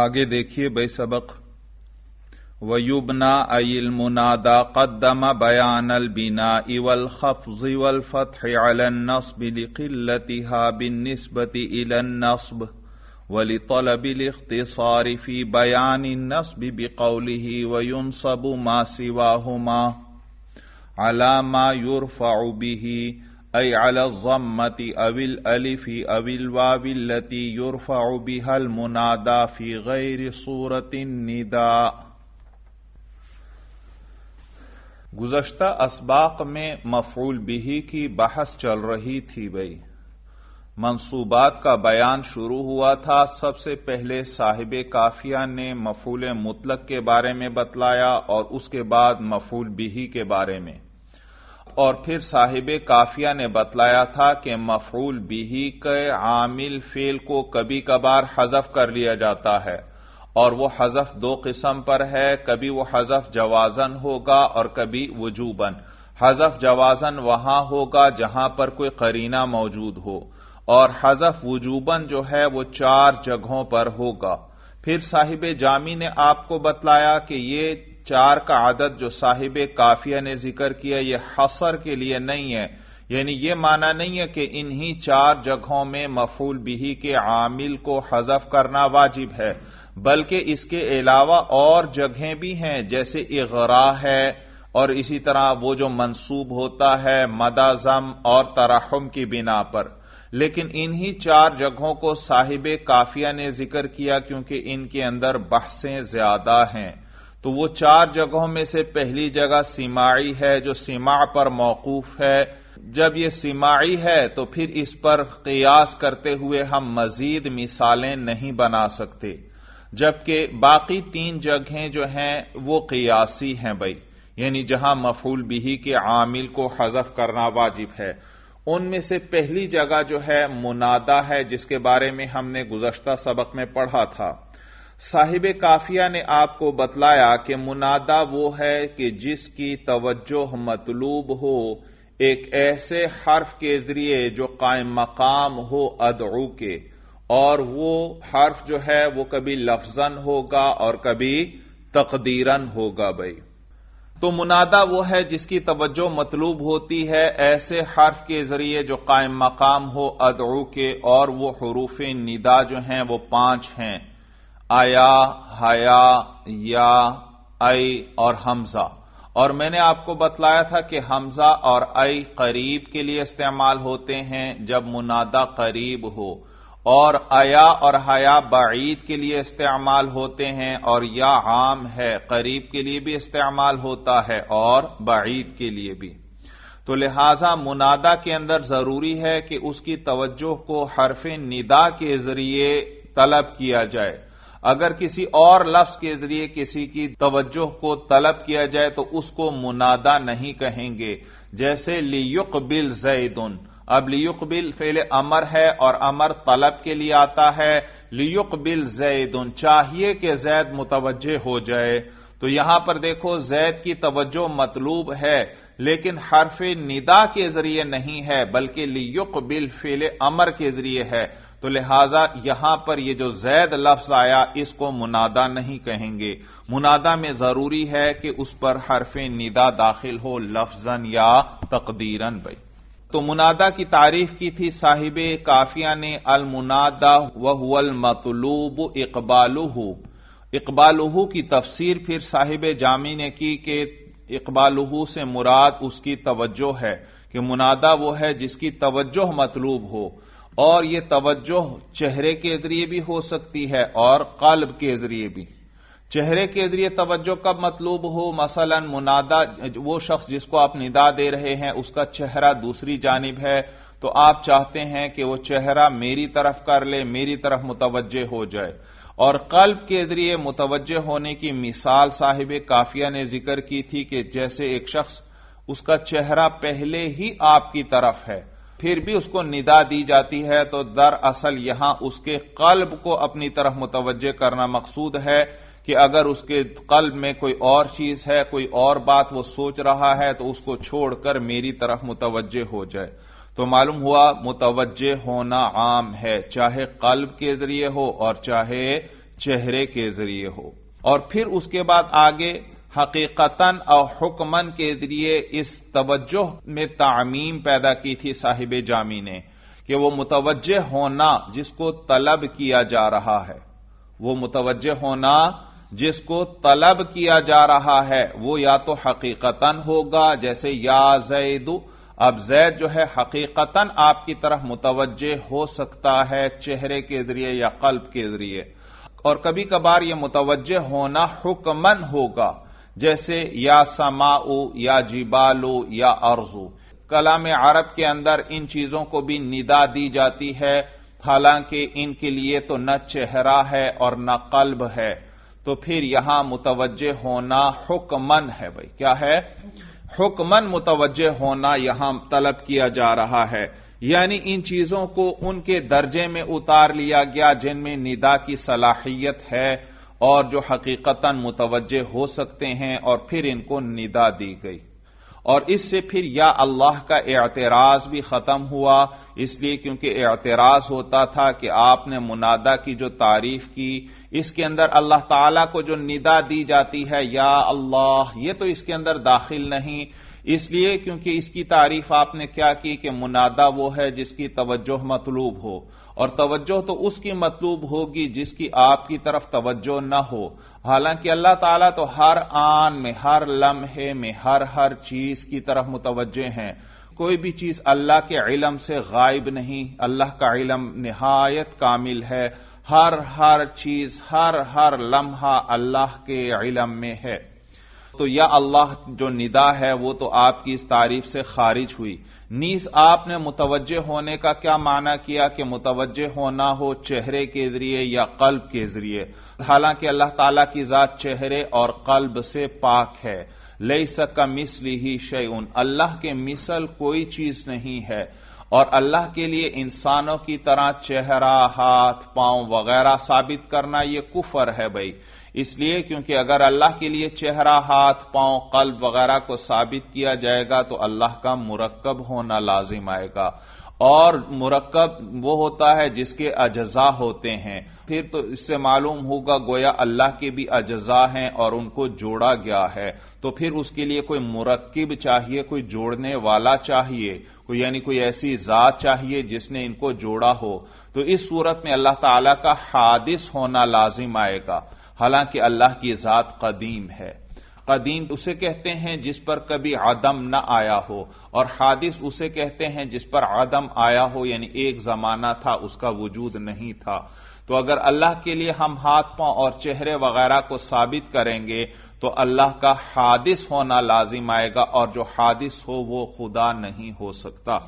آگے دیکھئے بے سبق وَيُبْنَا أَيِ الْمُنَادَى قَدَّمَ بَيَانَ الْبِنَاءِ وَالْخَفْضِ وَالْفَتْحِ عَلَى النَّصْبِ لِقِلَّتِهَا بِالنِّسْبَةِ إِلَى النَّصْبِ وَلِطَلَبِ الْإِخْتِصَارِ فِي بَيَانِ النَّصْبِ بِقَوْلِهِ وَيُنْصَبُ مَا سِوَاهُمَا عَلَى مَا يُرْفَعُ بِهِ अय अलमति अविल अलिफी अविल वाविलती युरफा बिहल मुनादा फी गैर सूरतिन निदा गुजश्ता इसबाक में मफूल बिही की बहस चल रही थी भाई मंसूबात का बयान शुरू हुआ था सबसे पहले साहिब काफिया ने मफूल मुतलक के बारे में बतलाया और उसके बाद मफूल बिही के बारे में और फिर साहिब काफिया ने बतलाया था कि मफरूल बिही के आमिल फेल को कभी कभार हजफ कर लिया जाता है और वह हजफ दो किस्म पर है कभी वह हजफ जवाजन होगा और कभी वजूबन हजफ जवाजन वहां होगा जहां पर कोई करीना मौजूद हो और हजफ वजूबन जो है वह चार जगहों पर होगा फिर साहिब जामी ने आपको बतलाया कि ये चार का आदत जो साहिब काफिया ने जिक्र किया यह हसर के लिए नहीं है यानी यह माना नहीं है कि इन्हीं चार जगहों में मफूल बिही के आमिल को हजफ करना वाजिब है बल्कि इसके अलावा और जगहें भी हैं जैसे इगरा है और इसी तरह वो जो मंसूब होता है मदाजम और तरहम की बिना पर लेकिन इन्हीं चार जगहों को साहिब काफिया ने जिक्र किया क्योंकि इनके अंदर बहसें ज्यादा हैं तो वो चार जगहों में से पहली जगह सीमाई है जो सीमा पर मौकूफ है जब ये सीमाई है तो फिर इस पर कयास करते हुए हम मजीद मिसालें नहीं बना सकते जबकि बाकी तीन जगहें जो हैं वो कयासी हैं भाई यानी जहां मफूल बिही के आमिल को हजफ करना वाजिब है उनमें से पहली जगह जो है मुनादा है जिसके बारे में हमने गुजश्ता सबक में पढ़ा था साहिब काफिया ने आपको बतलाया कि मुनादा वो है कि जिसकी तवज्जो मतलूब हो एक ऐसे हर्फ के जरिए जो कायम मकाम हो अदऊ के और वो हर्फ जो है वो कभी लफजन होगा और कभी तकदीरन होगा भाई तो मुनादा वो है जिसकी तवज्जो मतलूब होती है ऐसे हर्फ के जरिए जो कायम मकाम हो अदऊ के और वो हरूफ निदा जो हैं वो पांच हैं आया हया या अय और हमजा और मैंने आपको बतलाया था कि हमजा और अय करीब के लिए इस्तेमाल होते हैं जब मुनादा करीब हो और अया और हया बाईद के लिए इस्तेमाल होते हैं और या आम है करीब के लिए भी इस्तेमाल होता है और बाईद के लिए भी तो लिहाजा मुनादा के अंदर जरूरी है कि उसकी तवज्जो को हरफ निदा के जरिए तलब किया जाए अगर किसी और लफ्ज के जरिए किसी की तवज्जो को तलब किया जाए तो उसको मुनादा नहीं कहेंगे जैसे लियुक बिल जैदन अब लियुक बिल फेल अमर है और अमर तलब के लिए आता है लियुक बिल जैदन चाहिए कि जैद मुतवजह हो जाए तो यहां पर देखो जैद की तवज्जो मतलूब है लेकिन हरफ निदा के जरिए नहीं है बल्कि लियुक बिल फेल अमर के जरिए है तो लिहाजा यहां पर यह जो जैद लफ्ज आया इसको मुनादा नहीं कहेंगे मुनादा में जरूरी है कि उस पर हरफ निदा दाखिल हो लफजन या तकदीरन भाई तो मुनादा की तारीफ की थी साहिब काफिया ने अल मुनादा वहुअल मतलूब इकबालहू इकबालहू की तफसीर फिर साहिब जामी ने की कि इकबालहू से मुराद उसकी तवज्जो है कि मुनादा वो है जिसकी तवज्जो मतलूब हो और यह तवज्जो चेहरे के जरिए भी हो सकती है और कल्ब के जरिए भी चेहरे के जरिए तवज्जो कब मतलूब हो मसलन मुनादा वो शख्स जिसको आप निदा दे रहे हैं उसका चेहरा दूसरी जानब है तो आप चाहते हैं कि वो चेहरा मेरी तरफ कर ले मेरी तरफ मुतवजह हो जाए और कल्ब के जरिए मुतवजह होने की मिसाल साहिब काफिया ने जिक्र की थी कि जैसे एक शख्स उसका चेहरा पहले ही आपकी तरफ है फिर भी उसको निदा दी जाती है तो दरअसल यहां उसके कल्ब को अपनी तरफ मुतवजह करना मकसूद है कि अगर उसके कल्ब में कोई और चीज है कोई और बात वो सोच रहा है तो उसको छोड़कर मेरी तरफ मुतवजह हो जाए तो मालूम हुआ मुतवजह होना आम है चाहे कल्ब के जरिए हो और चाहे चेहरे के जरिए हो और फिर उसके बाद आगे हकीकता और हुक्मन के जरिए इस तवज्जो में तामीम पैदा की थी साहिब जामी ने कि वो मुतवजह होना जिसको तलब किया जा रहा है वो मुतवजह होना जिसको तलब किया जा रहा है वो या तो हकीकतन होगा जैसे या जैद अब जैद जो है हकीकतन आपकी तरफ मुतवजह हो सकता है चेहरे के जरिए या कल्ब के जरिए और कभी कभार यह मुतवजह होना हुक्मन होगा जैसे या समाओ या जिबालो या अर्जो कलाम अरब के अंदर इन चीजों को भी निदा दी जाती है हालांकि इनके लिए तो न चेहरा है और न कल्ब है तो फिर यहां मुतवजह होना हुक्मन है भाई क्या है हुक्मन मुतवजह होना यहां तलब किया जा रहा है यानी इन चीजों को उनके दर्जे में उतार लिया गया जिनमें निदा की सलाहियत है और जो हकीकता मुतवजह हो सकते हैं और फिर इनको निदा दी गई और इससे फिर या अल्लाह का एतराज भी खत्म हुआ इसलिए क्योंकि एतराज होता था कि आपने मुनादा की जो तारीफ की इसके अंदर अल्लाह ताला को जो निदा दी जाती है या अल्लाह ये तो इसके अंदर दाखिल नहीं इसलिए क्योंकि इसकी तारीफ आपने क्या की कि मुनादा वो है जिसकी तवज्जो मतलूब हो और तवज्जो तो उसकी मतलूब होगी जिसकी आपकी तरफ तवज्जो न हो हालांकि अल्लाह ताला तो हर आन में हर लम्हे में हर हर चीज की तरफ मुतवजह हैं कोई भी चीज अल्लाह के इलम से गायब नहीं अल्लाह का इलम नहायत कामिल है हर हर चीज हर हर लम्हा अल्लाह के इलम में है तो या अल्लाह जो निदा है वो तो आपकी इस तारीफ से खारिज हुई नीस आपने मुतवजह होने का क्या माना किया कि मुतवजह होना हो चेहरे के जरिए या कल्ब के जरिए हालांकि अल्लाह ताला की जात चेहरे और कल्ब से पाक है ले सका मिसली ही शयन अल्लाह के मिसल कोई चीज नहीं है और अल्लाह के लिए इंसानों की तरह चेहरा हाथ पांव वगैरह साबित करना यह कुफर है भाई इसलिए क्योंकि अगर अल्लाह के लिए चेहरा हाथ पांव कल्ब वगैरह को साबित किया जाएगा तो अल्लाह का मुरक्कब होना लाजिम आएगा और मुरक्कब वो होता है जिसके अजजा होते हैं फिर तो इससे मालूम होगा गोया अल्लाह के भी अजजा हैं और उनको जोड़ा गया है तो फिर उसके लिए कोई मुरक्ब चाहिए कोई जोड़ने वाला चाहिए कोई यानी कोई ऐसी जात चाहिए जिसने इनको जोड़ा हो तो इस सूरत में अल्लाह ताला का हादिस होना लाजिम आएगा हालांकि अल्लाह की ज़ात कदीम है कदीम उसे कहते हैं जिस पर कभी आदम न आया हो और हादिस उसे कहते हैं जिस पर आदम आया हो यानी एक जमाना था उसका वजूद नहीं था तो अगर अल्लाह के लिए हम हाथ पांव और चेहरे वगैरह को साबित करेंगे तो अल्लाह का हादिस होना लाजिम आएगा और जो हादिस हो वो खुदा नहीं हो सकता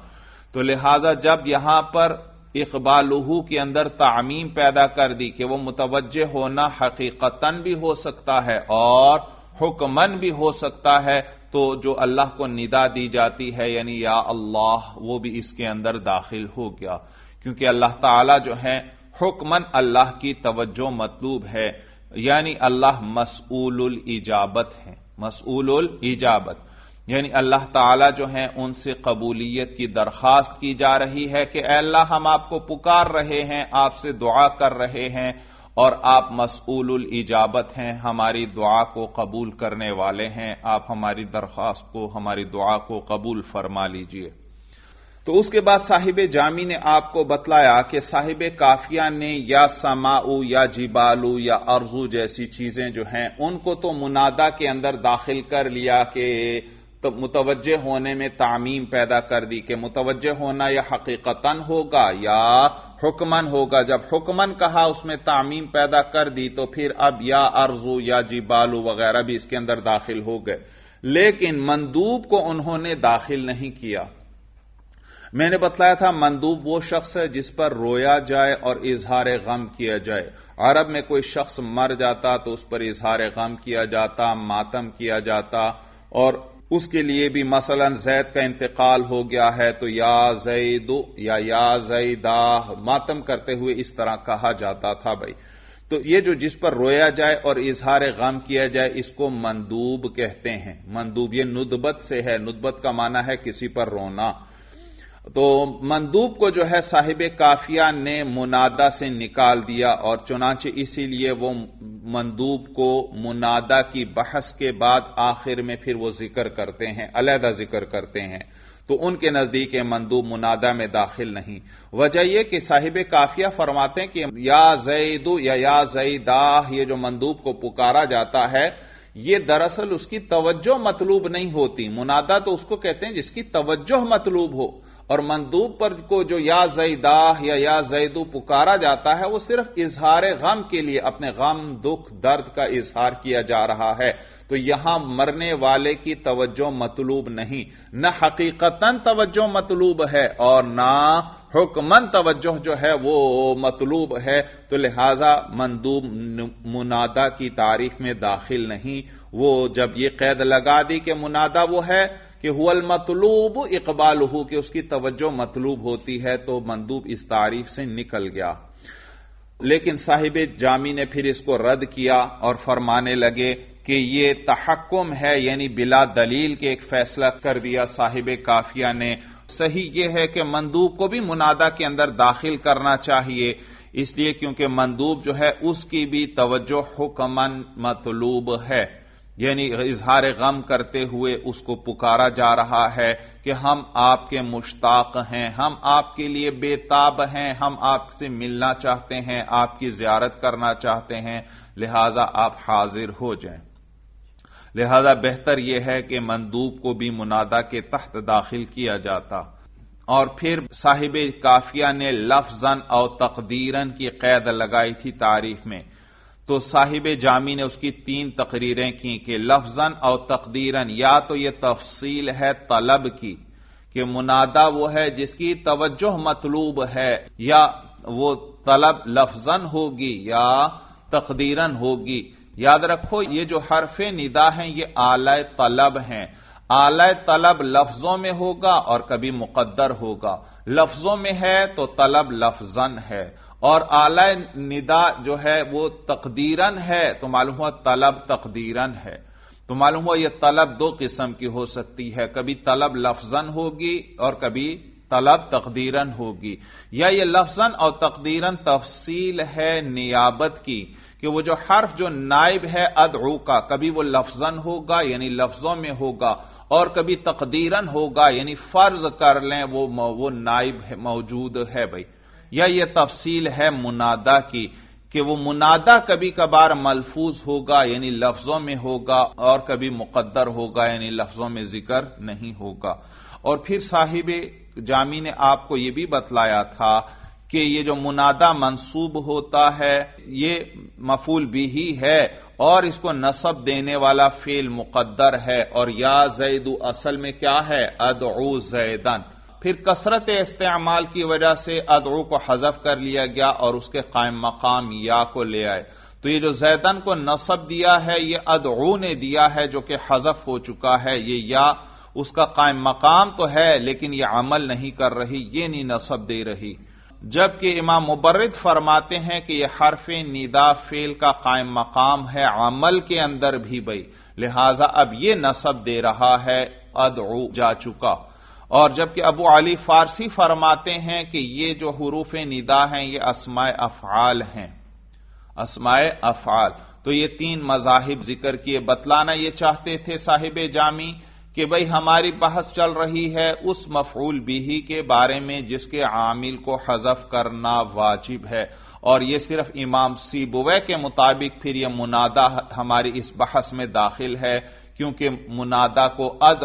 तो लिहाजा जब यहां पर इकबालहू के अंदर तामीम पैदा कर दी कि वह मुतवजह होना हकीकतन भी हो सकता है और हुक्मन भी हो सकता है तो जो अल्लाह को निदा दी जाती है यानी या अल्लाह वो भी इसके अंदर दाखिल हो गया क्योंकि अल्लाह ताला जो है हुक्मन अल्लाह की तवज्जो मतलूब है यानी अल्लाह मसूल इजाबत है मसूल इजाबत यानी अल्लाह ताला जो है उनसे कबूलियत की दरखास्त की जा रही है कि अल्लाह हम आपको पुकार रहे हैं आपसे दुआ कर रहे हैं और आप मसूल इजाबत हैं हमारी दुआ को कबूल करने वाले हैं आप हमारी दरखास्त को हमारी दुआ को कबूल फरमा लीजिए तो उसके बाद साहिब जामी ने आपको बतलाया कि साहिब काफिया ने या समाऊ या जिबालू या अर्जू जैसी चीजें जो हैं उनको तो मुनादा के अंदर दाखिल कर लिया कि तो मुतवजह होने में तामीम पैदा कर दी कि मुतवजह होना या हकीकतन होगा या हुक्मन होगा जब हुक्मन कहा उसमें तामीम पैदा कर दी तो फिर अब या अर्जू या जी बालू वगैरह भी इसके अंदर दाखिल हो गए लेकिन मंदूब को उन्होंने दाखिल नहीं किया मैंने बतलाया था मंदूब वो शख्स है जिस पर रोया जाए और इजहार गम किया जाए अरब में कोई शख्स मर जाता तो उस पर इजहार गम किया जाता मातम किया जाता और उसके लिए भी मसलन जैद का इंतकाल हो गया है तो या जैद या या जैदाह मातम करते हुए इस तरह कहा जाता था भाई तो ये जो जिस पर रोया जाए और इजहार गम किया जाए इसको मंदूब कहते हैं मंदूब ये नुदबत से है नुदबत का माना है किसी पर रोना तो मंदूब को जो है साहिब काफिया ने मुनादा से निकाल दिया और चुनाचे इसीलिए वो मंदूब को मुनादा की बहस के बाद आखिर में फिर वो जिक्र करते हैं अलहदा जिक्र करते हैं तो उनके नजदीक मंदूब मुनादा में दाखिल नहीं वजह यह कि साहिब काफिया फरमाते हैं कि या जईदू या या जईदाह ये जो मंदूब को पुकारा जाता है ये दरअसल उसकी तवज्जो मतलूब नहीं होती मुनादा तो उसको कहते हैं जिसकी तवज्जो मतलूब हो और मंदूब पर को जो या जईदाह या या जैदू पुकारा जाता है वो सिर्फ इजहार गम के लिए अपने गम दुख दर्द का इजहार किया जा रहा है तो यहां मरने वाले की तवज्जो मतलूब नहीं न हकीकतन तवज्जो मतलूब है और ना हुक्मन तवज्जो जो है वो मतलूब है तो लिहाजा मंदूब मुनादा की तारीफ में दाखिल नहीं वो जब ये कैद लगा दी कि मुनादा वो है कि हुल मतलूब इकबाल हो कि उसकी तवज्जो मतलूब होती है तो मंदूब इस तारीफ से निकल गया लेकिन साहिब जामी ने फिर इसको रद्द किया और फरमाने लगे कि यह तहकुम है यानी बिला दलील के एक फैसला कर दिया साहिब काफिया ने सही यह है कि मंदूब को भी मुनादा के अंदर दाखिल करना चाहिए इसलिए क्योंकि मंदूब जो है उसकी भी तवज्जो हुक्मन मतलूब है यानी इजहार गम करते हुए उसको पुकारा जा रहा है कि हम आपके मुश्ताक हैं हम आपके लिए बेताब हैं हम आपसे मिलना चाहते हैं आपकी जियारत करना चाहते हैं लिहाजा आप हाजिर हो जाए लिहाजा बेहतर यह है कि मंदूब को भी मुनादा के तहत दाखिल किया जाता और फिर साहिब काफिया ने लफजन और तकदीरन की कैद लगाई थी तारीफ में तो साहिब जामी ने उसकी तीन तकरीरें की कि लफजन और तकदीरन या तो यह तफसील है तलब की कि मुनादा वो है जिसकी तवज्जो मतलूब है या वो तलब लफजन होगी या तकदीरन होगी याद रखो ये जो हरफ निदा हैं ये आलय तलब हैं आलय तलब लफ्जों में होगा और कभी मुकद्दर होगा लफ्जों में है तो तलब लफजन है और आला निदा जो है वो तकदीरन है तो मालूम हुआ तलब तकदीरन है तो मालूम हुआ यह तलब दो किस्म की हो सकती है कभी तलब लफजन होगी और कभी तलब तकदीरन होगी या ये लफजन और तकदीरन तफसील है नियाबत की कि वो जो हर्फ जो नाइब है अदरू का कभी वो लफजन होगा यानी लफ्जों में होगा और कभी तकदीरन होगा यानी फर्ज कर लें वो वो नाइब मौजूद है भाई या यह तफसील है मुनादा की कि वो मुनादा कभी कभार मलफूज होगा यानी लफ्जों में होगा और कभी मुकद्दर होगा यानी लफ्जों में जिक्र नहीं होगा और फिर साहिब जामी ने आपको यह भी बतलाया था कि ये जो मुनादा मंसूब होता है ये मफूल भी ही है और इसको नसब देने वाला फेल मुकद्दर है और या जैद असल में क्या है अदऊ जैदन फिर कसरत इस्तेमाल की वजह से अदरू को हजफ कर लिया गया और उसके कायम मकाम या को ले आए तो ये जो जैतन को नसब दिया है ये अदरू ने दिया है जो कि हजफ हो चुका है ये या उसका कायम मकाम तो है लेकिन यह अमल नहीं कर रही ये नहीं नसब दे रही जबकि इमाम मुबर्रद फरमाते हैं कि यह हरफ निदा फेल का कायम मकाम है अमल के अंदर भी भाई लिहाजा अब यह नसब दे रहा है अदरू जा चुका और जबकि अबू अली फारसी फरमाते हैं कि ये जो हरूफ निदा हैं ये असमाय अफाल हैं असमाय अफाल तो ये तीन मजाहिब जिक्र किए बतलाना ये चाहते थे साहिब जामी कि भाई हमारी बहस चल रही है उस मफूल बिही के बारे में जिसके आमिल को हजफ करना वाजिब है और ये सिर्फ इमाम सीबुवे के मुताबिक फिर यह मुनादा हमारी इस बहस में दाखिल है क्योंकि मुनादा को अद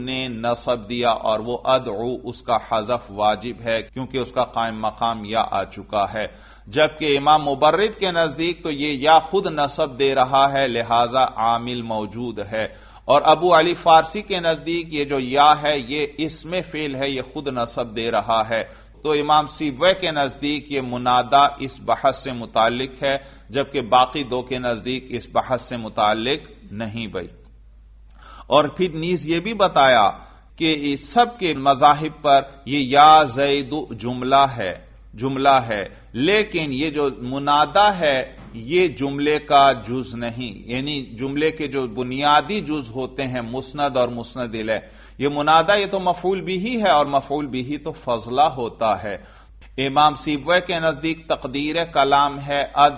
ने नसब दिया और वो अद उसका हजफ वाजिब है क्योंकि उसका कायम मकाम या आ चुका है जबकि इमाम मुबर्रद के नजदीक तो ये या खुद नसब दे रहा है लिहाजा आमिल मौजूद है और अबू अली फारसी के नजदीक ये जो या है ये इसमें फेल है ये खुद नसब दे रहा है तो इमाम सीवे के नजदीक ये मुनादा इस बहस से मुतालिक है जबकि बाकी दो के नजदीक इस बहस से मुतालिक नहीं बई और फिर नीज ये भी बताया कि इस सबके मजाहिब पर यह या जैद जुमला है जुमला है लेकिन यह जो मुनादा है यह जुमले का जुज नहीं यानी जुमले के जो बुनियादी जुज होते हैं मुस्ंद और मुस्नद इले ये मुनादा ये तो मफूल भी ही है और मफूल भी ही तो फजला होता है इमाम सीबवे के नजदीक तकदीर कलाम है अद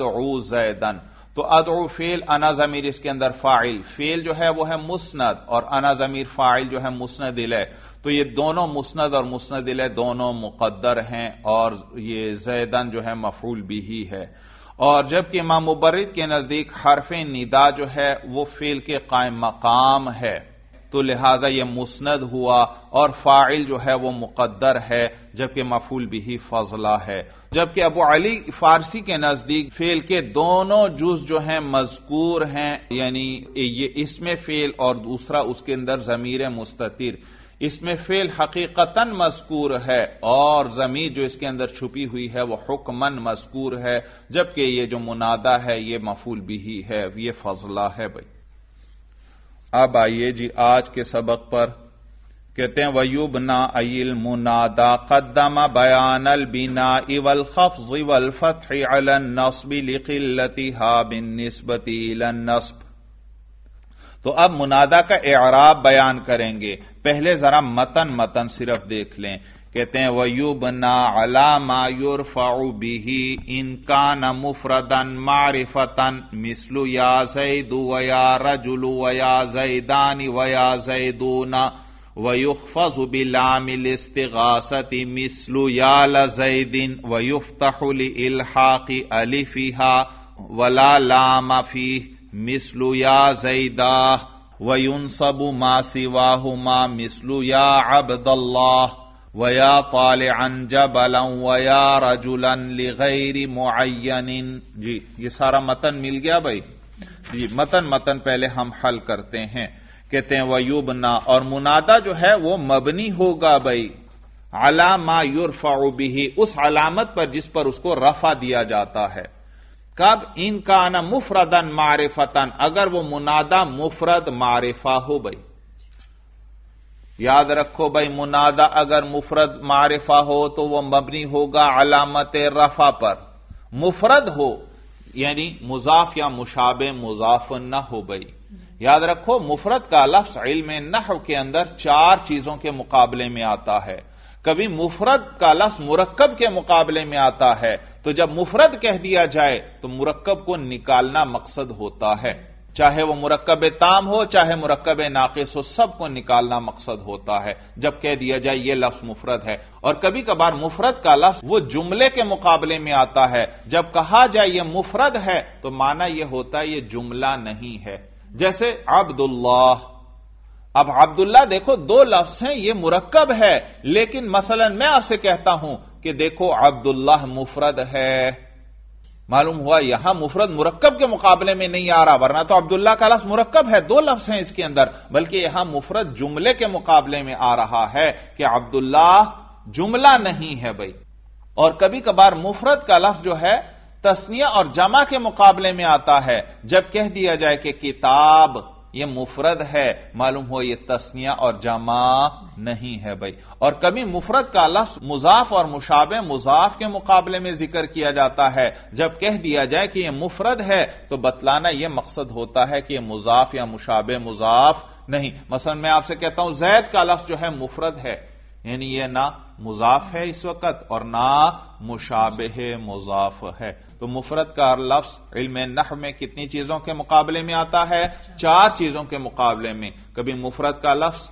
जैदन तो अदो फेल अना जमीर इसके अंदर फाइल फेल जो है वो है मुस्नद और अना जमीर फाइल जो है मुस्दिल है तो ये दोनों मुस्द और मुस्दिल है दोनों मुकद्दर हैं और ये जैदन जो है मफूल भी ही है और जबकि इमाम मुबरद के नजदीक हरफ निदा जो है वो फेल के कायम मकाम है तो लिहाजा यह मुस्ंद हुआ और फाइल जो है वो मुकद्दर है जबकि मफूल भी फजला है जबकि अबू अली फारसी के नजदीक फेल के दोनों जुज जो हैं मजकूर हैं यानी ये इसमें फेल और दूसरा उसके अंदर जमीर मुस्तिर इसमें फेल हकीकता मजकूर है और जमीर जो इसके अंदर छुपी हुई है वह हुक्मन मजकूर है जबकि ये जो मुनादा है ये मफूल भी ही है ये फजला है भाई अब आइए जी आज के सबक पर कहते हैं वयुब ना अल मुनादा कदम बयान अल बिना इवल खफ इवल फतह अल नस्बी लिखिलती हा बिन नस्बती नस्ब तो अब मुनादा का एराब बयान करेंगे पहले जरा मतन मतन सिर्फ देख लें कहते हैं वयुब ना अला मायूर फाउ बिही इनका न मुफरदन मारिफतन मिसलू या दू वया रजुलू वया दानी वया दू ना ويخفض بالعام الاستغاثة مثل يا لزيد ويفتح لإلحاق ألفها ولا لام فيه مثل يا زيداه وينصب ما سواهما مثل يا عبد الله ويا طالعا جبلا ويا رجلا لغير معين جی يسار سارا متن مل گیا بھائی جی متن متن پہلے ہم حل کرتے ہیں कहते हैं ना और मुनादा जो है वो मबनी होगा भाई अलामा युरफाउबिही उस अलामत पर जिस पर उसको रफा दिया जाता है कब इनका ना मुफरदन मारिफतन अगर वो मुनादा मुफरद मारिफा हो भाई याद रखो भाई मुनादा अगर मुफरद मारिफा हो तो वह मबनी होगा अलामत रफा पर मुफरद हो यानी मुजाफ या मुशाबे मुजाफ न हो भाई याद रखो मुफरत का लफ्स इल्म नहव के अंदर चार चीजों के मुकाबले में आता है कभी मुफरत का लफ्स मुरक्कब के मुकाबले में आता है तो जब मुफरत कह दिया जाए तो मुरक्कब को निकालना मकसद होता है चाहे वह मुरक्कब ताम हो चाहे मुरक्कब नाकिस हो सबको निकालना मकसद होता है जब कह दिया जाए यह लफ्ज मुफरत है और कभी कभार मुफरत का लफ्ज वो जुमले के मुकाबले में आता है जब कहा जाए यह मुफरत है तो माना यह होता है यह जुमला नहीं है जैसे अब्दुल्लाह अब अब्दुल्ला देखो दो लफ्ज हैं ये मुरक्कब है लेकिन मसलन मैं आपसे कहता हूं कि देखो अब्दुल्लाह मुफरद है मालूम हुआ यहां मुफरद मुरक्कब के मुकाबले में नहीं आ रहा वरना तो अब्दुल्ला का लफ्ज मुरक्कब है दो लफ्ज हैं इसके अंदर बल्कि यहां मुफरद जुमले के मुकाबले में आ रहा है कि अब्दुल्लाह जुमला नहीं है भाई और कभी कभार मुफरत का लफ्ज जो है तस्निया और जमा के मुकाबले में आता है जब कह दिया जाए कि किताब यह मुफरद है मालूम हो यह तस्निया और जमा नहीं है भाई और कभी मुफरत का लफ्ज मुजाफ और मुशाबे मुजाफ के मुकाबले में जिक्र किया जाता है जब कह दिया जाए कि यह मुफरद है तो बतलाना यह मकसद होता है कि यह मुजाफ या मुशाबे मुजाफ नहीं मसलन मैं आपसे कहता हूं जैद का लफ्ज जो है मुफरद है यानी यह ना मुजाफ है इस वक्त और ना मुशाबे मुजाफ है तो मुफरत का लफ्स इल्म नह में कितनी चीजों के मुकाबले में आता है चार चीजों के मुकाबले में कभी मुफरत का लफ्स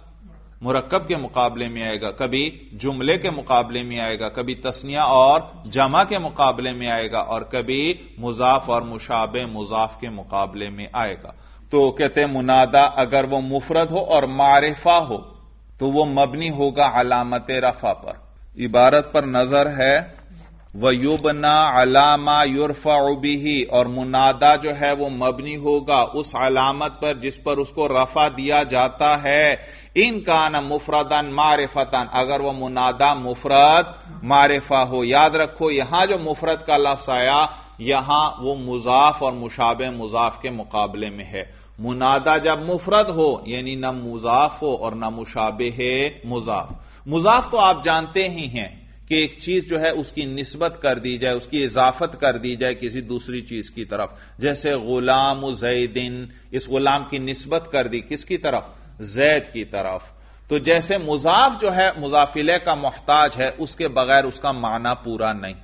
मुरक्ब के मुकाबले में आएगा कभी जुमले के मुकाबले में आएगा कभी तस्निया और जमा के मुकाबले में आएगा और कभी मुजाफ और मुशाबे मुजाफ के मुकाबले में आएगा तो कहते मुनादा अगर वो मुफरत हो और मारिफा हो तो वो मबनी होगा अलामत रफा पर इबारत पर नजर है वयुबना अलामा युरफा ही और मुनादा जो है वो मबनी होगा उस अलामत पर जिस पर उसको रफा दिया जाता है इनका न मुफरदन मारिफतन अगर वह मुनादा मुफरत मारिफा हो याद रखो यहां जो मुफरत का लफ्स आया यहां वो मुजाफ और मुशाबे मुजाफ के मुकाबले में है मुनादा जब मुफरत हो यानी न मुजाफ हो और न मुशाबे है मुजाफ मुजाफ तो आप जानते ही हैं कि एक चीज जो है उसकी नस्बत कर दी जाए उसकी इजाफत कर दी जाए किसी दूसरी चीज की तरफ जैसे गुलाम जैदिन इस गुलाम की नस्बत कर दी किसकी तरफ जैद की तरफ तो जैसे मुजाफ जो है मुजाफिले का मोहताज है उसके बगैर उसका माना पूरा नहीं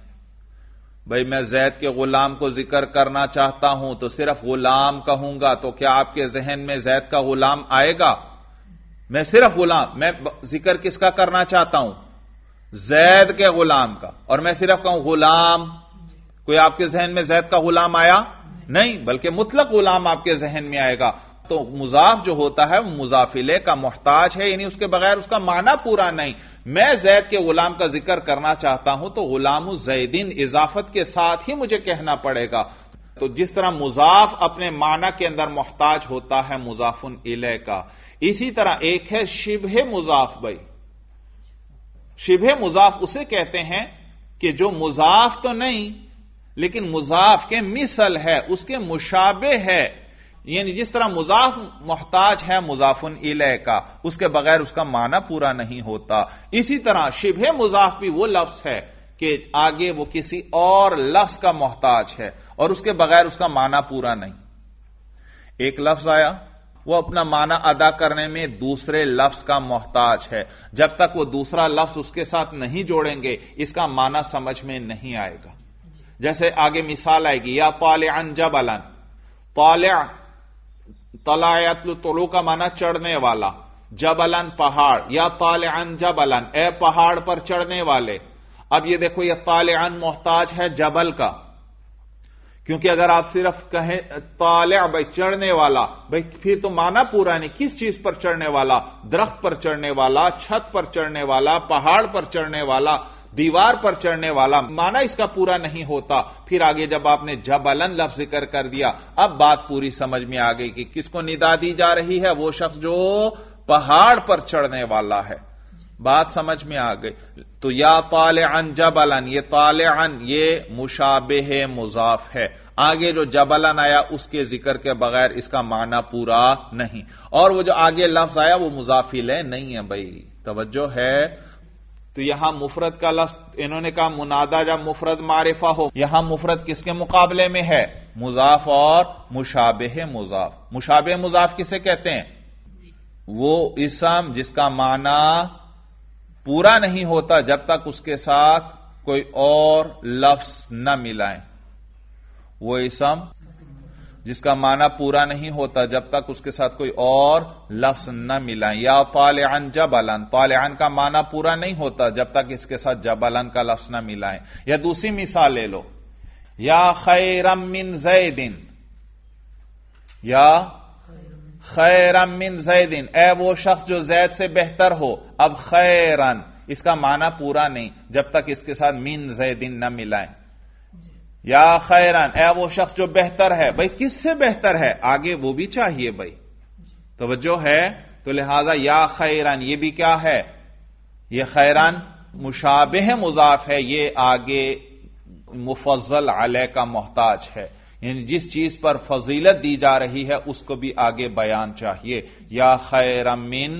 भाई मैं जैद के गुलाम को जिक्र करना चाहता हूं तो सिर्फ गुलाम कहूंगा तो क्या आपके जहन में जैद का गुलाम आएगा मैं सिर्फ गुलाम मैं जिक्र किसका करना चाहता हूं जैद के गुलाम का और मैं सिर्फ कहूं गुलाम कोई आपके जहन में जैद का गुलाम आया नहीं बल्कि मुतलक गुलाम आपके जहन में आएगा तो मुजाफ जो होता है वो मुजाफिले का मोहताज है यानी उसके बगैर उसका माना पूरा नहीं मैं जैद के गुलाम का जिक्र करना चाहता हूं तो गुलाम जैदिन इजाफत के साथ ही मुझे कहना पड़ेगा तो जिस तरह मुजाफ अपने माना के अंदर मोहताज होता है मुजाफुन इले का इसी तरह एक है शिबह मुजाफ भाई शिभे मुजाफ उसे कहते हैं कि जो मुजाफ तो नहीं लेकिन मुजाफ के मिसल है उसके मुशाबे है यानी जिस तरह मुजाफ मोहताज है मुजाफुन इले का उसके बगैर उसका माना पूरा नहीं होता इसी तरह शिबे मुजाफ भी वो लफ्ज है कि आगे वो किसी और लफ्ज का मोहताज है और उसके बगैर उसका माना पूरा नहीं एक लफ्ज आया वो अपना माना अदा करने में दूसरे लफ्ज का मोहताज है जब तक वो दूसरा लफ्ज उसके साथ नहीं जोड़ेंगे इसका माना समझ में नहीं आएगा जैसे आगे मिसाल आएगी या तालन जब अलन तलायतल तोलू का माना चढ़ने वाला जबलन पहाड़ या तालन जबलन ए पहाड़ पर चढ़ने वाले अब ये देखो ये तालन मोहताज है जबल का क्योंकि अगर आप सिर्फ कहें ताले भाई चढ़ने वाला भाई फिर तो माना पूरा नहीं किस चीज पर चढ़ने वाला दरख्त पर चढ़ने वाला छत पर चढ़ने वाला पहाड़ पर चढ़ने वाला दीवार पर चढ़ने वाला माना इसका पूरा नहीं होता फिर आगे जब आपने जबलन लफ्ज जिक्र कर दिया अब बात पूरी समझ में आ गई कि किसको निदा दी जा रही है वो शख्स जो पहाड़ पर चढ़ने वाला है बात समझ में आ गई तो या ताल अन जबलन ये ताल अन ये मुशाबेह मुजाफ है आगे जो जबलन आया उसके जिक्र के बगैर इसका माना पूरा नहीं और वो जो आगे लफ्ज आया वो मुजाफिल है नहीं है भाई तवज्जो है तो यहां मुफरत का लफ्ज इन्होंने कहा मुनादा जब मुफरत मारिफा हो यहां मुफरत किसके मुकाबले में है मुजाफ और मुशाबे मुजाफ मुशाबे मुजाफ किसे कहते हैं वो इसम जिसका माना पूरा नहीं होता जब तक उसके साथ कोई और लफ्स न मिलाएं वो इसम जिसका माना पूरा नहीं होता जब तक उसके साथ कोई और लफ्स न मिलाएं या जब अलन पालन का माना पूरा नहीं होता जब तक इसके साथ जब अलन का लफ्स न मिलाएं या दूसरी मिसाल ले लो या खैरम मिन जैदिन या खैरम मिन जैदिन ए वो शख्स जो जैद से बेहतर हो अब खैरन इसका माना पूरा नहीं जब तक इसके साथ मिन जैदिन न मिलाए या खैरन ए वो शख्स जो बेहतर है भाई किससे बेहतर है आगे वो भी चाहिए भाई तोज्जो है तो लिहाजा या खैरन ये भी क्या है ये खैरन मुशाबह मुजाफ है ये आगे मुफजल आल का मोहताज है यानी जिस चीज पर फजीलत दी जा रही है उसको भी आगे बयान चाहिए या खैरम मिन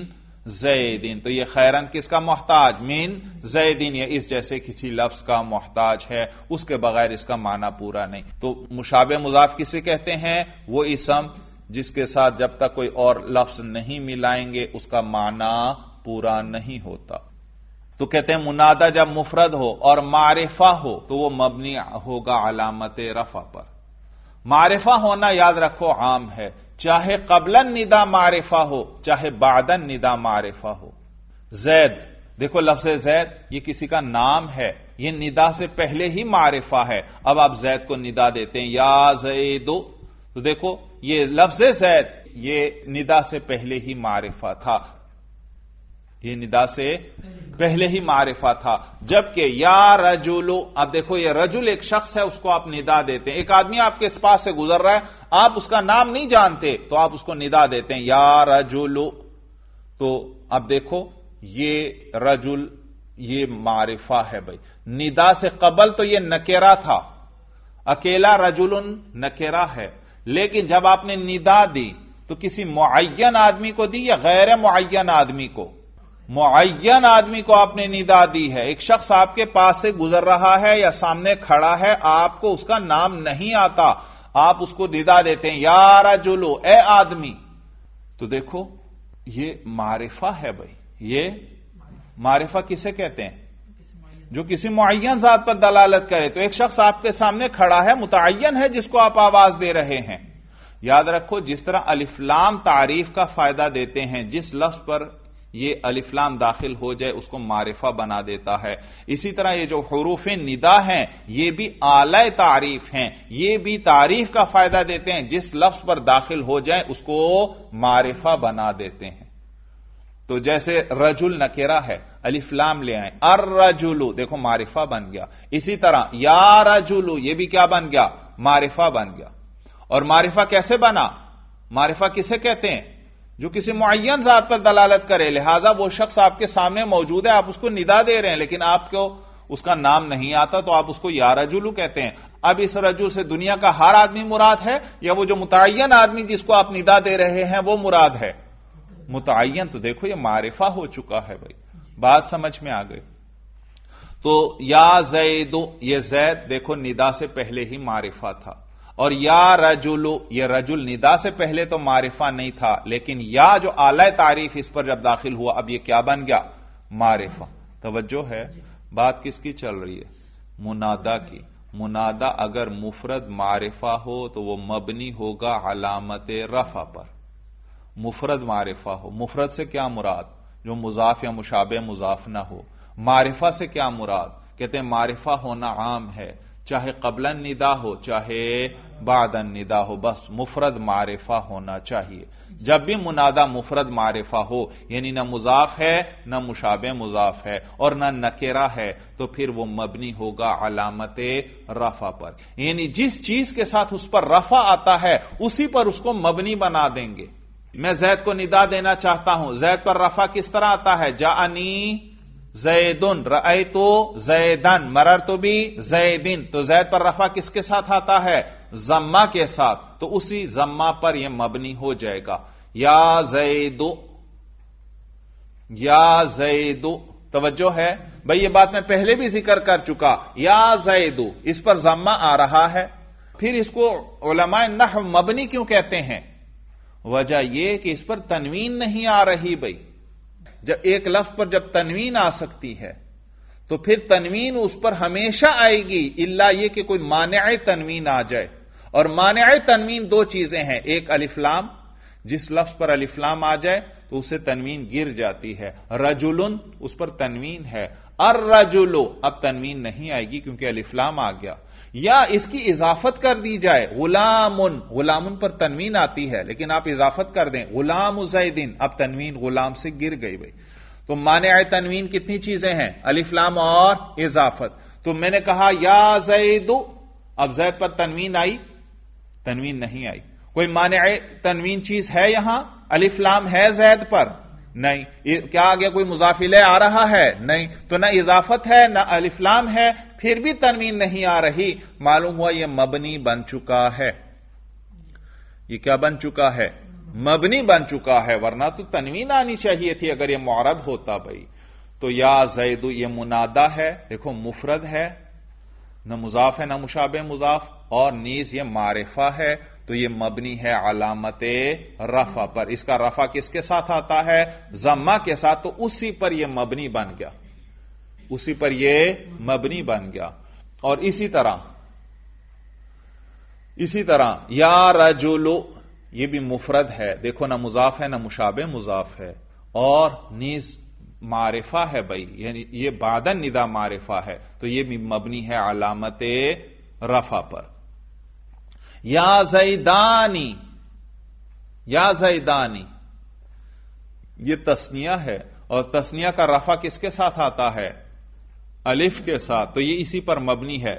जैदीन तो ये खैरन किसका मोहताज मीन जैदीन या इस जैसे किसी लफ्ज का मोहताज है उसके बगैर इसका माना पूरा नहीं तो मुशाब मुजाफ किसे कहते हैं वो इसम जिसके साथ जब तक कोई और लफ्ज नहीं मिलाएंगे उसका माना पूरा नहीं होता तो कहते हैं मुनादा जब मुफरद हो और मारिफा हो तो वो मबनी होगा अलामत रफा पर मारिफा होना याद रखो आम है चाहे कबलन निदा मारिफा हो चाहे बादन निदा मारिफा हो जैद देखो लफ्ज जैद ये किसी का नाम है ये निदा से पहले ही मारिफा है अब आप जैद को निदा देते हैं या जैदो तो देखो ये लफ्ज जैद ये निदा से पहले ही मारिफा था ये निदा से पहले ही मारिफा था जबकि या रजुलो आप देखो ये रजुल एक शख्स है उसको आप निदा देते हैं एक आदमी आपके इस पास से गुजर रहा है आप उसका नाम नहीं जानते तो आप उसको निदा देते हैं या रजुल तो अब देखो ये रजुल ये मारिफा है भाई निदा से कबल तो यह नकेरा था अकेला रजुल नकेरा है लेकिन जब आपने निदा दी तो किसी मुआन आदमी को दी या गैर मुआन आदमी को मुन आदमी को आपने निदा दी है एक शख्स आपके पास से गुजर रहा है या सामने खड़ा है आपको उसका नाम नहीं आता आप उसको निदा देते हैं यारा जुलो ए आदमी तो देखो ये मारिफा है भाई ये मारिफा किसे कहते हैं जो किसी मुन जात पर दलालत करे तो एक शख्स आपके सामने खड़ा है मुतन है जिसको आप आवाज दे रहे हैं याद रखो जिस तरह अलिफ्लाम तारीफ का फायदा देते हैं जिस लफ्ज पर ये अलिफ्लाम दाखिल हो जाए उसको मारिफा बना देता है इसी तरह ये जो हरूफ निदा हैं ये भी आलय तारीफ हैं ये भी तारीफ का फायदा देते हैं जिस लफ्ज पर दाखिल हो जाए उसको मारिफा बना देते हैं तो जैसे रजुल नकेरा है अलिफ्लाम ले आए अर रजुलू देखो मारिफा बन गया इसी तरह या रजुलू ये भी क्या बन गया मारिफा बन गया और मारिफा कैसे बना मारिफा किसे कहते हैं जो किसी मुन जात पर दलालत करे लिहाजा वो शख्स आपके सामने मौजूद है आप उसको निदा दे रहे हैं लेकिन आपको उसका नाम नहीं आता तो आप उसको या रजुलू कहते हैं अब इस रजुल से दुनिया का हर आदमी मुराद है या वो जो मुतन आदमी जिसको आप निदा दे रहे हैं वो मुराद है मुतन तो देखो ये मारिफा हो चुका है भाई बात समझ में आ गई तो या जैदो ये जैद देखो निदा से पहले ही मारिफा था और या रजुल यह रजुल निदा से पहले तो मारिफा नहीं था लेकिन या जो आला तारीफ इस पर जब दाखिल हुआ अब यह क्या बन गया मारिफा तवज्जो है बात किसकी चल रही है मुनादा की मुनादा अगर मुफरद मारिफा हो तो वह मबनी होगा अलामत रफा पर मुफरद मारिफा हो मुफरद से क्या मुराद जो मुजाफ या मुशाबे मुजाफ ना हो मारिफा से क्या मुराद कहते हैं मारिफा होना आम है चाहे कबलन निदा हो चाहे बादन निदा हो बस मुफरद मारिफा होना चाहिए जब भी मुनादा मुफरद मारिफा हो यानी ना मुजाफ है ना मुशाब मुजाफ है और ना नकेरा है तो फिर वो मबनी होगा अलामत रफा पर यानी जिस चीज के साथ उस पर रफा आता है उसी पर उसको मबनी बना देंगे मैं जैद को निदा देना चाहता हूं जैद पर रफा किस तरह आता है जानी जैदन रई तो जैदन मरर तो भी जैदिन तो जैद पर रफा किसके साथ आता है जम्मा के साथ तो उसी जम्मा पर यह मबनी हो जाएगा या जैदो या जैदो तवज्जो है भाई ये बात मैं पहले भी जिक्र कर चुका या जैदो इस पर जम्मा आ रहा है फिर इसको ओलमा नह मबनी क्यों कहते हैं वजह यह कि इस पर तनवीन नहीं आ रही भाई जब एक लफ्ज पर जब तनवीन आ सकती है तो फिर तनवीन उस पर हमेशा आएगी इल्ला ये कि कोई मान्य तनवीन आ जाए और मान्य तनवीन दो चीजें हैं एक अलिफ्लाम जिस लफ्ज पर अलिफ्लाम आ जाए तो उसे तनवीन गिर जाती है रजुलन उस पर तनवीन है अर रजुलो अब तनवीन नहीं आएगी क्योंकि अलिफ्लाम आ गया या इसकी इजाफत कर दी जाए गुलामुन गुलामुन पर तनवीन आती है लेकिन आप इजाफत कर दें गुलाम उजैदीन अब तनवीन गुलाम से गिर गई भाई तो माने आए तनवीन कितनी चीजें हैं अलीफलाम और इजाफत तो मैंने कहा या जैद अब जैद पर तनवीन आई तनवीन नहीं आई कोई माने आए तनवीन चीज है यहां अलिफ्लाम है जैद पर नहीं क्या आ गया कोई मुजाफिले आ रहा है नहीं तो ना इजाफत है ना अलिफ्लाम है फिर भी तनवीन नहीं आ रही मालूम हुआ यह मबनी बन चुका है यह क्या बन चुका है मबनी बन चुका है वरना तो तनवीन आनी चाहिए थी अगर यह मौरब होता भाई तो या जैदू यह मुनादा है देखो मुफरद है न मुजाफ है ना मुशाब मुजाफ और नीज यह मारिफा है तो यह मबनी है अलामत रफा पर इसका रफा किसके साथ आता है जम्मा के साथ तो उसी पर यह मबनी बन गया उसी पर यह मबनी बन गया और इसी तरह इसी तरह या रजुलो ये भी मुफरद है देखो ना मुजाफ है ना मुशाबे मुजाफ है और नीज मारिफा है भाई यानी ये बादन निदा मारिफा है तो ये भी मबनी है अलामत रफा पर या जैदानी या जैदानी ये तस्निया है और तस्निया का रफा किसके साथ आता है अलिफ के साथ तो ये इसी पर मबनी है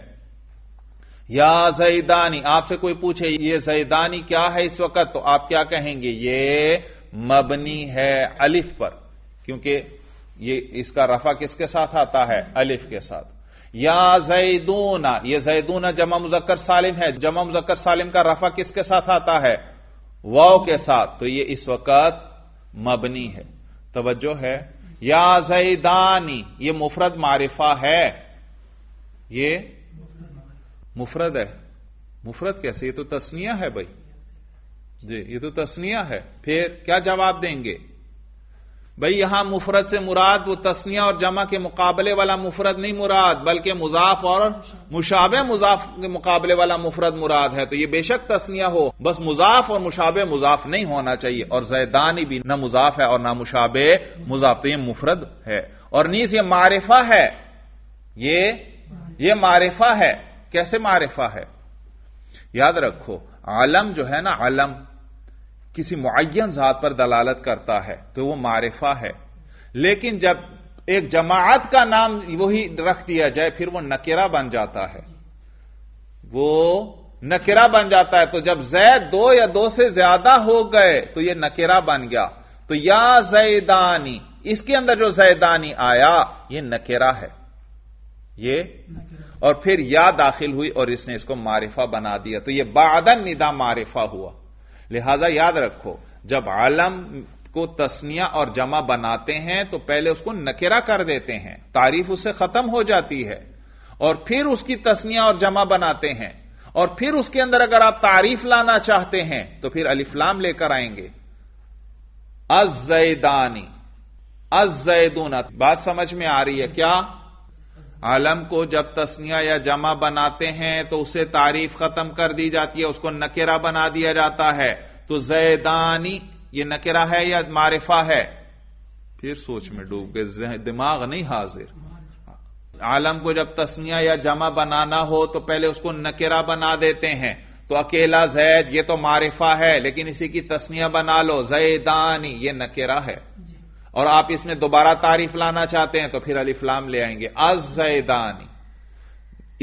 या जैदानी आपसे कोई पूछे ये जैदानी क्या है इस वक्त तो आप क्या कहेंगे ये मबनी है अलिफ पर क्योंकि ये इसका रफा किसके साथ आता है अलिफ के साथ या जैदूना ये जैदूना जमा मुजक्कर सालिम है जमा मुजक्कर सालिम का रफा किसके साथ आता है वाव के साथ तो ये इस वक्त मबनी है तवज्जो है या जैदानी ये मुफरद मारिफा है ये मुफरद है मुफरद कैसे ये तो तस्निया है भाई जी ये तो तस्निया है फिर क्या जवाब देंगे भाई यहां मुफरत से मुराद वो तस्निया और जमा के मुकाबले वाला मुफरत नहीं मुराद बल्कि मुजाफ और मुशाबे मुजाफ के मुकाबले वाला मुफरत मुराद है तो ये बेशक तस्निया हो बस मुजाफ और मुशाबे मुजाफ नहीं होना चाहिए और जैदानी भी ना मुजाफ है और ना मुशाबे मुजाफ तो ये मुफरत है और नीज ये मारिफा है ये ये मारिफा है कैसे मारिफा है याद रखो आलम जो है ना आलम किसी मुन जात पर दलालत करता है तो वह मारिफा है लेकिन जब एक जमात का नाम वही रख दिया जाए फिर वह नकेरा बन जाता है वो नकेरा बन जाता है तो जब जैद दो या दो से ज्यादा हो गए तो यह नकेरा बन गया तो या जैदानी इसके अंदर जो जैदानी आया यह नकेरा है ये और फिर या दाखिल हुई और इसने इसको मारिफा बना दिया तो यह बादन निदा मारिफा हुआ लिहाजा याद रखो जब आलम को तस्निया और जमा बनाते हैं तो पहले उसको नकेरा कर देते हैं तारीफ उससे खत्म हो जाती है और फिर उसकी तस्निया और जमा बनाते हैं और फिर उसके अंदर अगर आप तारीफ लाना चाहते हैं तो फिर अलिफ्लाम लेकर आएंगे अजैदानी अजैदून बात समझ में आ रही है क्या आलम को जब तस्निया या जमा बनाते हैं तो उसे तारीफ खत्म कर दी जाती है उसको नकेरा बना दिया जाता है तो जैदानी ये नकेरा है या मारिफा है फिर सोच में डूब गए दिमाग नहीं हाजिर आलम को जब तस्निया या जमा बनाना हो तो पहले उसको नकेरा बना देते हैं तो अकेला जैद ये तो मारिफा है लेकिन इसी की तस्निया बना लो जैदानी ये नकेरा है और आप इसमें दोबारा तारीफ लाना चाहते हैं तो फिर अलिफ्लाम ले आएंगे अजैदानी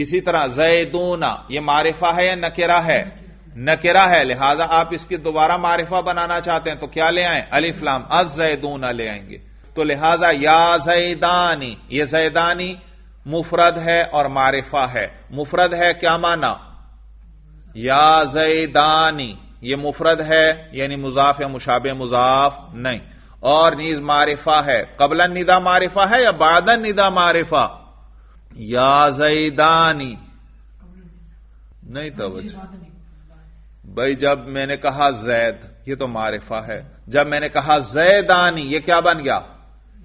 इसी तरह जैदूना यह मारिफा है या नकेरा है नकेरा है लिहाजा आप इसकी दोबारा मारिफा बनाना चाहते हैं तो क्या ले आए अलिफ्लाम अजैदूना ले आएंगे तो लिहाजा या जैदानी ये जैदानी मुफरद है और मारिफा है मुफरद है क्या माना या जैदानी ये मुफरद है यानी मुजाफ या मुशाबे मुजाफ नहीं और नीज मारिफा है कबला निदा मारिफा है या बादन निदा मारिफा या जैदानी नहीं तो अच्छा। भाई जब मैंने कहा जैद ये तो मारिफा है जब मैंने कहा जैदानी ये क्या बन गया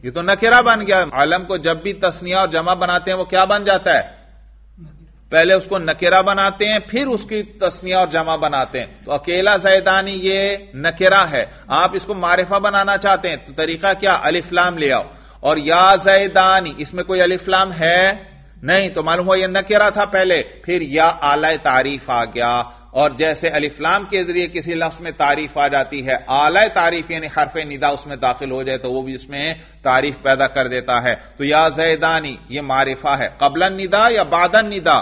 ये तो नकेरा बन गया आलम को जब भी तस्निया और जमा बनाते हैं वो क्या बन जाता है पहले उसको नकेरा बनाते हैं फिर उसकी तस्निया और जमा बनाते हैं तो अकेला जैदानी ये नकेरा है आप इसको मारिफा बनाना चाहते हैं तो तरीका क्या अलिफ्लाम ले आओ और या जैदानी इसमें कोई अलिफ्लाम है नहीं तो मालूम हुआ यह नकेरा था पहले फिर या आलाय तारीफ आ गया और जैसे अलिफ्लाम के जरिए किसी लफ्ज में तारीफ आ जाती है आलाय तारीफ यानी हरफ निदा उसमें दाखिल हो जाए तो वो भी उसमें तारीफ पैदा कर देता है तो या जैदानी ये मारिफा है कबलन निदा या बादन निदा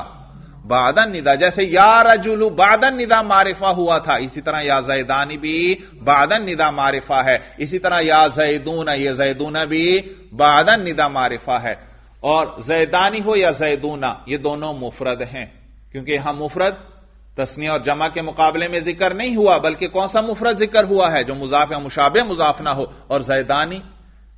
बादन निदा जैसे या रजुलू बादन निदा मारिफा हुआ था इसी तरह या जैदानी भी बादन निदा मारिफा है इसी तरह या जैदून ये जैदूना भी बादन निदा मारिफा है और जैदानी हो या जैदूना ये दोनों मुफरद हैं क्योंकि यहां मुफरद तस्नी और जमा के मुकाबले में जिक्र नहीं हुआ बल्कि कौन सा मुफरद जिक्र हुआ है जो मुजाफ या मुशाबे मुजाफ ना हो और जैदानी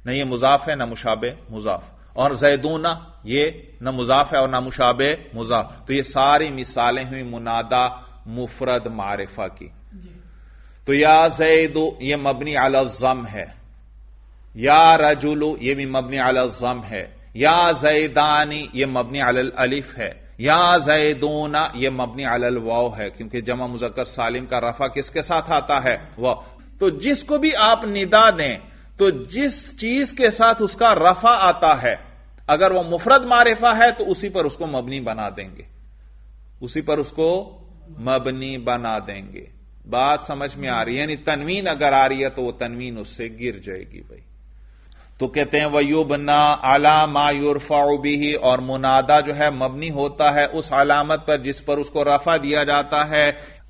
नहीं ये मुजाफ है ना मुशाबे मुजाफ और जैदूना ये न मुजाफ है और ना मुशाबे मुजाफ तो ये सारी मिसालें हुई मुनादा मुफरद मारिफा की तो या जैदो ये मबनी अलजम है या रजुलू ये भी मबनी अलजम है या जैदानी ये मबनी अलिफ है या जैदोना ये मबनी अल वाव है क्योंकि जमा मुजक्कर सालिम का रफा किसके साथ आता है वह तो जिसको भी आप निदा दें तो जिस चीज के साथ उसका रफा आता है अगर वह मुफरत मारिफा है तो उसी पर उसको मबनी बना देंगे उसी पर उसको मबनी बना देंगे बात समझ में आ रही है यानी तनवीन अगर आ रही है तो वह तनवीन उससे गिर जाएगी भाई तो कहते हैं युबना आला ही और मुनादा जो है मबनी होता है उस अलामत पर जिस पर उसको रफा दिया जाता है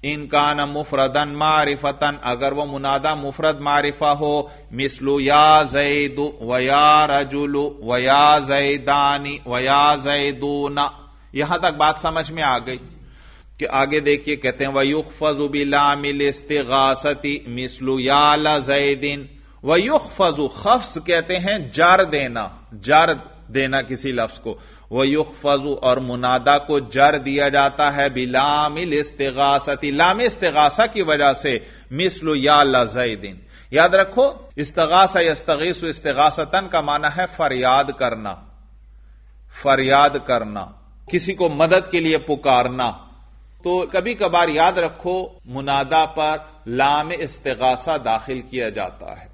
इनका न मुफरदन मारिफतन अगर वह मुनादा मुफरद मारिफा हो मिसलु या जैदु वया रजुलु वया जैदानी वया जैदूना यहां तक बात समझ में आ गई कि आगे देखिए कहते हैं वयुख फजु बिलामिल मिसलू मिसलु या लैदिन वयुख फजु खफ्स कहते हैं जर देना जार देना किसी लफ्ज को व फजू और मुनादा को जर दिया जाता है बिलामिल इस्तेगासती लाम इस्तेगासा की वजह से मिसलु या दिन याद रखो इस्तगासा यस्तगीसु इस्तगासतन का माना है फरियाद करना फरियाद करना किसी को मदद के लिए पुकारना तो कभी कभार याद रखो मुनादा पर लाम इस्तगासा दाखिल किया जाता है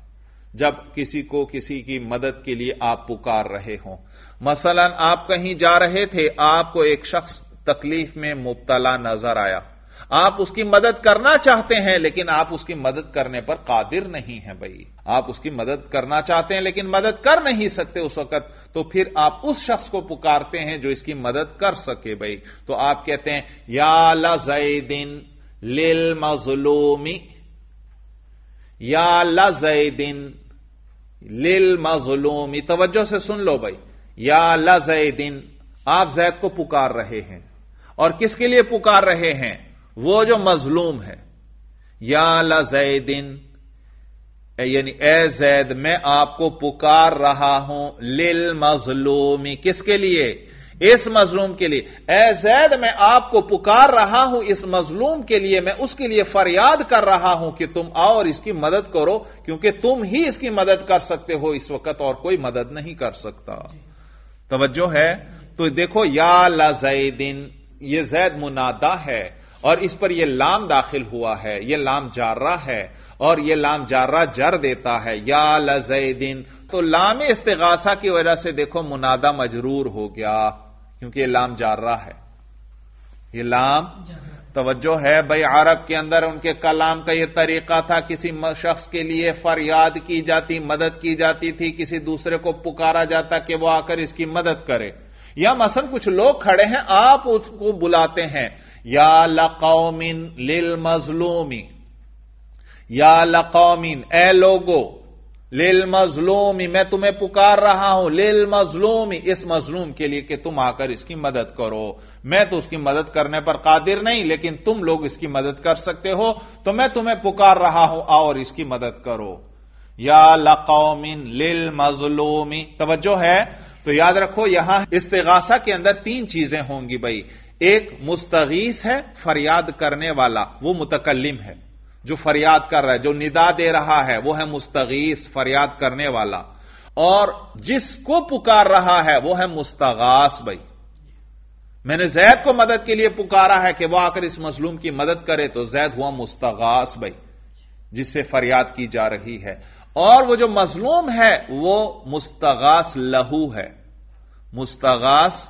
जब किसी को किसी की मदद के लिए आप पुकार रहे हों मसलन आप कहीं जा रहे थे आपको एक शख्स तकलीफ में मुबतला नजर आया आप उसकी मदद करना चाहते हैं लेकिन आप उसकी मदद करने पर कादिर नहीं है भाई आप उसकी मदद करना चाहते हैं लेकिन मदद कर नहीं सकते उस वक्त तो फिर आप उस शख्स को पुकारते हैं जो इसकी मदद कर सके भाई तो आप कहते हैं या लजैदिन लिल मजलूमी या लजैदिन लिल मजलूमी तवज्जो से सुन लो भाई या अल्लाह जैदिन आप जैद को पुकार रहे हैं और किसके लिए पुकार रहे हैं वो जो मजलूम है या अल्लाह जैदिन यानी ए जैद मैं आपको पुकार रहा हूं लिल मजलूमी किसके लिए इस मजलूम के लिए ए जैद मैं आपको पुकार रहा हूं इस मजलूम के लिए मैं उसके लिए फरियाद कर रहा हूं कि तुम आओ और इसकी मदद करो क्योंकि तुम ही इसकी मदद कर सकते हो इस वक्त और कोई मदद नहीं कर सकता तवज्जो है तो देखो या ला जैदिन यह जैद मुनादा है और इस पर यह लाम दाखिल हुआ है यह लाम जारा है और यह लाम जारा जर देता है या ला जैदिन तो लाम इस्तेगासा की वजह से देखो मुनादा मजरूर हो गया क्योंकि यह लाम जारा है यह लाम तवज्जो है भाई अरब के अंदर उनके कलाम का यह तरीका था किसी शख्स के लिए फरियाद की जाती मदद की जाती थी किसी दूसरे को पुकारा जाता कि वह आकर इसकी मदद करे या मसल कुछ लोग खड़े हैं आप उसको बुलाते हैं या लकौमिन लिल मजलूमी या लकौमिन ए लोगो लिल मजलूमी मैं तुम्हें पुकार रहा हूं लिल मजलूमी इस मजलूम के लिए कि तुम आकर इसकी मदद करो मैं तो उसकी मदद करने पर कादिर नहीं लेकिन तुम लोग इसकी मदद कर सकते हो तो मैं तुम्हें पुकार रहा हूं आओ और इसकी मदद करो या लकौमिन लिल मजलूमी तवज्जो है तो याद रखो यहां इस्तेगासा के अंदर तीन चीजें होंगी भाई एक मुस्तगीस है फरियाद करने वाला वो मुतकलम है जो फरियाद कर रहा है जो निदा दे रहा है वो है मुस्तगीस फरियाद करने वाला और जिसको पुकार रहा है वो है मुस्तगास भाई मैंने जैद को मदद के लिए पुकारा है कि वह आकर इस मजलूम की मदद करे तो जैद हुआ मुस्तगास भाई जिससे फरियाद की जा रही है और वह जो मजलूम है वह मुस्तगास लहू है मुस्तगास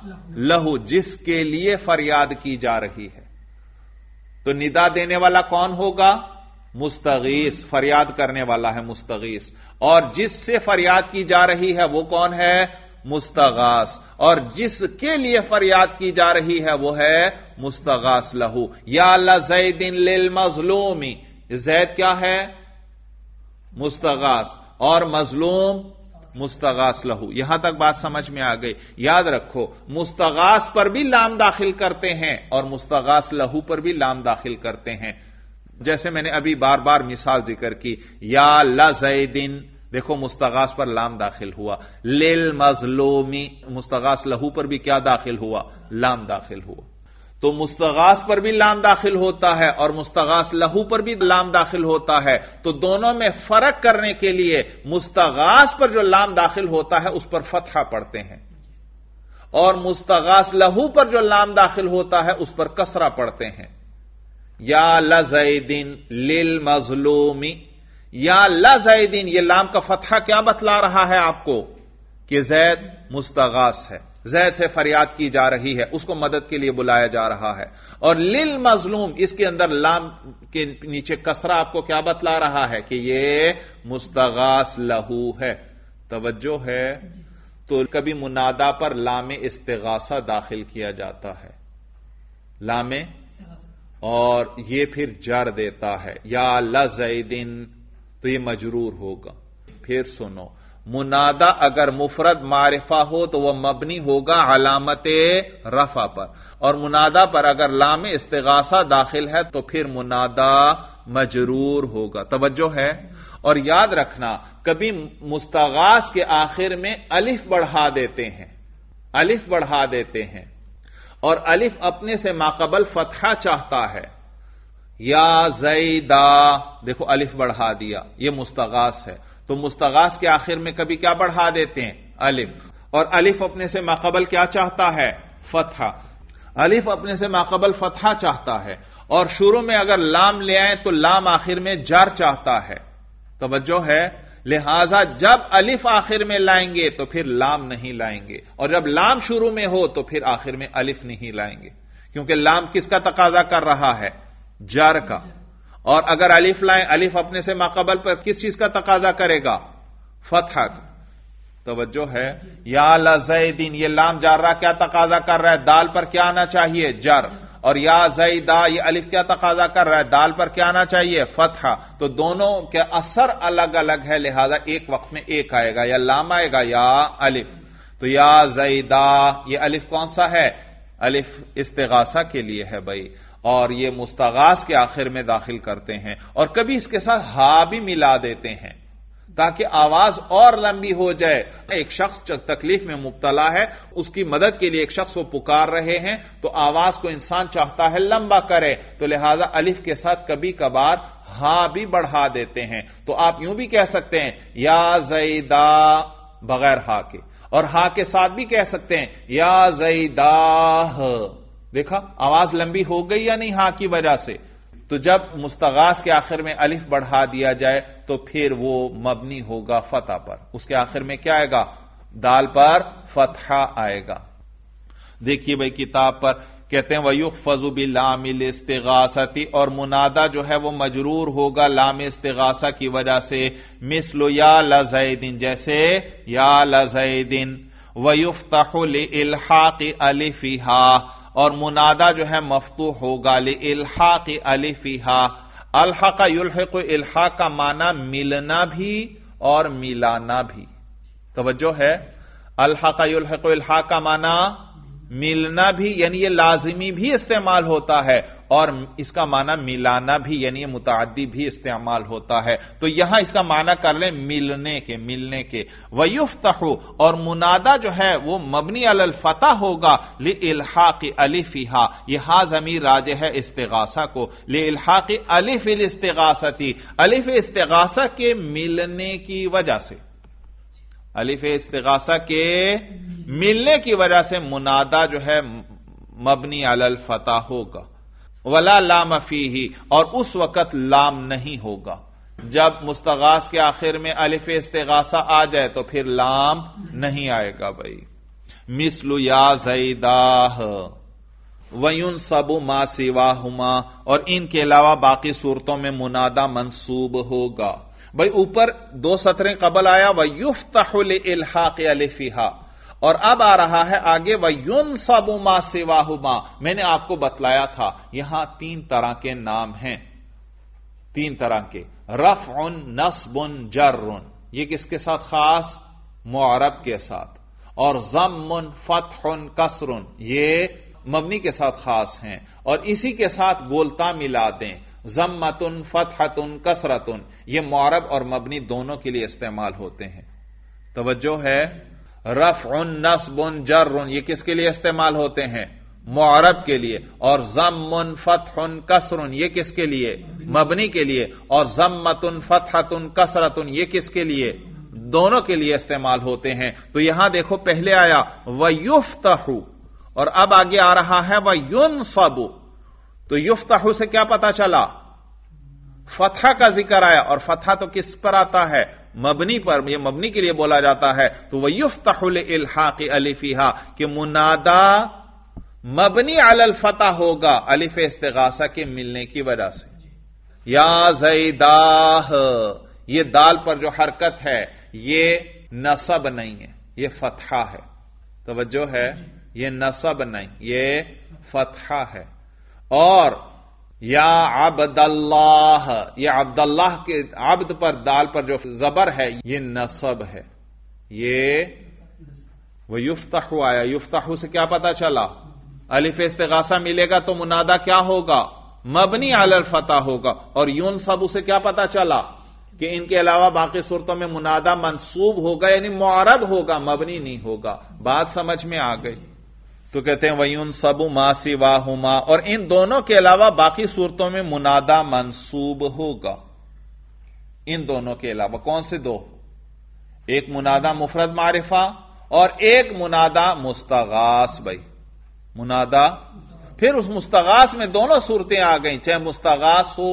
लहू जिसके लिए फरियाद की जा रही है तो निदा देने वाला कौन होगा मुस्तगीस फरियाद करने वाला है मुस्तगीस और जिससे फरियाद की जा रही है वो कौन है मुस्तगास और जिसके लिए फरियाद की जा रही है वो है मुस्तगास लहू या जैदिन लिल मजलूमी जैद क्या है मुस्तगास और मजलूम मुस्तगास लहू यहां तक बात समझ में आ गई याद रखो मुस्तगास पर भी लाम दाखिल करते हैं और मुस्तगास लहू पर भी लाम दाखिल करते हैं जैसे मैंने अभी बार बार मिसाल जिक्र की या लजैदिन देखो मुस्तगास पर लाम दाखिल हुआ लिल मजलोमी मुस्तगास लहू पर भी क्या दाखिल हुआ लाम दाखिल हुआ तो मुस्तगास पर भी लाम दाखिल होता है और मुस्तगास लहू पर भी लाम दाखिल होता है तो दोनों में फर्क करने के लिए मुस्तगास पर जो लाम दाखिल होता है उस पर फतहा पढ़ते हैं और मुस्तगास लहू पर जो लाम दाखिल होता है उस पर कसरा पढ़ते हैं या लजैदीन लिल मजलूमी या लजैदीन ये लाम का फतहा क्या बतला रहा है आपको कि जैद मुस्तगास है जैद से फरियाद की जा रही है उसको मदद के लिए बुलाया जा रहा है और लिल मजलूम इसके अंदर लाम के नीचे कसरा आपको क्या बतला रहा है कि ये मुस्तगास लहू है तवज्जो है तो कभी मुनादा पर लाम इस्तगासा दाखिल किया जाता है लामे और ये फिर जर देता है या लजैदिन तो ये मजरूर होगा फिर सुनो मुनादा अगर मुफरद मारिफा हो तो वह मबनी होगा अलामत रफा पर और मुनादा पर अगर लाम इस्तेगासा दाखिल है तो फिर मुनादा मजरूर होगा तवज्जो है और याद रखना कभी मुस्तगास के आखिर में अलिफ बढ़ा देते हैं अलिफ बढ़ा देते हैं और अलिफ अपने से माकबल फतहा चाहता है या जईदा देखो अलिफ बढ़ा दिया यह मुस्तगास है तो मुस्तगास के आखिर में कभी क्या बढ़ा देते हैं अलिफ और अलिफ अपने से माकबल क्या चाहता है फतहा अलिफ अपने से माकबल फतहा चाहता है और शुरू में अगर लाम ले आए तो लाम आखिर में जर चाहता है तोज्जो है लिहाजा जब अलिफ आखिर में लाएंगे तो फिर लाम नहीं लाएंगे और जब लाम शुरू में हो तो फिर आखिर में अलिफ नहीं लाएंगे क्योंकि लाम किसका तकाजा कर रहा है जर का और अगर अलिफ लाए अलिफ अपने से माकबल पर किस चीज का तकाजा करेगा फतह तोज्जो है या लजैदीन ये लाम जार रहा क्या तकाजा कर रहा है दाल पर क्या आना चाहिए जर और या जईदा ये अलिफ क्या तकाजा कर रहा है दाल पर क्या आना चाहिए फतहा तो दोनों के असर अलग अलग है लिहाजा एक वक्त में एक आएगा या लाम आएगा या अलिफ तो या जईदा ये अलिफ कौन सा है अलिफ इस्तेगासा के लिए है भाई और ये मुस्तगास के आखिर में दाखिल करते हैं और कभी इसके साथ हा भी मिला देते हैं ताकि आवाज और लंबी हो जाए एक शख्स तकलीफ में मुबतला है उसकी मदद के लिए एक शख्स को पुकार रहे हैं तो आवाज को इंसान चाहता है लंबा करे तो लिहाजा अलिफ के साथ कभी कभार हा भी बढ़ा देते हैं तो आप यूं भी कह सकते हैं या जईदा बगैर हा के और हा के साथ भी कह सकते हैं या जईदाह देखा आवाज लंबी हो गई या नहीं हा की वजह से तो जब मुस्तगास के आखिर में अलिफ बढ़ा दिया जाए तो फिर वो मबनी होगा फतह पर उसके आखिर में क्या आएगा दाल पर फतहा आएगा देखिए भाई किताब पर कहते हैं वयुख फजुबी लामिल इस्तेगासती और मुनादा जो है वो मजरूर होगा लाम इस्तेगासा की वजह से मिसलो या लजैदिन जैसे या लजैदिन इलाहा अलिफिहा और मुनादा जो है मफतू होगा ले इल्हा के अलिफिहा अल्हा का युल्हक इल्हा का माना मिलना भी और मिलाना भी तोज्जो है अल्हा का युल्हक इल्हा का माना मिलना भी यानी यह लाजिमी भी इस्तेमाल होता है और इसका माना मिलाना भी यानी मुतादी भी इस्तेमाल होता है तो यहां इसका माना कर ले मिलने के मिलने के वयुफ्तह और मुनादा जो है वो मबनी अल फतह होगा ले इल्हाक अलिफिहा यह जमीर राज है इस्तेगासा को ले के अलिफ इस्तेगासती अलिफ इस्तेगासा के मिलने की वजह से अलिफ इस्तेगासा के मिलने की वजह से मुनादा जो है मबनी अल फतह होगा वला लाम फी और उस वक्त लाम नहीं होगा जब मुस्तगास के आखिर में अलिफ इस्तेगासा आ जाए तो फिर लाम नहीं आएगा भाई मिसलु या जईदाह वयुन सबु मा सिवा हुमा और इनके अलावा बाकी सूरतों में मुनादा मंसूब होगा भाई ऊपर दो सत्रें कबल आया वयुफ्तुल इल्हाक अलिफिहा और अब आ रहा है आगे व युन सबुमा सेवाहुमा मैंने आपको बतलाया था यहां तीन तरह के नाम हैं तीन तरह के रफ उन नस्ब उन जर उन ये किसके साथ खास मुआरब के साथ और उन फतहन कसरुन ये मबनी के साथ खास हैं और इसी के साथ बोलता मिला दें जम्मतुन फतहतुन कसरतुन ये मौरब और मबनी दोनों के लिए इस्तेमाल होते हैं तोज्जो है रफ उन नस्ब उन जर उन ये किसके लिए इस्तेमाल होते हैं मुआरब के लिए और जमुन कसर उन ये किसके लिए मबनी के लिए और उन उन कसरत उन ये किसके लिए दोनों के लिए इस्तेमाल होते हैं तो यहां देखो पहले आया व युफ्तहु और अब आगे आ रहा है व युन सबू तो युफ्तहु से क्या पता चला फतह का जिक्र आया और फतह तो किस पर आता है मबनी पर यह मबनी के लिए बोला जाता है तो वह युफ्तुल इल्हाक अलिफिहा कि मुनादा मबनी अल फतह होगा अलिफ इस्तगासा के मिलने की वजह से या जईदाह ये दाल पर जो हरकत है यह नसब नहीं है यह फतहा है तो जो है यह नसब नहीं यह फतहा है और या अब्दल्लाह या अब्दल्लाह के आब्द पर दाल पर जो जबर है ये नसब है ये वह युफ्ताहु आया युफ्ताहु से क्या पता चला अलिफ इस्तगासा मिलेगा तो मुनादा क्या होगा मबनी आलर फता होगा और यून सब उसे क्या पता चला कि इनके अलावा बाकी सूरतों में मुनादा मंसूब होगा यानी मुआरब होगा मबनी नहीं होगा बात समझ में आ गई तो कहते हैं वयुन सबु मासी वाहुमा और इन दोनों के अलावा बाकी सूरतों में मुनादा मंसूब होगा इन दोनों के अलावा कौन से दो एक मुनादा मुफरद मारिफा और एक मुनादा मुस्तगास भाई मुनादा फिर उस मुस्तगास में दोनों सूरतें आ गई चाहे मुस्तगास हो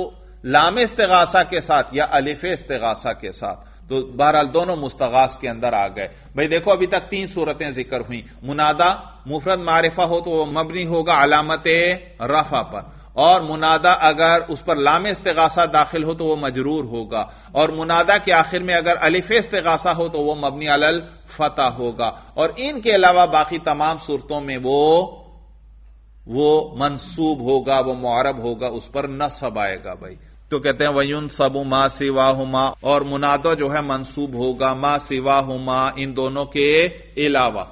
लाम इस्तगासा के साथ या अलिफ इस्तगासा के साथ तो बहरहाल दोनों मुस्तगास के अंदर आ गए भाई देखो अभी तक तीन सूरतें जिक्र हुई मुनादा मुफरत मारिफा हो तो वह मबनी होगा अलामत रफा पर और मुनादा अगर उस पर लाम इस्तेगासा दाखिल हो तो वह मजरूर होगा और मुनादा के आखिर में अगर अलिफ इस्तेगासा हो तो वह मबनी अलल फतेह होगा और इनके अलावा बाकी तमाम सूरतों में वो वो मनसूब होगा वो मुआरब होगा उस पर नसब आएगा भाई तो कहते हैं वयुन सबु मा सिवा हुमा और मुनादा जो है मनसूब होगा मा सिवा हुमा इन दोनों के अलावा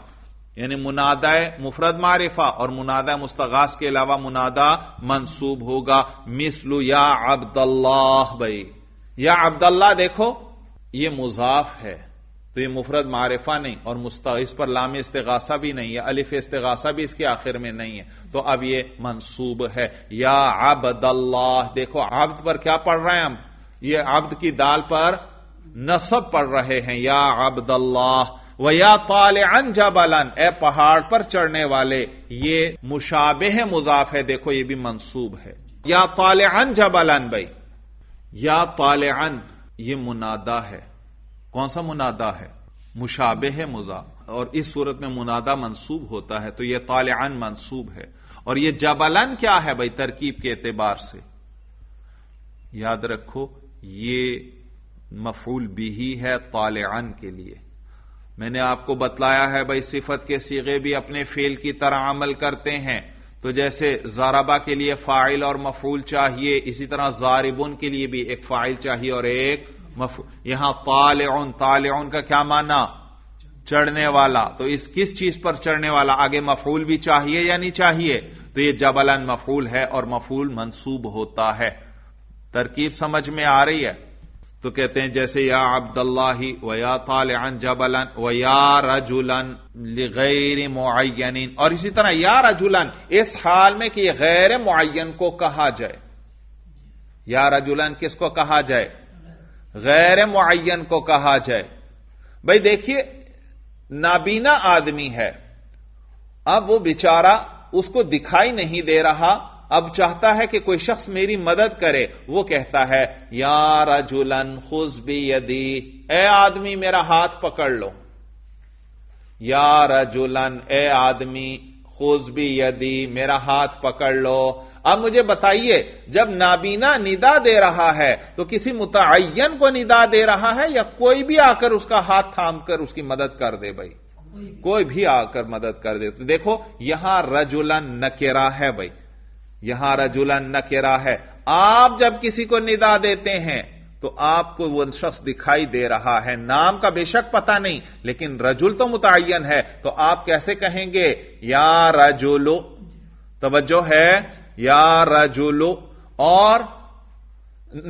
यानी मुनादा मुफरद मारिफा और मुनादा मुस्तगास के अलावा मुनादा मनसूब होगा मिसलु या अब्दल्लाह भाई या अब्दुल्ला देखो ये मुजाफ है तो ये मुफरत मारिफा नहीं और मुस्ता इस पर लाम इस्तेगासा भी नहीं है अलिफ इस्तेगासा भी इसके आखिर में नहीं है तो अब ये मनसूब है या आबदल्लाह देखो आब्द पर क्या पढ़ रहे हैं हम ये आब्द की दाल पर नसब पढ़ रहे हैं या आबदल्लाह व या ताल अनजबलन ए पहाड़ पर चढ़ने वाले ये मुशाबे मुजाफ है देखो ये भी मनसूब है या ताल अनजबलन भाई या ताल अन ये मुनादा है कौन सा मुनादा है मुशाबे है मुजा और इस सूरत में मुनादा मंसूब होता है तो यह तालान मंसूब है और यह जबलन क्या है भाई तरकीब के एतबार से याद रखो ये मफूल बिही है तालान के लिए मैंने आपको बतलाया है भाई सिफत के सीगे भी अपने फेल की तरह अमल करते हैं तो जैसे जाराबा के लिए फाइल और मफूल चाहिए इसी तरह जारिबुन के लिए भी एक फाइल चाहिए और एक यहां ताल ताल का क्या माना चढ़ने वाला तो इस किस चीज पर चढ़ने वाला आगे मफूल भी चाहिए या नहीं चाहिए तो ये जबलन मफूल है और मफूल मंसूब होता है तरकीब समझ में आ रही है तो कहते हैं जैसे या अब्दुल्लाही व या तालन जबलन व या रजुलन गैर मुन और इसी तरह या रजुलन इस हाल में कि गैर मुन को कहा जाए या रजुलन किसको कहा जाए गैर मुन को कहा जाए भाई देखिए नाबीना आदमी है अब वो बेचारा उसको दिखाई नहीं दे रहा अब चाहता है कि कोई शख्स मेरी मदद करे वो कहता है या रजुलन खुज भी यदि ए आदमी मेरा हाथ पकड़ लो या रजुलन ए आदमी खुज भी यदि मेरा हाथ पकड़ लो अब मुझे बताइए जब नाबीना निदा दे रहा है तो किसी मुतन को निदा दे रहा है या कोई भी आकर उसका हाथ थाम कर उसकी मदद कर दे भाई कोई भी आकर मदद कर दे तो देखो यहां रजुलन नकेरा है भाई यहां रजुलन नकेरा है आप जब किसी को निदा देते हैं तो आपको वो शख्स दिखाई दे रहा है नाम का बेशक पता नहीं लेकिन रजुल तो मुतन है तो आप कैसे कहेंगे या रजुलो तोज्जो है या रजुलो और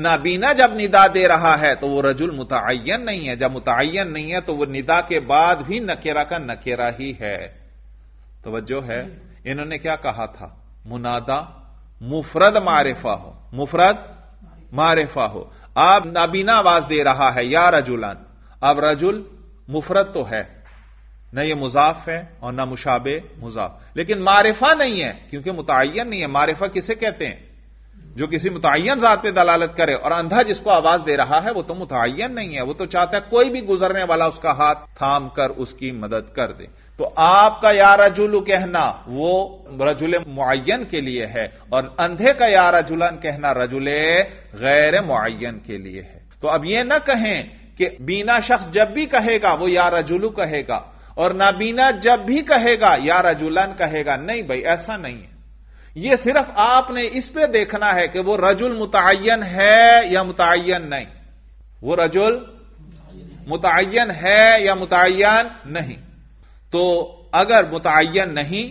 नाबीना जब निदा दे रहा है तो वो रजुल मुतायन नहीं है जब मुतायन नहीं है तो वो निदा के बाद भी नकेरा का नकेरा ही है तो तोज्जो है इन्होंने क्या कहा था मुनादा मुफरद मारिफा हो मुफरद मारिफा हो अब नाबीना आवाज दे रहा है या रजुलन अब रजुल मुफरत तो है न यह मुजाफ है और ना मुशाबे मुजाफ लेकिन मारिफा नहीं है क्योंकि मुतन नहीं है मारिफा किसे कहते हैं जो किसी मुतन जात पे दलालत करे और अंधा जिसको आवाज दे रहा है वो तो मुतन नहीं है वो तो चाहता है कोई भी गुजरने वाला उसका हाथ थाम कर उसकी मदद कर दे तो आपका या रजुलू कहना वो रजुल मुन के लिए है और अंधे का या रजुलन कहना रजुल गैर मुन के लिए है तो अब यह ना कहें कि बीना शख्स जब भी कहेगा वो या रजुलू कहेगा और नाबीना जब भी कहेगा या रजुलन कहेगा नहीं भाई ऐसा नहीं है यह सिर्फ आपने इस पर देखना है कि वह रजुल मुतन है या मुतन नहीं वो रजुल मुतन है या मुतन नहीं तो अगर मुतन नहीं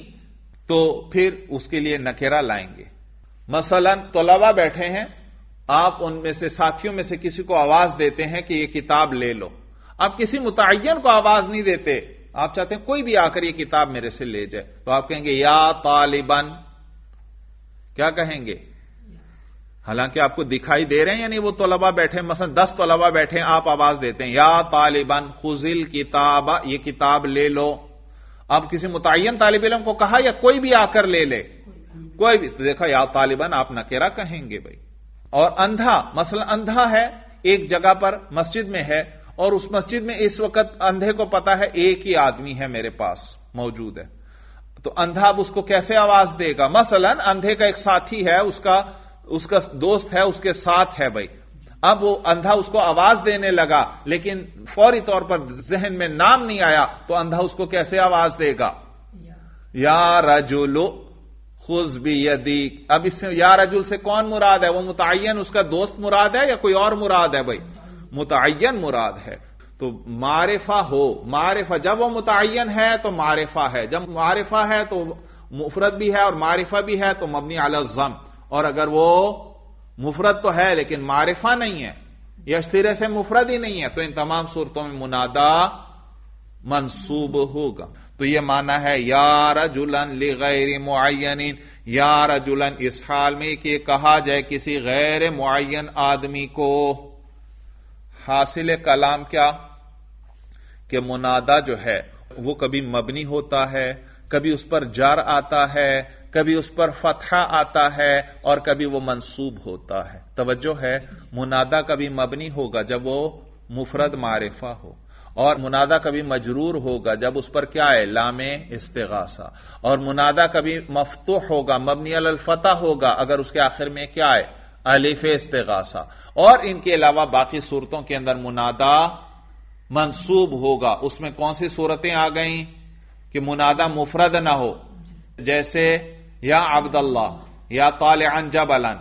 तो फिर उसके लिए नकेरा लाएंगे मसलन तलबा बैठे हैं आप उनमें से साथियों में से किसी को आवाज देते हैं कि यह किताब ले लो आप किसी मुतन को आवाज नहीं देते आप चाहते हैं कोई भी आकर ये किताब मेरे से ले जाए तो आप कहेंगे या तालिबान क्या कहेंगे हालांकि आपको दिखाई दे रहे हैं यानी वो तलबा बैठे मसलन दस तलबा बैठे आप आवाज देते हैं या तालिबान खुजिल किताब ये किताब ले लो आप किसी मुतन तालिब इलम को कहा या कोई भी आकर ले ले कोई भी तो देखा या तालिबान आप नकेरा कहेंगे भाई और अंधा मसल अंधा है एक जगह पर मस्जिद में है और उस मस्जिद में इस वक्त अंधे को पता है एक ही आदमी है मेरे पास मौजूद है तो अंधा अब उसको कैसे आवाज देगा मसलन अंधे का एक साथी है उसका उसका दोस्त है उसके साथ है भाई अब वो अंधा उसको आवाज देने लगा लेकिन फौरी तौर पर जहन में नाम नहीं आया तो अंधा उसको कैसे आवाज देगा या रजुलो खुज भी यदीक अब इससे या रजुल से कौन मुराद है वो मुतन उसका दोस्त मुराद है या कोई और मुराद है भाई मुतन मुराद है तो मारिफा हो मारिफा जब वो मुतन है तो मारिफा है जब मारिफा है तो मुफरत भी है और मारिफा भी है तो मबनी अलजम और अगर वो मुफरत तो है लेकिन मारिफा नहीं है यशतिर से मुफरत ही नहीं है तो इन तमाम सूरतों में मुनादा मनसूब होगा तो यह माना है यार जुलन ली गैर मुन यार जुलन इस हाल में कि कहा जाए किसी गैर मुआन आदमी को हासिल कलाम क्या कि मुनादा जो है वो कभी मबनी होता है कभी उस पर जार आता है कभी उस पर फतहा आता है और कभी वो मंसूब होता है तवज्जो है मुनादा कभी मबनी होगा जब वो मुफरद मारिफा हो और मुनादा कभी मजरूर होगा जब उस पर क्या है लाम इस्तेगासा और मुनादा कभी मफतूह होगा मबनी फतह होगा अगर उसके आखिर में क्या है अलिफ इस्तेगासा और इनके अलावा बाकी सूरतों के अंदर मुनादा मनसूब होगा उसमें कौन सी सूरतें आ गई कि मुनादा मुफरद ना हो जैसे या अब्दल्ला या तालन जबलन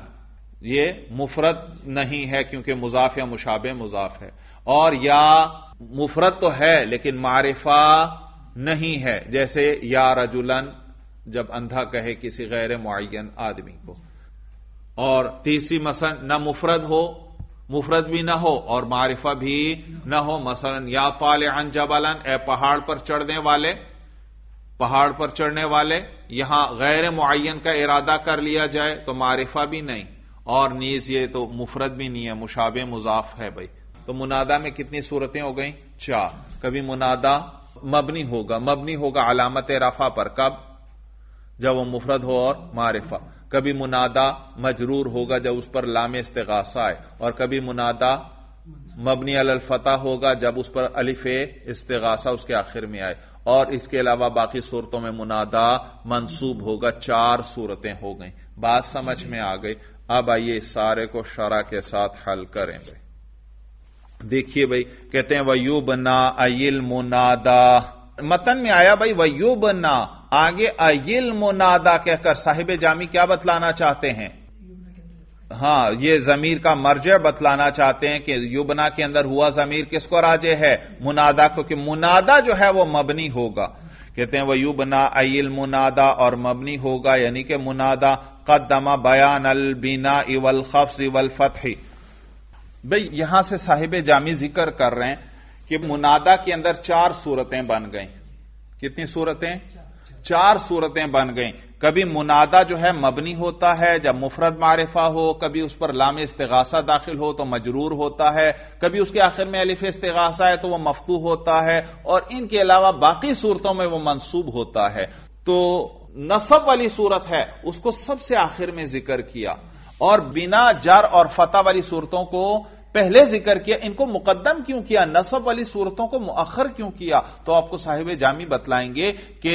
ये मुफरत नहीं है क्योंकि मुजाफ या मुशाबे मुजाफ है और या मुफरत तो है लेकिन मारिफा नहीं है जैसे या रजुलन जब अंधा कहे किसी गैर मुन आदमी को और तीसरी मसन न मुफरद हो मुफरत भी ना हो और मारिफा भी ना हो मसलन या ताले अन जबलन ए पहाड़ पर चढ़ने वाले पहाड़ पर चढ़ने वाले यहां गैर मुन का इरादा कर लिया जाए तो मारिफा भी नहीं और नीज ये तो मुफरत भी नहीं है मुशाबे मुजाफ है भाई तो मुनादा में कितनी सूरतें हो गई चार कभी मुनादा मबनी होगा मबनी होगा अलामत रफा पर कब जब वो मुफरत हो और मारिफा कभी मुनादा मजरूर होगा जब उस पर लाम इस्तेगासा आए और कभी मुनादा मबनी अलफता होगा जब उस पर अलिफे इस्तेगासा उसके आखिर में आए और इसके अलावा बाकी सूरतों में मुनादा मंसूब होगा चार सूरतें हो गई बात समझ में आ गई अब आइए इस सारे को शरा के साथ हल करें भाई देखिए भाई कहते हैं ना अल मुनादा मतन में आया भाई ना आगे अयिल मुनादा कहकर साहिब जामी क्या बतलाना चाहते हैं हां ये जमीर का मर्ज बतलाना चाहते हैं कि युबना के अंदर हुआ जमीर किसको राजे है मुनादा क्योंकि मुनादा जो है वह मबनी होगा कहते हैं वह युबना अयिल मुनादा और मबनी होगा यानी कि मुनादा कदमा बयान अल बीना इवल खफ्स इवल फतह भाई यहां से साहिब जामी जिक्र कर रहे हैं कि मुनादा के अंदर चार सूरतें बन गई कितनी सूरतें चार सूरतें बन गई कभी मुनादा जो है मबनी होता है जब मुफरत मारिफा हो कभी उस पर लाम इस्तेगासा दाखिल हो तो मजरूर होता है कभी उसके आखिर में अलिफ इस्तेगासा है तो वह मफतू होता है और इनके अलावा बाकी सूरतों में वह मनसूब होता है तो नसब वाली सूरत है उसको सबसे आखिर में जिक्र किया और बिना जर और फतह वाली सूरतों को पहले जिक्र किया इनको मुकदम क्यों किया नसब वाली सूरतों को मुखर क्यों किया तो आपको साहिब जामी बतलाएंगे कि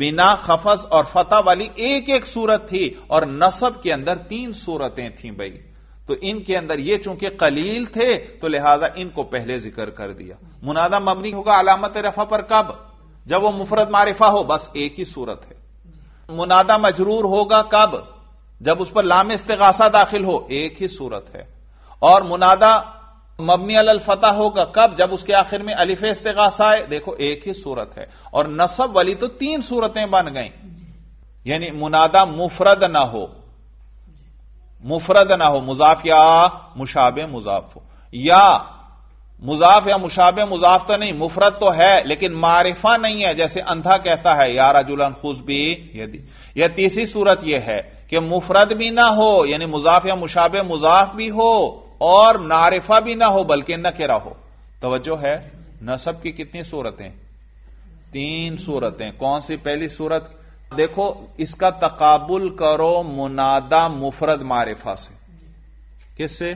बिना खफज और फतह वाली एक एक सूरत थी और नसब के अंदर तीन सूरतें थी भाई तो इनके अंदर ये चूंकि कलील थे तो लिहाजा इनको पहले जिक्र कर दिया मुनादा मबनी होगा अलामत रफा पर कब जब वो मुफरत मारिफा हो बस एक ही सूरत है मुनादा मजरूर होगा कब जब उस पर लाम इस्तासा दाखिल हो एक ही सूरत है और मुनादा मबनी अलफता होगा कब जब उसके आखिर में अलिफ इस्तेगास आए देखो एक ही सूरत है और नसब वाली तो तीन सूरतें बन गई यानी मुनादा मुफरद ना हो मुफरद ना हो मुजाफ या मुशाब मुजाफ हो या मुजाफ या मुशाबे मुजाफ तो नहीं मुफरत तो है लेकिन मारिफा नहीं है जैसे अंधा कहता है यारा जुलन खुशबी यदि यह तीसरी सूरत यह है कि मुफरत भी ना हो यानी मुजाफ या मुशाबे मुजाफ भी हो और नारिफा भी ना हो बल्कि नकेरा हो तोज्जो है नसब की कितनी सूरतें तीन सूरतें कौन सी पहली सूरत देखो इसका तकाबुल करो मुनादा मुफरद मारिफा से किससे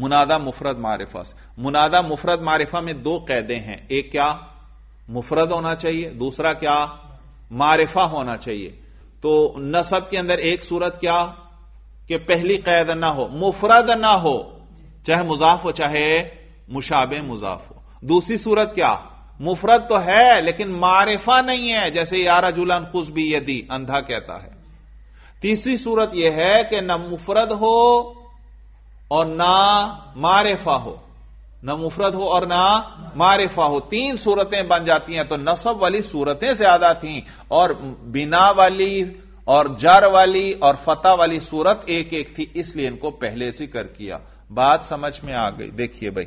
मुनादा मुफरद मारिफा से मुनादा मुफरद मारिफा में दो कैदे हैं एक क्या मुफरद होना चाहिए दूसरा क्या मारिफा होना चाहिए तो नसब के अंदर एक सूरत क्या कि पहली कैद ना हो मुफरद ना हो चाहे मुजाफ हो चाहे मुशाबे मुजाफ हो दूसरी सूरत क्या मुफरत तो है लेकिन मारिफा नहीं है जैसे यारा जुलान खुश भी यदि अंधा कहता है तीसरी सूरत यह है कि ना मुफरद हो और ना मारिफा हो ना मुफरद हो और ना मारिफा हो तीन सूरतें बन जाती हैं तो नसब वाली सूरतें ज्यादा थी और बिना वाली और जर वाली और फतह वाली सूरत एक एक थी इसलिए इनको पहले जिक्र किया बात समझ में आ गई देखिए भाई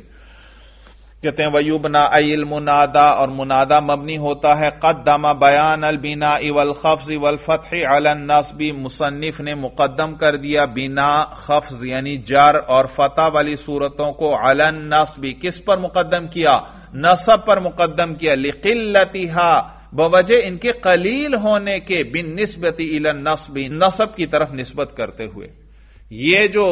कहते हैं वयुबना अल मुनादा और मुनादा मबनी होता है कदमा बयान अल बिना इवल खफ्ज इवल फतह अलन नसबी मुसन्फ ने मुकदम कर दिया बिना खफ्ज यानी जर और फतह वाली सूरतों को अलन नसबी किस पर मुकदम किया नसब पर मुकदम किया लिकिल्लतिहा बवजह इनके कलील होने के बिन नस्बती इला नस्ब नसब की तरफ नस्बत करते हुए ये जो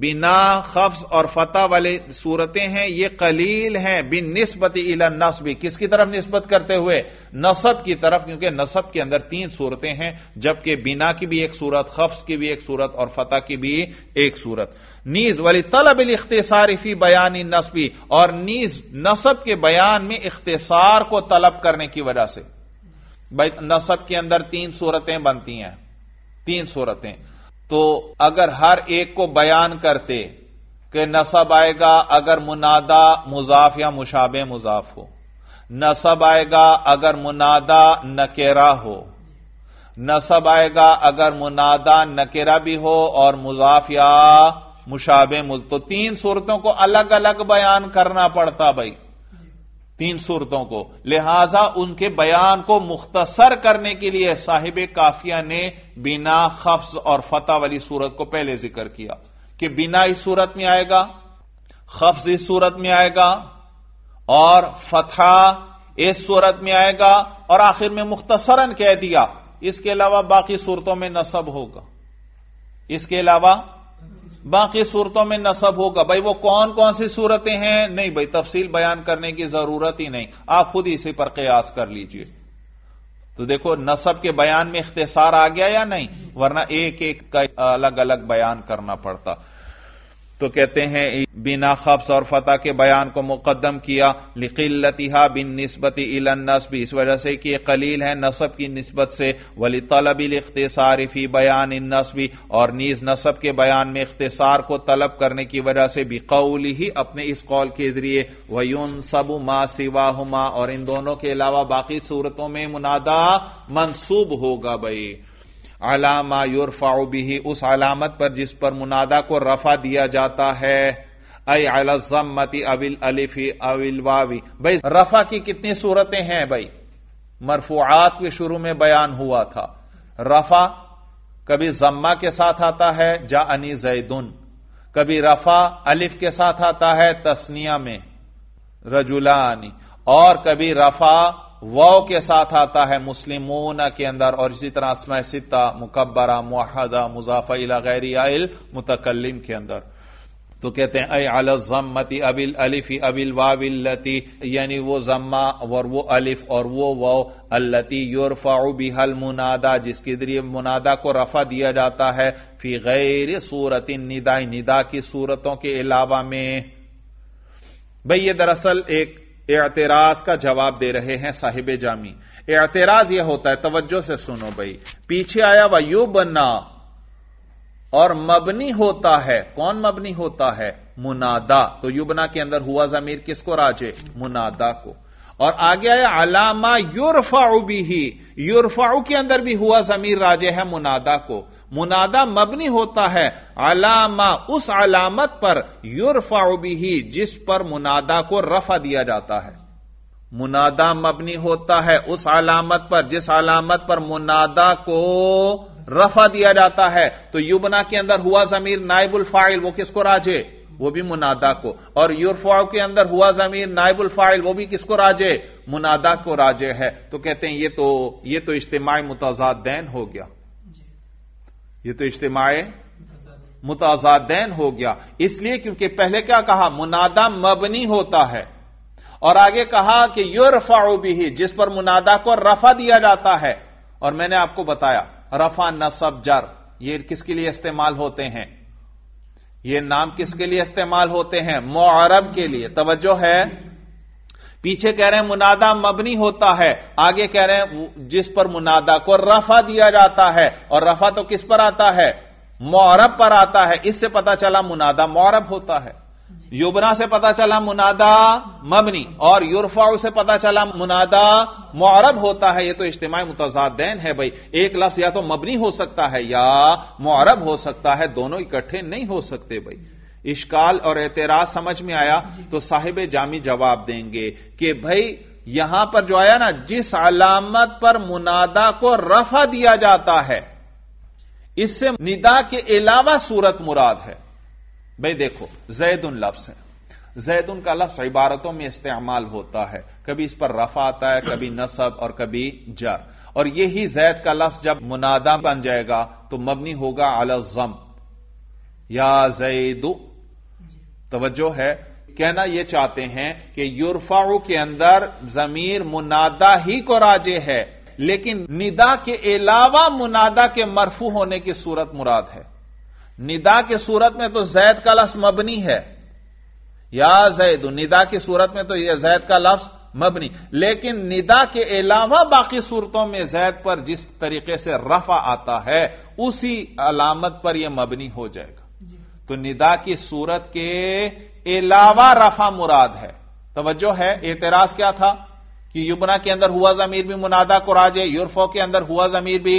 बिना खफ्स और फतेह वाले सूरतें हैं ये कलील हैं बिन नस्बत इला नस्बी किसकी तरफ नस्बत करते हुए नसब की तरफ क्योंकि नसब के अंदर तीन सूरतें हैं जबकि बिना की भी एक सूरत खफ्स की भी एक सूरत और फतह की भी एक सूरत नीज वाली तलब इख्तसारिफी बयान नस्बी और नीज नसब के बयान में इख्तिसार को तलब करने की वजह से नसब के अंदर तीन सूरतें बनती हैं तीन सूरतें तो अगर हर एक को बयान करते कि नसब आएगा अगर मुनादा मुजाफ या मुशाबे मुजाफ हो नसब आएगा अगर मुनादा नकेरा हो नसब आएगा अगर मुनादा नकेरा भी हो और मुजाफ या मुशाबे मुज तो तीन सूरतों को अलग अलग बयान करना पड़ता भाई तीन सूरतों को लिहाजा उनके बयान को मुख्तसर करने के लिए साहिब काफिया ने बिना खफ्ज और फतेह वाली सूरत को पहले जिक्र किया कि बिना इस सूरत में आएगा खफ्ज इस सूरत में आएगा और फतहा इस सूरत में आएगा और आखिर में मुख्तसरन कह दिया इसके अलावा बाकी सूरतों में नसब होगा इसके अलावा बाकी सूरतों में नसब होगा भाई वो कौन कौन सी सूरतें हैं नहीं भाई तफसील बयान करने की जरूरत ही नहीं आप खुद इसी पर कयास कर लीजिए तो देखो नसब के बयान में इख्तिसार आ गया या नहीं वरना एक एक का अलग अलग बयान करना पड़ता तो कहते हैं बिना खब्स और फतह के बयान को मुकदम किया लिकिल्लतिहा बिन नस्बती इलन नस्ब इस वजह से कि कलील है नसब की नस्बत से वली तलबिल इख्तसारफी बयान इन नस्बी और नीज नसब के बयान में इख्तसार को तलब करने की वजह से बिकौल ही अपने इस कौल के जरिए वयुन सबु मा सिवाहुमा और इन दोनों के अलावा बाकी सूरतों में मुनादा मनसूब होगा भाई अलामा युरफाउ बिही उस अलामत पर जिस पर मुनादा को रफा दिया जाता है अय अलजमती अविल अलिफी अविल वावी भाई रफा की कितनी सूरतें हैं भाई मरफूआत के शुरू में बयान हुआ था रफा कभी जम्मा के साथ आता है जा अनी जैदुन कभी रफा अलिफ के साथ आता है तस्निया में रजुलानी और कभी रफा वाओ के साथ आता है मुस्लिम के अंदर और इसी तरह असम सिता मुकबरा मुहदा मुजाफा गैरी मुतकलम के अंदर तो कहते हैं अय अल जम्मती अबिल अलिफी अबिल वाविल्लती यानी वो जम्मा और वो अलिफ और वो वो अल्लती योरफा बिहल मुनादा जिसके जरिए मुनादा को रफा दिया जाता है फी गैर सूरत निदा निदा की सूरतों के अलावा में भाई ये दरअसल एक एतराज का जवाब दे रहे हैं साहिब जामी एतराज यह होता है तवज्जो से सुनो भाई पीछे आया वायु बना और मबनी होता है कौन मबनी होता है मुनादा तो युबना के अंदर हुआ जमीर किसको राजे मुनादा को और आगे आया अलामा युरफाऊ भी ही युरफाऊ के अंदर भी हुआ जमीर राजे है मुनादा को मुनादा मबनी होता है अलामा उस अलामत पर युरफा भी जिस पर मुनादा को रफा दिया जाता है मुनादा मबनी होता है उस अलामत पर जिस अलामत पर मुनादा को रफा दिया जाता है तो युबना के अंदर हुआ जमीर नाइबुल फाइल वो किसको राजे वो भी मुनादा को और यूरफाव के अंदर हुआ जमीर नाइबुल फाइल वो भी किसको राजे मुनादा को राजे है तो कहते हैं ये तो ये तो इज्तमाही दैन हो गया ये तो इज्तम मुताजादैन हो गया इसलिए क्योंकि पहले क्या कहा मुनादा मबनी होता है और आगे कहा कि यो रफाओ भी जिस पर मुनादा को रफा दिया जाता है और मैंने आपको बताया रफा नसब जर ये किसके लिए इस्तेमाल होते हैं ये नाम किसके लिए इस्तेमाल होते हैं मोरब के लिए तवज्जो है पीछे कह रहे हैं मुनादा मबनी होता है आगे कह रहे हैं जिस पर मुनादा को रफा दिया जाता है और रफा तो किस पर आता है मौरब पर आता है इससे पता चला मुनादा मौरब होता है युबना से पता चला मुनादा मबनी और युरफा से पता चला मुनादा मौरब होता है यह तो इज्तमाही मुतजादैन है भाई एक लफ्ज या तो मबनी हो सकता है या मौरब हो सकता है दोनों इकट्ठे नहीं हो सकते भाई इश्काल और एतराज समझ में आया तो साहिब जामी जवाब देंगे कि भाई यहां पर जो आया ना जिस अलामत पर मुनादा को रफा दिया जाता है इससे निदा के अलावा सूरत मुराद है भाई देखो जैद उन लफ्स है जैद का लफ्स इबारतों में इस्तेमाल होता है कभी इस पर रफा आता है कभी नसब और कभी जर और यही जैद का लफ्ज जब मुनादा बन जाएगा तो मबनी होगा अलजम या जैदु तवज्जो है कहना यह चाहते हैं कि युरफाऊ के अंदर जमीर मुनादा ही को राजे है लेकिन निदा के अलावा मुनादा के मरफू होने की सूरत मुराद है निदा की सूरत में तो जैद का लफ्स मबनी है या जैद निदा की सूरत में तो यह जैद का लफ्स मबनी लेकिन निदा के अलावा बाकी सूरतों में जैद पर जिस तरीके से रफा आता है उसी अलामत पर यह मबनी हो जाएगा तो निदा की सूरत के अलावा रफा मुराद है तवज्जो है एतराज क्या था कि युबना के अंदर हुआ जमीर भी मुनादा को राजे यूरफो के अंदर हुआ जमीर भी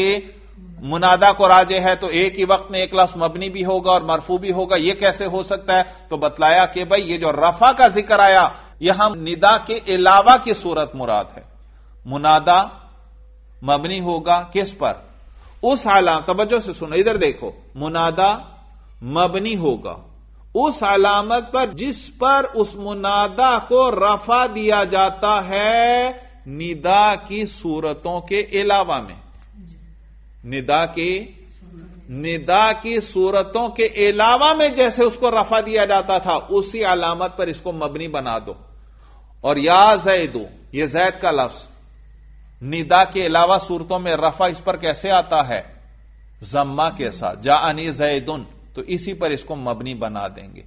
मुनादा को राजे है तो एक ही वक्त में एक लफ्स मबनी भी होगा और मरफू भी होगा यह कैसे हो सकता है तो बतलाया कि भाई ये जो रफा का जिक्र आया यहां निदा के अलावा की सूरत मुराद है मुनादा मबनी होगा किस पर उस आला तवज्जो से सुनो इधर देखो मुनादा मबनी होगा उस अलामत पर जिस पर उस मुनादा को रफा दिया जाता है निदा की सूरतों के अलावा में निदा के निदा की सूरतों के अलावा में जैसे उसको रफा दिया जाता था उसी अलामत पर इसको मबनी बना दो और या जैदो यह जैद का लफ्ज निदा के अलावा सूरतों में रफा इस पर कैसे आता है जम्मा के साथ जा अनी जैदन तो इसी पर इसको मबनी बना देंगे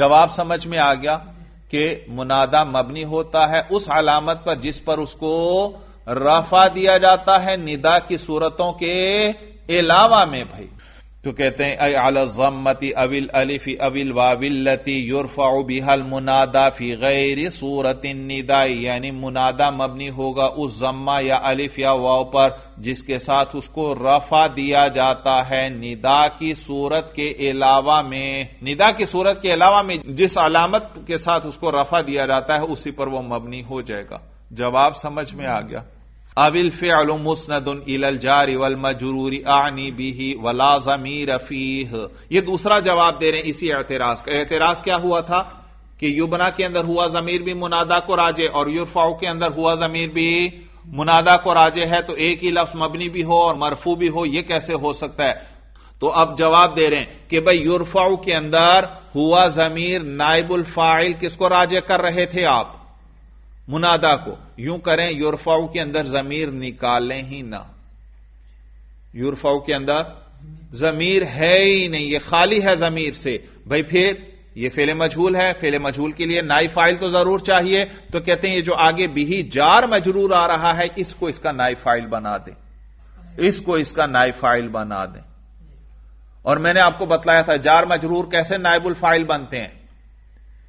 जवाब समझ में आ गया कि मुनादा मबनी होता है उस अलामत पर जिस पर उसको रफा दिया जाता है निदा की सूरतों के अलावा में भाई तो कहते हैं अल जम्मति अविल अलिफी अविल वाविल्लती युरफाउ बिहल मुनादा फी गैर सूरत निदाई यानी मुनादा मबनी होगा उस जम्मा या अलिफ या वाव पर जिसके साथ उसको रफा दिया जाता है निदा की सूरत के अलावा में निदा की सूरत के अलावा में जिस अलामत के साथ उसको रफा दिया जाता है उसी पर वह मबनी हो जाएगा जवाब समझ में आ गया अबिल फ़िल मुस्नदन इलल जारी वल मजरूरी आनी बिही वला जमीर फीह दूसरा जवाब दे रहे हैं इसी एतराज का एतराज क्या हुआ था कि युबना के अंदर हुआ जमीर भी मुनादा को राजे और युरफाओ के अंदर हुआ जमीर भी मुनादा को राजे है तो एक ही लफ्स मबनी भी हो और मरफू भी हो यह कैसे हो सकता है तो अब जवाब दे रहे हैं कि भाई युरफाओ के अंदर हुआ जमीर नाइबुल फाइल किसको राजे कर रहे थे आप मुनादा को यूं करें युरफाऊ के अंदर जमीर निकालें ही ना युरफाऊ के अंदर जमीर है ही नहीं ये खाली है जमीर से भाई फिर ये फेले मजहूल है फेले मजहूल के लिए नाई फाइल तो जरूर चाहिए तो कहते हैं ये जो आगे बिही जार मजरूर आ रहा है इसको इसका नाई फाइल बना दें इसको इसका नाई फाइल बना दें और मैंने आपको बतलाया था जार मजरूर कैसे नाइबुल फाइल बनते हैं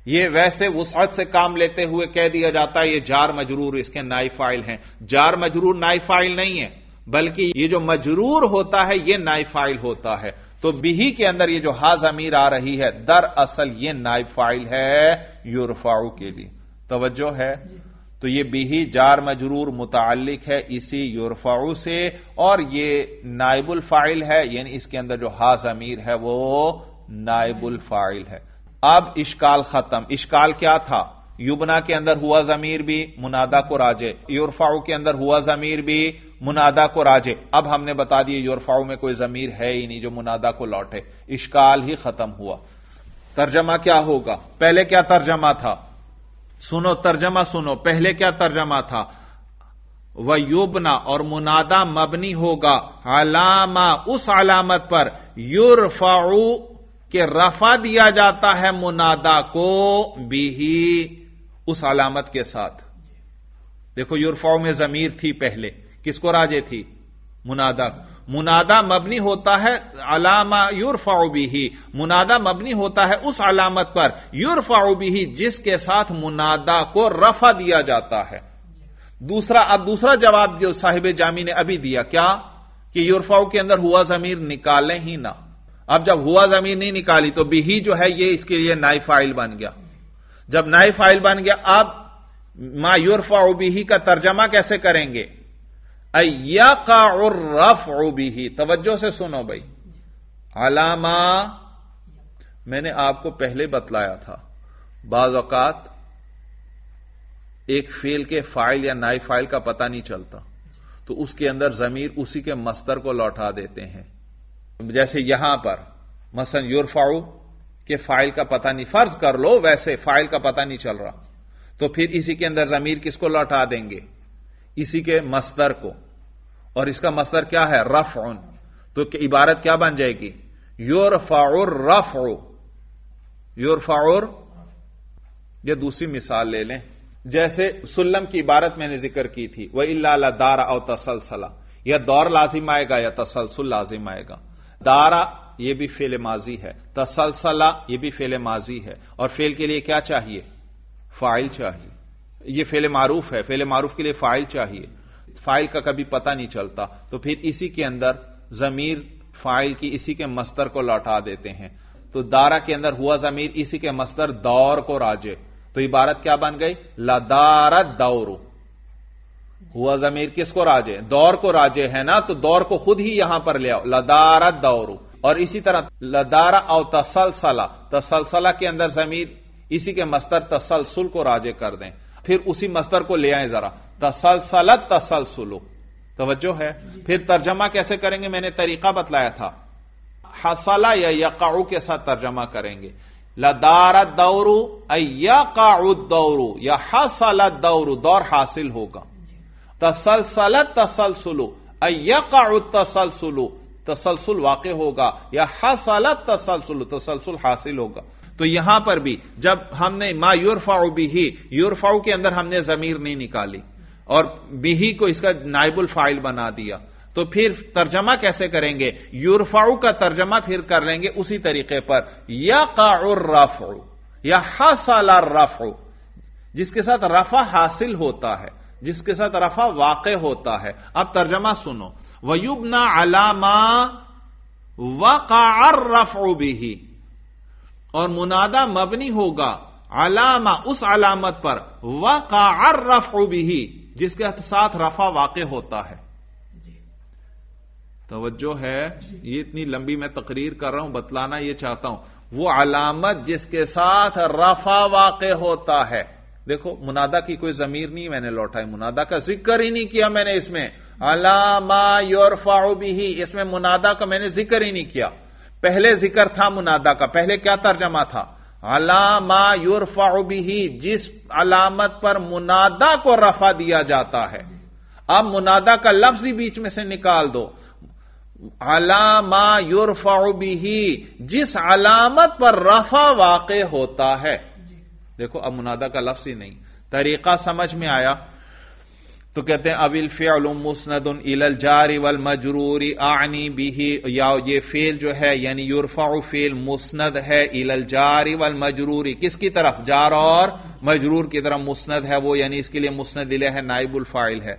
ये वैसे वसअत से काम लेते हुए कह दिया जाता है ये जार मजरूर इसके नाइफाइल हैं जार मजरूर नाइफाइल नहीं है बल्कि ये जो मजरूर होता है ये नाइफाइल होता है तो बिही के अंदर ये जो हाज अमीर आ रही है दरअसल ये नाइफाइल है यूरफाऊ के लिए तवज्जो है तो ये बिही जार मजरूर मुतालिक है इसी यूरफाऊ से और ये नाइबुल फाइल है यानी इसके अंदर जो हाज अमीर है वो नाइबुल फाइल है अब इश्काल खत्म इश्काल क्या था युबना के अंदर हुआ जमीर भी मुनादा को राजे योरफाऊ के अंदर हुआ जमीर भी मुनादा को राजे अब हमने बता दिए योरफाऊ में कोई जमीर है ही नहीं जो मुनादा को लौटे इश्काल ही खत्म हुआ तर्जमा क्या होगा पहले क्या तर्जमा था सुनो तर्जमा सुनो पहले क्या तर्जमा था व युबना और मुनादा मबनी होगा अलामा उस अलामत पर युरफाऊ कि रफा दिया जाता है मुनादा को ही उस अलामत के साथ देखो यूरफाओ में जमीर थी पहले किसको राजे थी मुनादा मुनादा मबनी होता है अलामा भी ही मुनादा मबनी होता है उस अलामत पर भी ही जिसके साथ मुनादा को रफा दिया जाता है दूसरा अब दूसरा जवाब जो साहिब जामी ने अभी दिया क्या कि यूरफाओ के अंदर हुआ जमीर निकाले ही ना अब जब हुआ जमीन नहीं निकाली तो बिही जो है ये इसके लिए नाई फाइल बन गया जब नाई फाइल बन गया अब मायूरफा बिही का तर्जमा कैसे करेंगे अय्या का रफ बिही तवज्जो से सुनो भाई अलामा मैंने आपको पहले बतलाया था बाजात एक फेल के फाइल या नाई फाइल का पता नहीं चलता तो उसके अंदर जमीर उसी के मस्तर को लौटा देते हैं जैसे यहां पर मसन युरफाऊ के फाइल का पता नहीं फर्ज कर लो वैसे फाइल का पता नहीं चल रहा तो फिर इसी के अंदर जमीर किसको लौटा देंगे इसी के मस्तर को और इसका मस्तर क्या है रफ उन तो इबारत क्या बन जाएगी योर फाउर रफ ओ फाउर यह दूसरी मिसाल ले लें जैसे सुल्लम की इबारत मैंने जिक्र की थी वह इला दार और तसलसला यह दौर लाजिम आएगा या तसलसल लाजिम आएगा दारा यह भी फेल माजी है तसलसला यह भी फेल माजी है और फेल के लिए क्या चाहिए फाइल चाहिए यह फेल मारूफ है फेल मारूफ के लिए फाइल चाहिए फाइल का कभी पता नहीं चलता तो फिर इसी के अंदर जमीर फाइल की इसी के मस्तर को लौटा देते हैं तो दारा के अंदर हुआ जमीर इसी के मस्तर दौर को राजे तो इबारत क्या बन गई लदारत दौरू हुआ जमीर किसको राजे दौर को राजे है ना तो दौर को खुद ही यहां पर ले आओ लदारा दौरू और इसी तरह लदारा और तसलसला तसलसला के अंदर जमीर इसी के मस्तर तसलसुल को राजे कर दें फिर उसी मस्तर को ले आए जरा तसलसलत तसलसुलो तवज्जो है फिर तर्जमा कैसे करेंगे मैंने तरीका बतलाया था हसला या यकाऊ के साथ तर्जमा करेंगे लदारा दौरू अयकाऊ दौरू या हसला दौरू दौर हासिल होगा तसलसल तसलसुलु अयका तसलसुलु तसलसल वाक़ होगा या हसल तसलसुल तसलसल हासिल होगा तो यहां पर भी जब हमने मा यूरफाओ बिही यूरफाऊ के अंदर हमने जमीर नहीं निकाली और बिही को इसका नाइबुल फाइल बना दिया तो फिर तर्जमा कैसे करेंगे यूरफाऊ का तर्जमा फिर कर लेंगे उसी तरीके पर रफ या हसल रफ जिसके साथ रफा हासिल होता है जिसके साथ रफा वाक़ होता है अब तर्जमा सुनो वयुबना अलामा वक़ार ही और मुनादा मबनी होगा अलामा उस अलामत पर वक़ार ही जिसके साथ रफा वाक़ होता है तोज्जो है ये इतनी लंबी मैं तकरीर कर रहा हूं बतलाना यह चाहता हूं वो अलामत जिसके साथ रफा वाक़ होता है देखो मुनादा की कोई जमीर नहीं मैंने लौटाई मुनादा का जिक्र ही नहीं किया मैंने इसमें अलामा ही इसमें मुनादा का मैंने जिक्र ही नहीं किया पहले जिक्र था मुनादा का पहले क्या तर्जमा था अलामा ही जिस अलामत पर मुनादा को रफा दिया जाता है अब मुनादा का लफ्ज ही बीच में से निकाल दो अलामा ही जिस अलामत पर रफा वाक़ होता है देखो अब मुनादा का लफ्ज ही नहीं तरीका समझ में आया तो कहते हैं अविल फेल मुस्नद इलल जारी वल मजरूरी आनी बिही या ये फेल जो है यानी युरफा फेल मुस्नद है इलल जारी वल मजरूरी किसकी तरफ जार और मजरूर की तरफ मुस्नद है वो यानी इसके लिए मुस्नद इले है नाइबुल फाइल है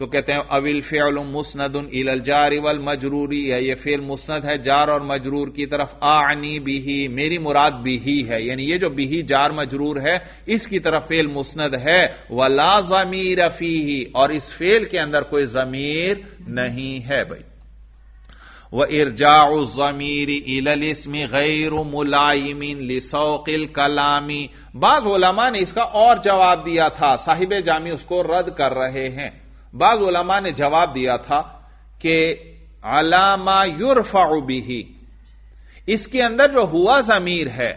तो कहते हैं अविल फेल मुस्ंद इल जार इवल मजरूरी है ये फेल मुस्द है जार और मजरूर की तरफ आनी बिही मेरी मुराद बिही है यानी ये जो बिही जार मजरूर है इसकी तरफ फेल मुस्नद है वला जमीर ही और इस फेल के अंदर कोई जमीर नहीं है भाई वह इर्जा जमीर इलल इसमी गैर मुलायमिन लिसौकिल कलामी बाज ओलमा ने इसका और जवाब दिया था साहिब जामी उसको रद्द कर रहे हैं बाद उलमा ने जवाब दिया था कि अलामा ही इसके अंदर जो हुआ जमीर है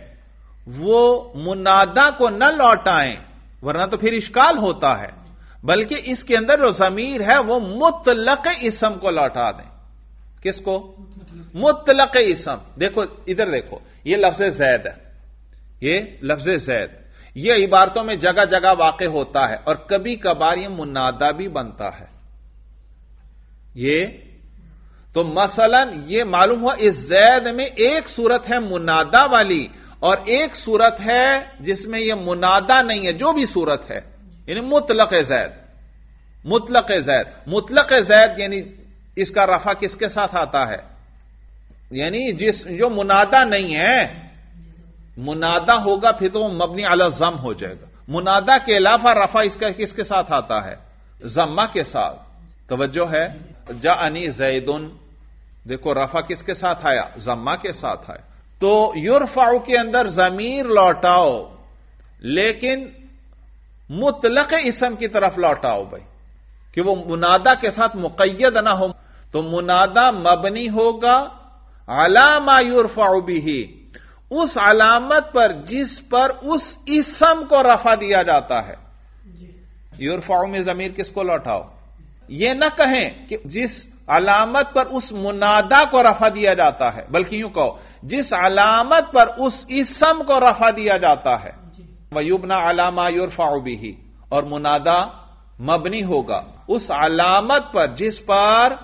वो मुनादा को न लौटाएं वरना तो फिर इश्काल होता है बल्कि इसके अंदर जो जमीर है वो मुतलक इसम को लौटा दें किसको मुतलक इसम देखो इधर देखो ये लफ्ज जैद है ये लफ्ज जैद यह इबारतों में जगह जगह वाक होता है और कभी कभार यह मुनादा भी बनता है ये तो मसलन ये मालूम हुआ इस जैद में एक सूरत है मुनादा वाली और एक सूरत है जिसमें यह मुनादा नहीं है जो भी सूरत है यानी मुतलक जैद मुतलक जैद मुतलक जैद यानी इसका रफा किसके साथ आता है यानी जिस जो मुनादा नहीं है मुनादा होगा फिर तो वह मबनी अला जम हो जाएगा मुनादा के अलावा रफा इसका किसके साथ आता है जम्मा के साथ तवज्जो है जा अनी जैदुन देखो रफा किसके साथ आया जम्मा के साथ आया तो युरफाउ के अंदर जमीर लौटाओ लेकिन मुतलक इसम की तरफ लौटाओ भाई कि वो मुनादा के साथ मुकैद ना हो तो मुनादा मबनी होगा अला मायूरफाउ भी ही उस अलामत पर जिस पर उस इसम को रफा दिया जाता है यूरफाओ में जमीर किसको लौटाओ यह ना कहें कि जिस अलामत पर उस मुनादा को रफा दिया जाता है बल्कि यूं कहो जिस अलामत पर उस इसम को रफा दिया जाता है वयुबना अलामा यूरफाओ भी ही और मुनादा मबनी होगा उस अलामत पर जिस पर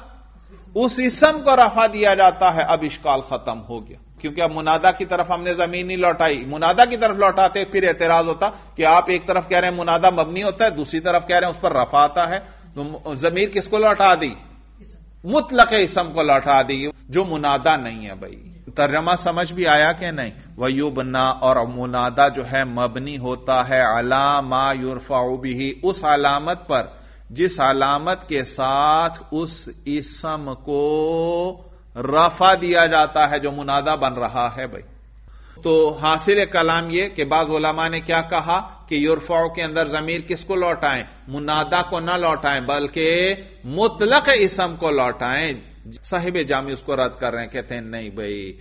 उस इसम को रफा दिया जाता है अब इश्काल खत्म हो गया क्योंकि अब मुनादा की तरफ हमने जमीन नहीं लौटाई मुनादा की तरफ लौटाते फिर एतराज होता कि आप एक तरफ कह रहे हैं मुनादा मबनी होता है दूसरी तरफ कह रहे हैं उस पर रफा आता है तो जमीर किसको लौटा दी मुतलक इसम को लौटा दी जो मुनादा नहीं है भाई तर्जमा समझ भी आया कि नहीं वयुबना और मुनादा जो है मबनी होता है अलामा युरफाउबी उस अलामत पर जिस अलामत के साथ उस इसम को रफा दिया जाता है जो मुनादा बन रहा है भाई तो हासिल कलाम यह कि बाज ने क्या कहा कि यूरफाओ के अंदर जमीर किसको लौटाएं मुनादा को ना लौटाएं बल्कि मुतलक इसम को लौटाएं साहिब जामी उसको रद्द कर रहे हैं कहते हैं नहीं भाई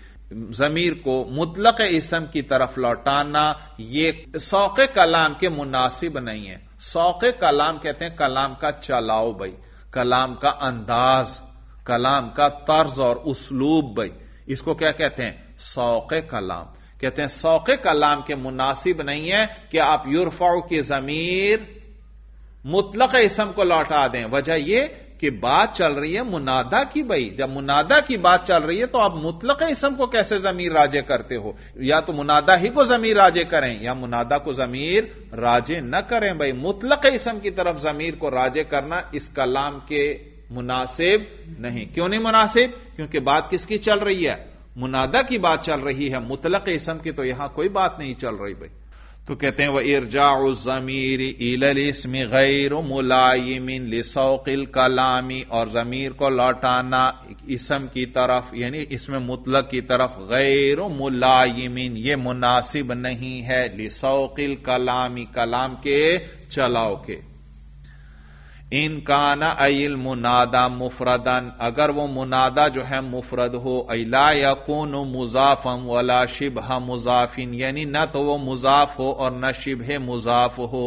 जमीर को मुतलक इसम की तरफ लौटाना यह शौक कलाम के मुनासिब नहीं है सौके कलाम कहते हैं कलाम का चलाओ भाई कलाम का अंदाज कलाम का तर्ज और उसलूब भाई इसको क्या कहते हैं सौक कलाम कहते हैं सौक कलाम के मुनासिब नहीं है कि आप युरफाउ की जमीर मुतलक इसम को लौटा दें वजह यह कि बात चल रही है मुनादा की भाई जब मुनादा की बात चल रही है तो आप मुतलक इसम को कैसे जमीर राजे करते हो या तो मुनादा ही को जमीर राजे करें या मुनादा को जमीर राजे न करें भाई मुतलक इसम की तरफ जमीर को राजे करना इस कलाम के मुनासिब नहीं क्यों नहीं मुनासिब क्योंकि बात किसकी चल रही है मुनादा की बात चल रही है मुतलक इसम की तो यहां कोई बात नहीं चल रही भाई तो कहते हैं वह इर्जा जमीर इसमी गैर मुलायमिन लिसौकिल कलामी और जमीर को लौटाना इसम की तरफ यानी इसमें मुतलक की तरफ गैर मुलायमिन ये मुनासिब नहीं है लिसौकिल कलामी कलाम के चलाओ के इनकाना अल मुनादा मुफरदन अगर वो मुनादा जो है मुफरद हो अला या यकून मुजाफम वला शिबह मुजाफिन यानी न तो वो मुजाफ हो और न शिबह मुजाफ हो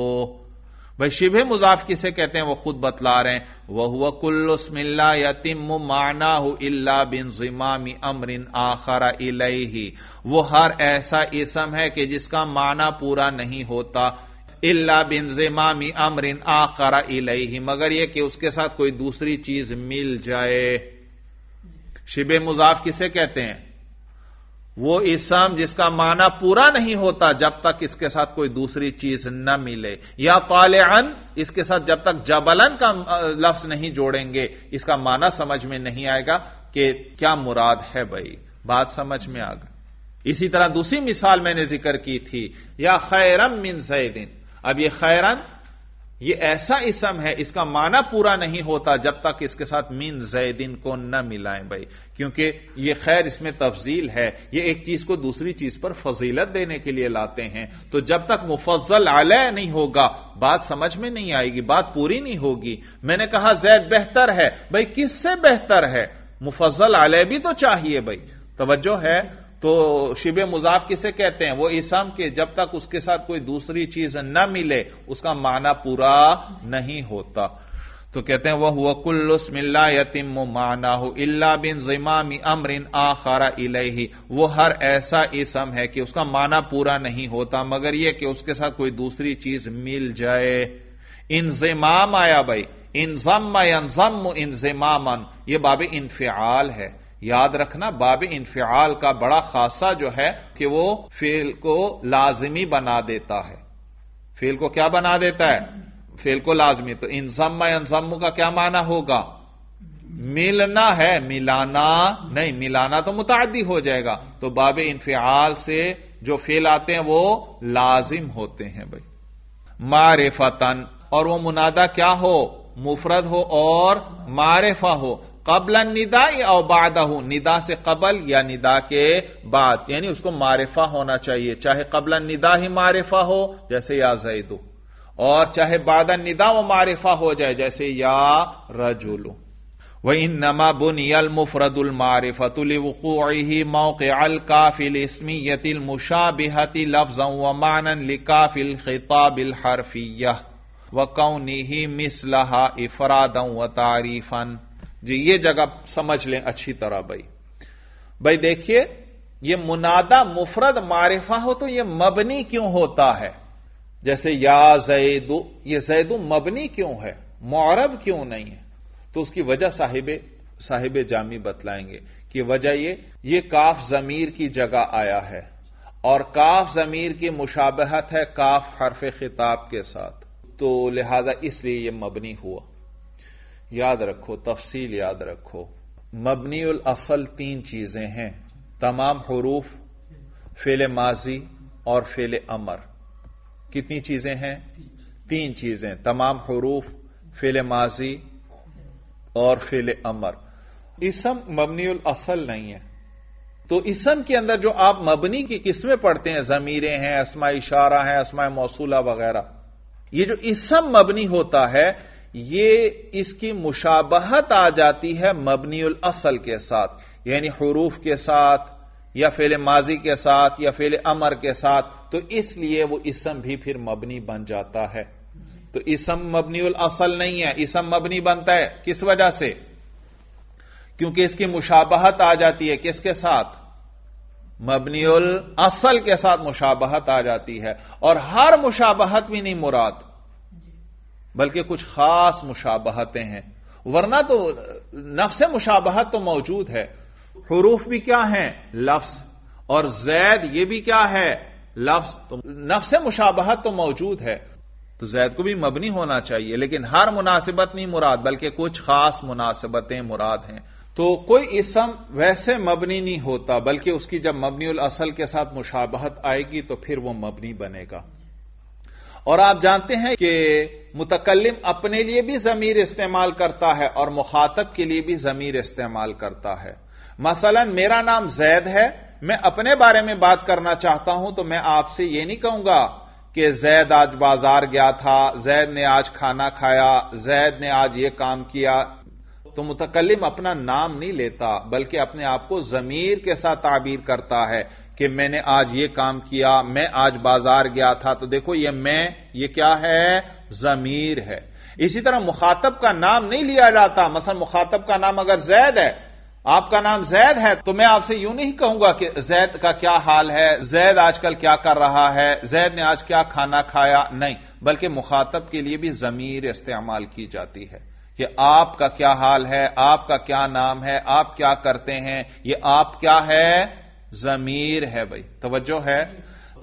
भाई शिबह मुजाफ किसे कहते हैं वो खुद बतला रहे हैं वह हुआ कुल्लुस्मिल्ला यतिम माना हो इला बिन जिमामी अमरिन आखरा ही वो हर ऐसा इसम है कि जिसका माना पूरा नहीं होता इल्ला बिन जेमामी अमरिन आखरा ही मगर यह कि उसके साथ कोई दूसरी चीज मिल जाए शिबे मुजाफ किसे कहते हैं वो इसम जिसका माना पूरा नहीं होता जब तक इसके साथ कोई दूसरी चीज न मिले या अन इसके साथ जब तक जबलन का लफ्ज नहीं जोड़ेंगे इसका माना समझ में नहीं आएगा कि क्या मुराद है भाई बात समझ में आ गई इसी तरह दूसरी मिसाल मैंने जिक्र की थी या खैरम मिन सैदिन अब यह खैरन यह ऐसा इसम है इसका माना पूरा नहीं होता जब तक इसके साथ मीन जैदिन को न मिलाएं भाई क्योंकि यह खैर इसमें तफजील है यह एक चीज को दूसरी चीज पर फजीलत देने के लिए लाते हैं तो जब तक मुफजल आलय नहीं होगा बात समझ में नहीं आएगी बात पूरी नहीं होगी मैंने कहा जैद बेहतर है भाई किससे बेहतर है मुफजल आलय भी तो चाहिए भाई तवज्जो है तो शिब मुजाफ किसे कहते हैं वो इसम के जब तक उसके साथ कोई दूसरी चीज न मिले उसका माना पूरा नहीं होता तो कहते हैं वह हुआ कुल्लुसमिल्ला यतिम माना हो इला बिन जिमामी अमरिन आखारा इलही वो हर ऐसा इसम है कि उसका माना पूरा नहीं होता मगर यह कि उसके साथ कोई दूसरी चीज मिल जाए इंजमाम आया भाई इंजम इंजम इंजमामन ये बाबे इनफियाल है याद रखना बाब इनफियाल का बड़ा खासा जो है कि वो फेल को लाजमी बना देता है फेल को क्या बना देता है फेल को लाजमी तो इंजम इंजम का क्या माना होगा मिलना है मिलाना नहीं मिलाना तो मुतादी हो जाएगा तो बाब इनफियाल से जो फेल आते हैं वो लाजिम होते हैं भाई मारिफतन और वो मुनादा क्या हो मुफरत हो और मारेफा हो कबला निदा और बादहू निदा से कबल या निदा के बाद यानी उसको मारिफा होना चाहिए चाहे कबल निदा ही मारिफा हो जैसे या जैदो और चाहे बादा निदा व मारिफा हो जाए जैसे या रजुलू वही नमा बुनियल मुफरदुल मारिफतुल वकूही मौके अल काफिल यतिल मुशाबिहती लफ्जों व मानन लिकाफिल खिताबिल हरफिया व कौनी ही मिसलहा इफरादम व तारीफन जो ये जगह समझ लें अच्छी तरह भाई भाई देखिए ये मुनादा मुफरद मारिफा हो तो ये मबनी क्यों होता है जैसे या जैदु ये जैदु मबनी क्यों है मौरब क्यों नहीं है तो उसकी वजह साहिब साहिब जामी बतलाएंगे कि वजह ये ये काफ जमीर की जगह आया है और काफ जमीर की मुशाबहत है काफ हरफ खिताब के साथ तो लिहाजा इसलिए यह मबनी हुआ याद रखो तफसील याद रखो मबनी उल असल तीन चीजें हैं तमाम हरूफ फेले माजी और फेले अमर कितनी चीजें हैं तीन चीजें तमाम हरूफ फेले माजी और फेले अमर इसम मबनी उल असल नहीं है तो इसम के अंदर जो आप मबनी की किस्में पढ़ते हैं जमीरें हैं असमा इशारा है असमा मौसूला वगैरह ये जो इसम मबनी होता है ये इसकी मुशाबहत आ जाती है मबनील असल के साथ यानी हरूफ के साथ या फेले माजी के साथ या फेले अमर के साथ तो इसलिए वो इसम भी फिर मबनी बन जाता है तो इसम मबनील असल नहीं है इसम मबनी बनता है किस वजह से क्योंकि इसकी मुशाबहत आ जाती है किसके साथ मबनील असल के साथ मुशाबहत आ जाती है और हर मुशाबहत भी नहीं मुराद बल्कि कुछ खास मुशाबहतें हैं वरना तो नफ्स मुशाबहत तो मौजूद है हरूफ भी क्या है लफ्स और जैद यह भी क्या है लफ्स तो नफ्स मुशाबहत तो मौजूद है तो जैद को भी मबनी होना चाहिए लेकिन हर मुनासिबत नहीं मुराद बल्कि कुछ खास मुनासिबतें मुराद हैं तो कोई इसम वैसे मबनी नहीं होता बल्कि उसकी जब मबनी उल असल के साथ मुशाबहत आएगी तो फिर वह मबनी बनेगा और आप जानते हैं कि मुतकलम अपने लिए भी जमीर इस्तेमाल करता है और मुखातब के लिए भी जमीर इस्तेमाल करता है मसलन मेरा नाम जैद है मैं अपने बारे में बात करना चाहता हूं तो मैं आपसे यह नहीं कहूंगा कि जैद आज बाजार गया था जैद ने आज खाना खाया जैद ने आज यह काम किया तो मुतकलम अपना नाम नहीं लेता बल्कि अपने आप को जमीर के साथ ताबीर करता है कि मैंने आज ये काम किया मैं आज बाजार गया था तो देखो ये मैं ये क्या है जमीर है इसी तरह मुखातब का नाम नहीं लिया जाता मसल मुखातब का नाम अगर जैद है आपका नाम जैद है तो मैं आपसे यूं नहीं कहूंगा कि जैद का क्या हाल है जैद आजकल क्या कर रहा है जैद ने आज क्या खाना खाया नहीं बल्कि मुखातब के लिए भी जमीर इस्तेमाल की जाती है कि आपका क्या हाल है आपका क्या नाम है आप क्या करते हैं यह आप क्या है जमीर है भाई तवज्जो है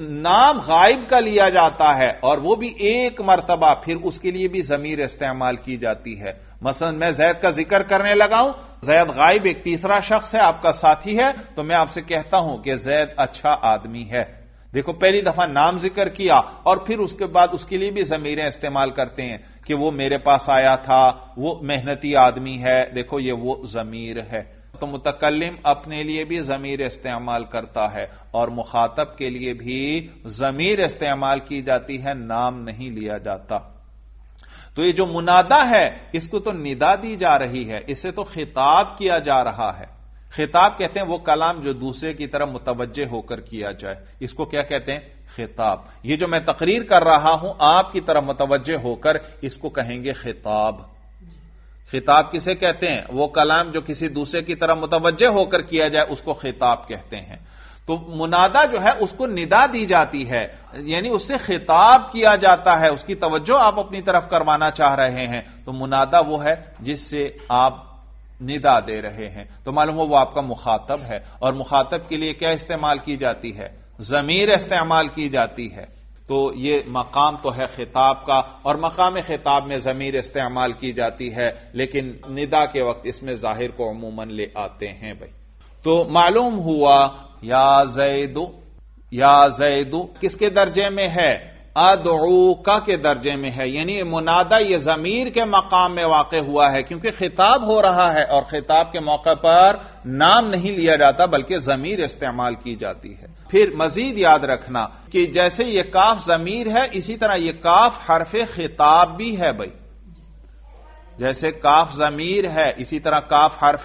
नाम गायब का लिया जाता है और वो भी एक मरतबा फिर उसके लिए भी जमीर इस्तेमाल की जाती है मसलन मैं जैद का जिक्र करने लगा हूं जैद गायब एक तीसरा शख्स है आपका साथी है तो मैं आपसे कहता हूं कि जैद अच्छा आदमी है देखो पहली दफा नाम जिक्र किया और फिर उसके बाद उसके लिए भी जमीरें इस्तेमाल करते हैं कि वो मेरे पास आया था वो मेहनती आदमी है देखो ये वो जमीर है तो मुतकलम अपने लिए भी जमीर इस्तेमाल करता है और मुखातब के लिए भी जमीर इस्तेमाल की जाती है नाम नहीं लिया जाता तो ये जो मुनादा है इसको तो निदा दी जा रही है इसे तो खिताब किया जा रहा है खिताब कहते हैं वो कलाम जो दूसरे की तरफ मुतवजह होकर किया जाए इसको क्या कहते हैं खिताब ये जो मैं तकरीर कर रहा हूं आपकी तरफ मुतवजह होकर इसको कहेंगे खिताब खिताब किसे कहते हैं वो कलाम जो किसी दूसरे की तरह मुतवजह होकर किया जाए उसको खिताब कहते हैं तो मुनादा जो है उसको निदा दी जाती है यानी उससे खिताब किया जाता है उसकी तवज्जो आप अपनी तरफ करवाना चाह रहे हैं तो मुनादा वो है जिससे आप निदा दे रहे हैं तो मालूम हो वो आपका मुखातब है और मुखातब के लिए क्या इस्तेमाल की जाती है जमीर इस्तेमाल की जाती है तो ये मकाम तो है खिताब का और मकाम खिताब में ज़मीर इस्तेमाल की जाती है लेकिन निदा के वक्त इसमें जाहिर को अमूमन ले आते हैं भाई तो मालूम हुआ या जैदो या जैदो किसके दर्जे में है अदूका के दर्जे में है यानी मुनादा यह जमीर के मकाम में वाक़ हुआ है क्योंकि खिताब हो रहा है और खिताब के मौके पर नाम नहीं लिया जाता बल्कि जमीर इस्तेमाल की जाती है फिर मजीद याद रखना कि जैसे यह काफ जमीर है इसी तरह यह काफ हरफ खिताब भी है भाई जैसे काफ जमीर है इसी तरह काफ हरफ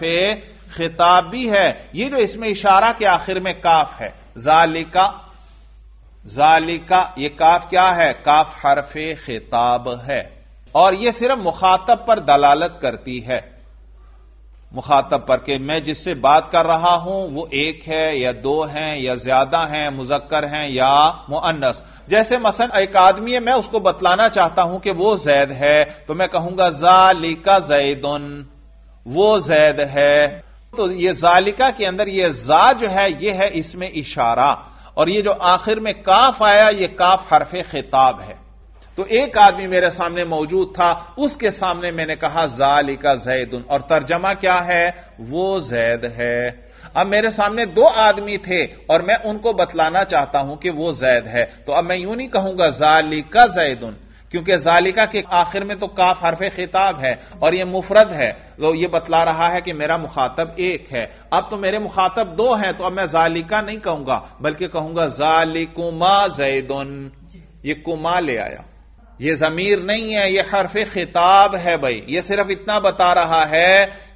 खिताब भी है ये जो इसमें इशारा के आखिर में काफ है जालिका जालिका ये काफ क्या है काफ हरफ खिताब है और यह सिर्फ मुखातब पर दलालत करती है मुखातब पर के मैं जिससे बात कर रहा हूं वो एक है या दो हैं या ज्यादा हैं मुजक्कर हैं या मुअन्नस जैसे मसन एक आदमी है मैं उसको बतलाना चाहता हूं कि वो जैद है तो मैं कहूंगा जालिका जैदन वो जैद है तो ये जालिका के अंदर ये जा जो है ये है इसमें इशारा और ये जो आखिर में काफ आया ये काफ हरफ खिताब है तो एक आदमी मेरे सामने मौजूद था उसके सामने मैंने कहा जालिका जैदुन और तर्जमा क्या है वो जैद है अब मेरे सामने दो आदमी थे और मैं उनको बतलाना चाहता हूं कि वो जैद है तो अब मैं यूं नहीं कहूंगा जालिका जैदुन क्योंकि जालिका के आखिर में तो काफ हरफ खिताब है और यह मुफरद है तो यह बतला रहा है कि मेरा मुखातब एक है अब तो मेरे मुखातब दो हैं तो अब मैं जालिका नहीं कहूंगा बल्कि कहूंगा जालिकुमा जैदन ये कुमा ले आया ये जमीर नहीं है ये हरफ खिताब है भाई ये सिर्फ इतना बता रहा है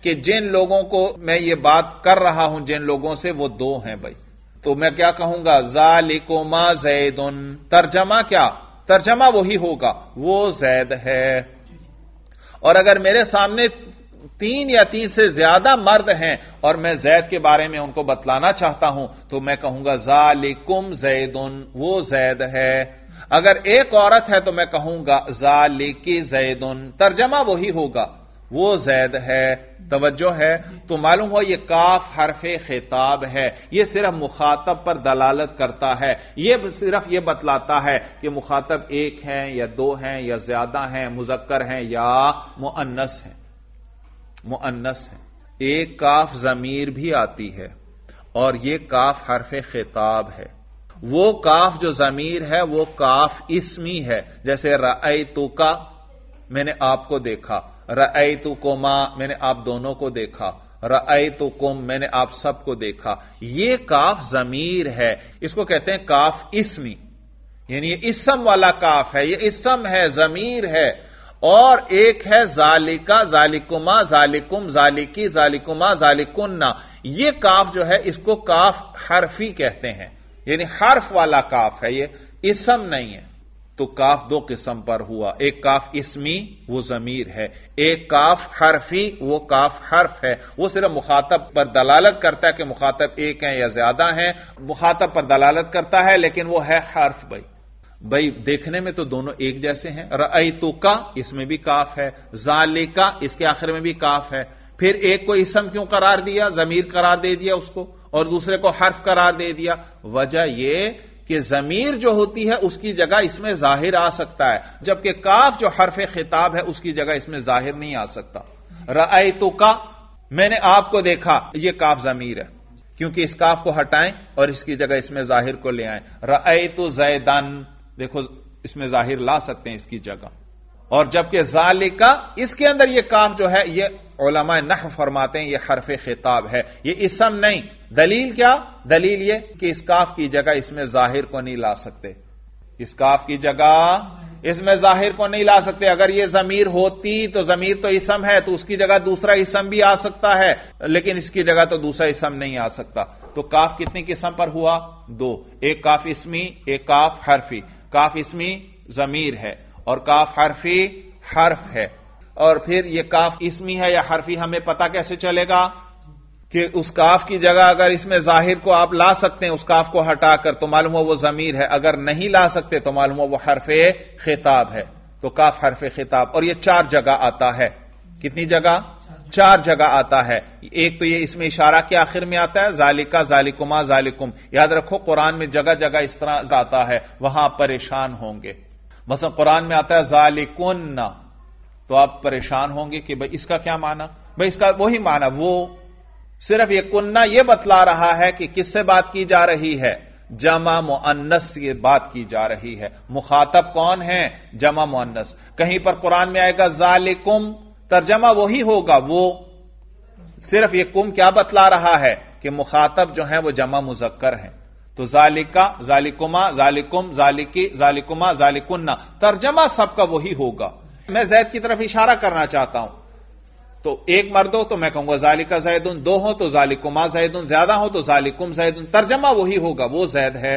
कि जिन लोगों को मैं ये बात कर रहा हूं जिन लोगों से वो दो हैं भाई तो मैं क्या कहूंगा जालिकुमा जैदन तर्जमा क्या तर्जमा वही होगा वो जैद है और अगर मेरे सामने तीन या तीन से ज्यादा मर्द हैं और मैं जैद के बारे में उनको बतलाना चाहता हूं तो मैं कहूंगा जालिकुम जैदन वो जैद है अगर एक औरत है तो मैं कहूंगा जालिकी उन तर्जमा वही होगा वो जैद है तवज्जो है तो मालूम हुआ ये काफ हरफ खिताब है ये सिर्फ मुखातब पर दलालत करता है ये सिर्फ ये बतलाता है कि मुखातब एक है या दो हैं या ज्यादा हैं मुजक्कर हैं या मुअन्नस हैं मुअन्नस हैं एक काफ जमीर भी आती है और ये काफ हरफ खिताब है वो काफ जो जमीर है वो काफ इसमी है जैसे रई तो का मैंने आपको देखा रई तु कोमा मैंने आप दोनों को देखा रई तो कुम मैंने आप सबको देखा यह काफ जमीर है इसको कहते हैं काफ इसमी यानी यह इसम वाला काफ है यह इसम है जमीर है और एक है जालिका जालिकुमा जालिकुम जालिकी जालिकुमा जालिकुन्ना ये काफ जो है इसको काफ हरफी कहते हैं यानी हर्फ वाला काफ है ये इसम नहीं है तो काफ दो किस्म पर हुआ एक काफ इसमी वो जमीर है एक काफ हरफी वो काफ हर्फ है वो सिर्फ मुखातब पर दलालत करता है कि मुखातब एक है या ज्यादा है मुखातब पर दलालत करता है लेकिन वो है हर्फ भाई भाई देखने में तो दोनों एक जैसे हैं रई तो का इसमें भी काफ है जालिका इसके आखिर में भी काफ है फिर एक को इसम क्यों करार दिया जमीर करार दे दिया उसको और दूसरे को हर्फ करार दे दिया वजह यह कि जमीर जो होती है उसकी जगह इसमें जाहिर आ सकता है जबकि काफ जो हरफ खिताब है उसकी जगह इसमें जाहिर नहीं आ सकता तो का मैंने आपको देखा यह काफ जमीर है क्योंकि इस काफ को हटाएं और इसकी जगह इसमें जाहिर को ले आए तो जैदान देखो इसमें जाहिर ला सकते हैं इसकी जगह और जबकि जालिका इसके अंदर यह काम जो है यह ओलमा नह फरमाते हैं यह हरफ खिताब है यह इसम नहीं दलील क्या दलील यह कि इसकाफ की जगह इसमें जाहिर को नहीं ला सकते इसकाफ की जगह इसमें जाहिर को नहीं ला सकते अगर यह जमीर होती तो जमीर तो इसम है तो उसकी जगह दूसरा इसम भी आ सकता है लेकिन इसकी जगह तो दूसरा इसम नहीं आ सकता तो काफ कितनी किस्म पर हुआ दो एक काफ इसमी एक काफ हरफी काफ इसमी जमीर है और काफ हरफी हर्फ है और फिर ये काफ इसमी है या हरफी हमें पता कैसे चलेगा कि उस काफ की जगह अगर इसमें जाहिर को आप ला सकते हैं उस काफ को हटाकर तो मालूम हो वो जमीर है अगर नहीं ला सकते तो मालूम हो वो हरफ खिताब है तो काफ हरफ खिताब और ये चार जगह आता है कितनी जगह चार जगह आता है एक तो ये इसमें इशारा के आखिर में आता है जालिका जालिकुमा जालिकुम याद रखो कुरान में जगह जगह इस तरह आता है वहां परेशान होंगे मसलन कुरान में आता है जालिकुन्ना तो आप परेशान होंगे कि भाई इसका क्या माना भाई इसका वही माना वो सिर्फ ये कुन्ना यह बतला रहा है कि किससे बात की जा रही है जमा मुअन्नस ये बात की जा रही है मुखातब कौन है जमा मुअन्नस कहीं पर कुरान में आएगा जालिकुम तर्जमा वही होगा वो सिर्फ ये कुम क्या बतला रहा है कि मुखातब जो है वो जमा मुजक्कर है तो जालिका जालिकुमा जालिकुम जालिकी जालिकुमा जालिकुन्ना तर्जमा सबका वही होगा मैं जैद की तरफ इशारा करना चाहता हूं तो एक मर्द हो तो मैं कहूंगा जालिका जैदुन दो हो तो जालिकुमा जैदुन ज्यादा हो तो जालिकुम जैदुन तर्जमा वही होगा वो जैद है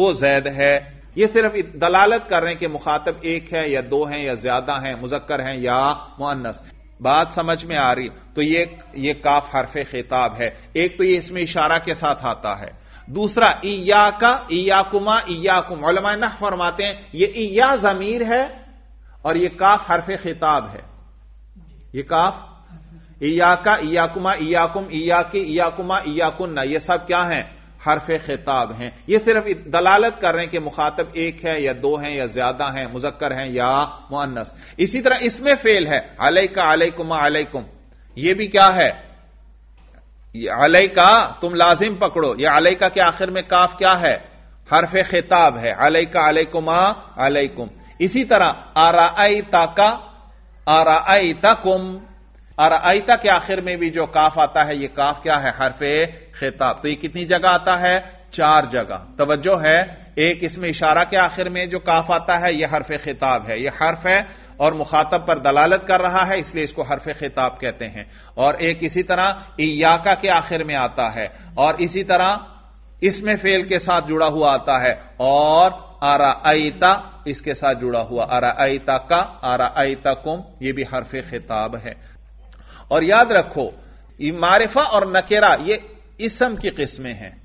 वो जैद है ये सिर्फ दलालत करने के मुखातब एक है या दो हैं या ज्यादा हैं मुजक्कर हैं या मुअन्नस बात समझ में आ रही तो ये ये काफ हरफ खिताब है एक तो ये इसमें इशारा के साथ आता है दूसरा इया का ईयाकुमा ईयाकुम नह फरमाते हैं ये इया जमीर है और ये काफ हरफ खिताब है ये काफ इया का ईयाकुमा ईयाकुम ईया की ईयाकुमा कुन्ना यह सब क्या है हरफ खिताब हैं ये सिर्फ दलालत कर रहे हैं कि मुखातब एक है या दो हैं या ज्यादा हैं मुजक्कर हैं या मुअन्नस इसी तरह इसमें फेल है अलैका अलैकुमा अलैकुम ये भी क्या है अलई का तुम लाजिम पकड़ो यह अलई का के आखिर में काफ क्या है हरफ खिताब है अलई का अलैकुमा अलैकुम इसी तरह आरा आराता का आरा आईता कुम आराता के आखिर में भी जो काफ आता है यह काफ क्या है हरफ खिताब तो यह कितनी जगह आता है चार जगह तवज्जो है एक इसमें इशारा के आखिर में जो काफ आता है यह हरफ खिताब है यह हरफ है और मुखातब पर दलालत कर रहा है इसलिए इसको हरफ खिताब कहते हैं और एक इसी तरह इयाका के आखिर में आता है और इसी तरह इसमें फेल के साथ जुड़ा हुआ आता है और आरा आईता इसके साथ जुड़ा हुआ आरा आईता का आरा आईता कुम यह भी हरफ खिताब है और याद रखो मारिफा और नकेरा ये इसम की किस्में हैं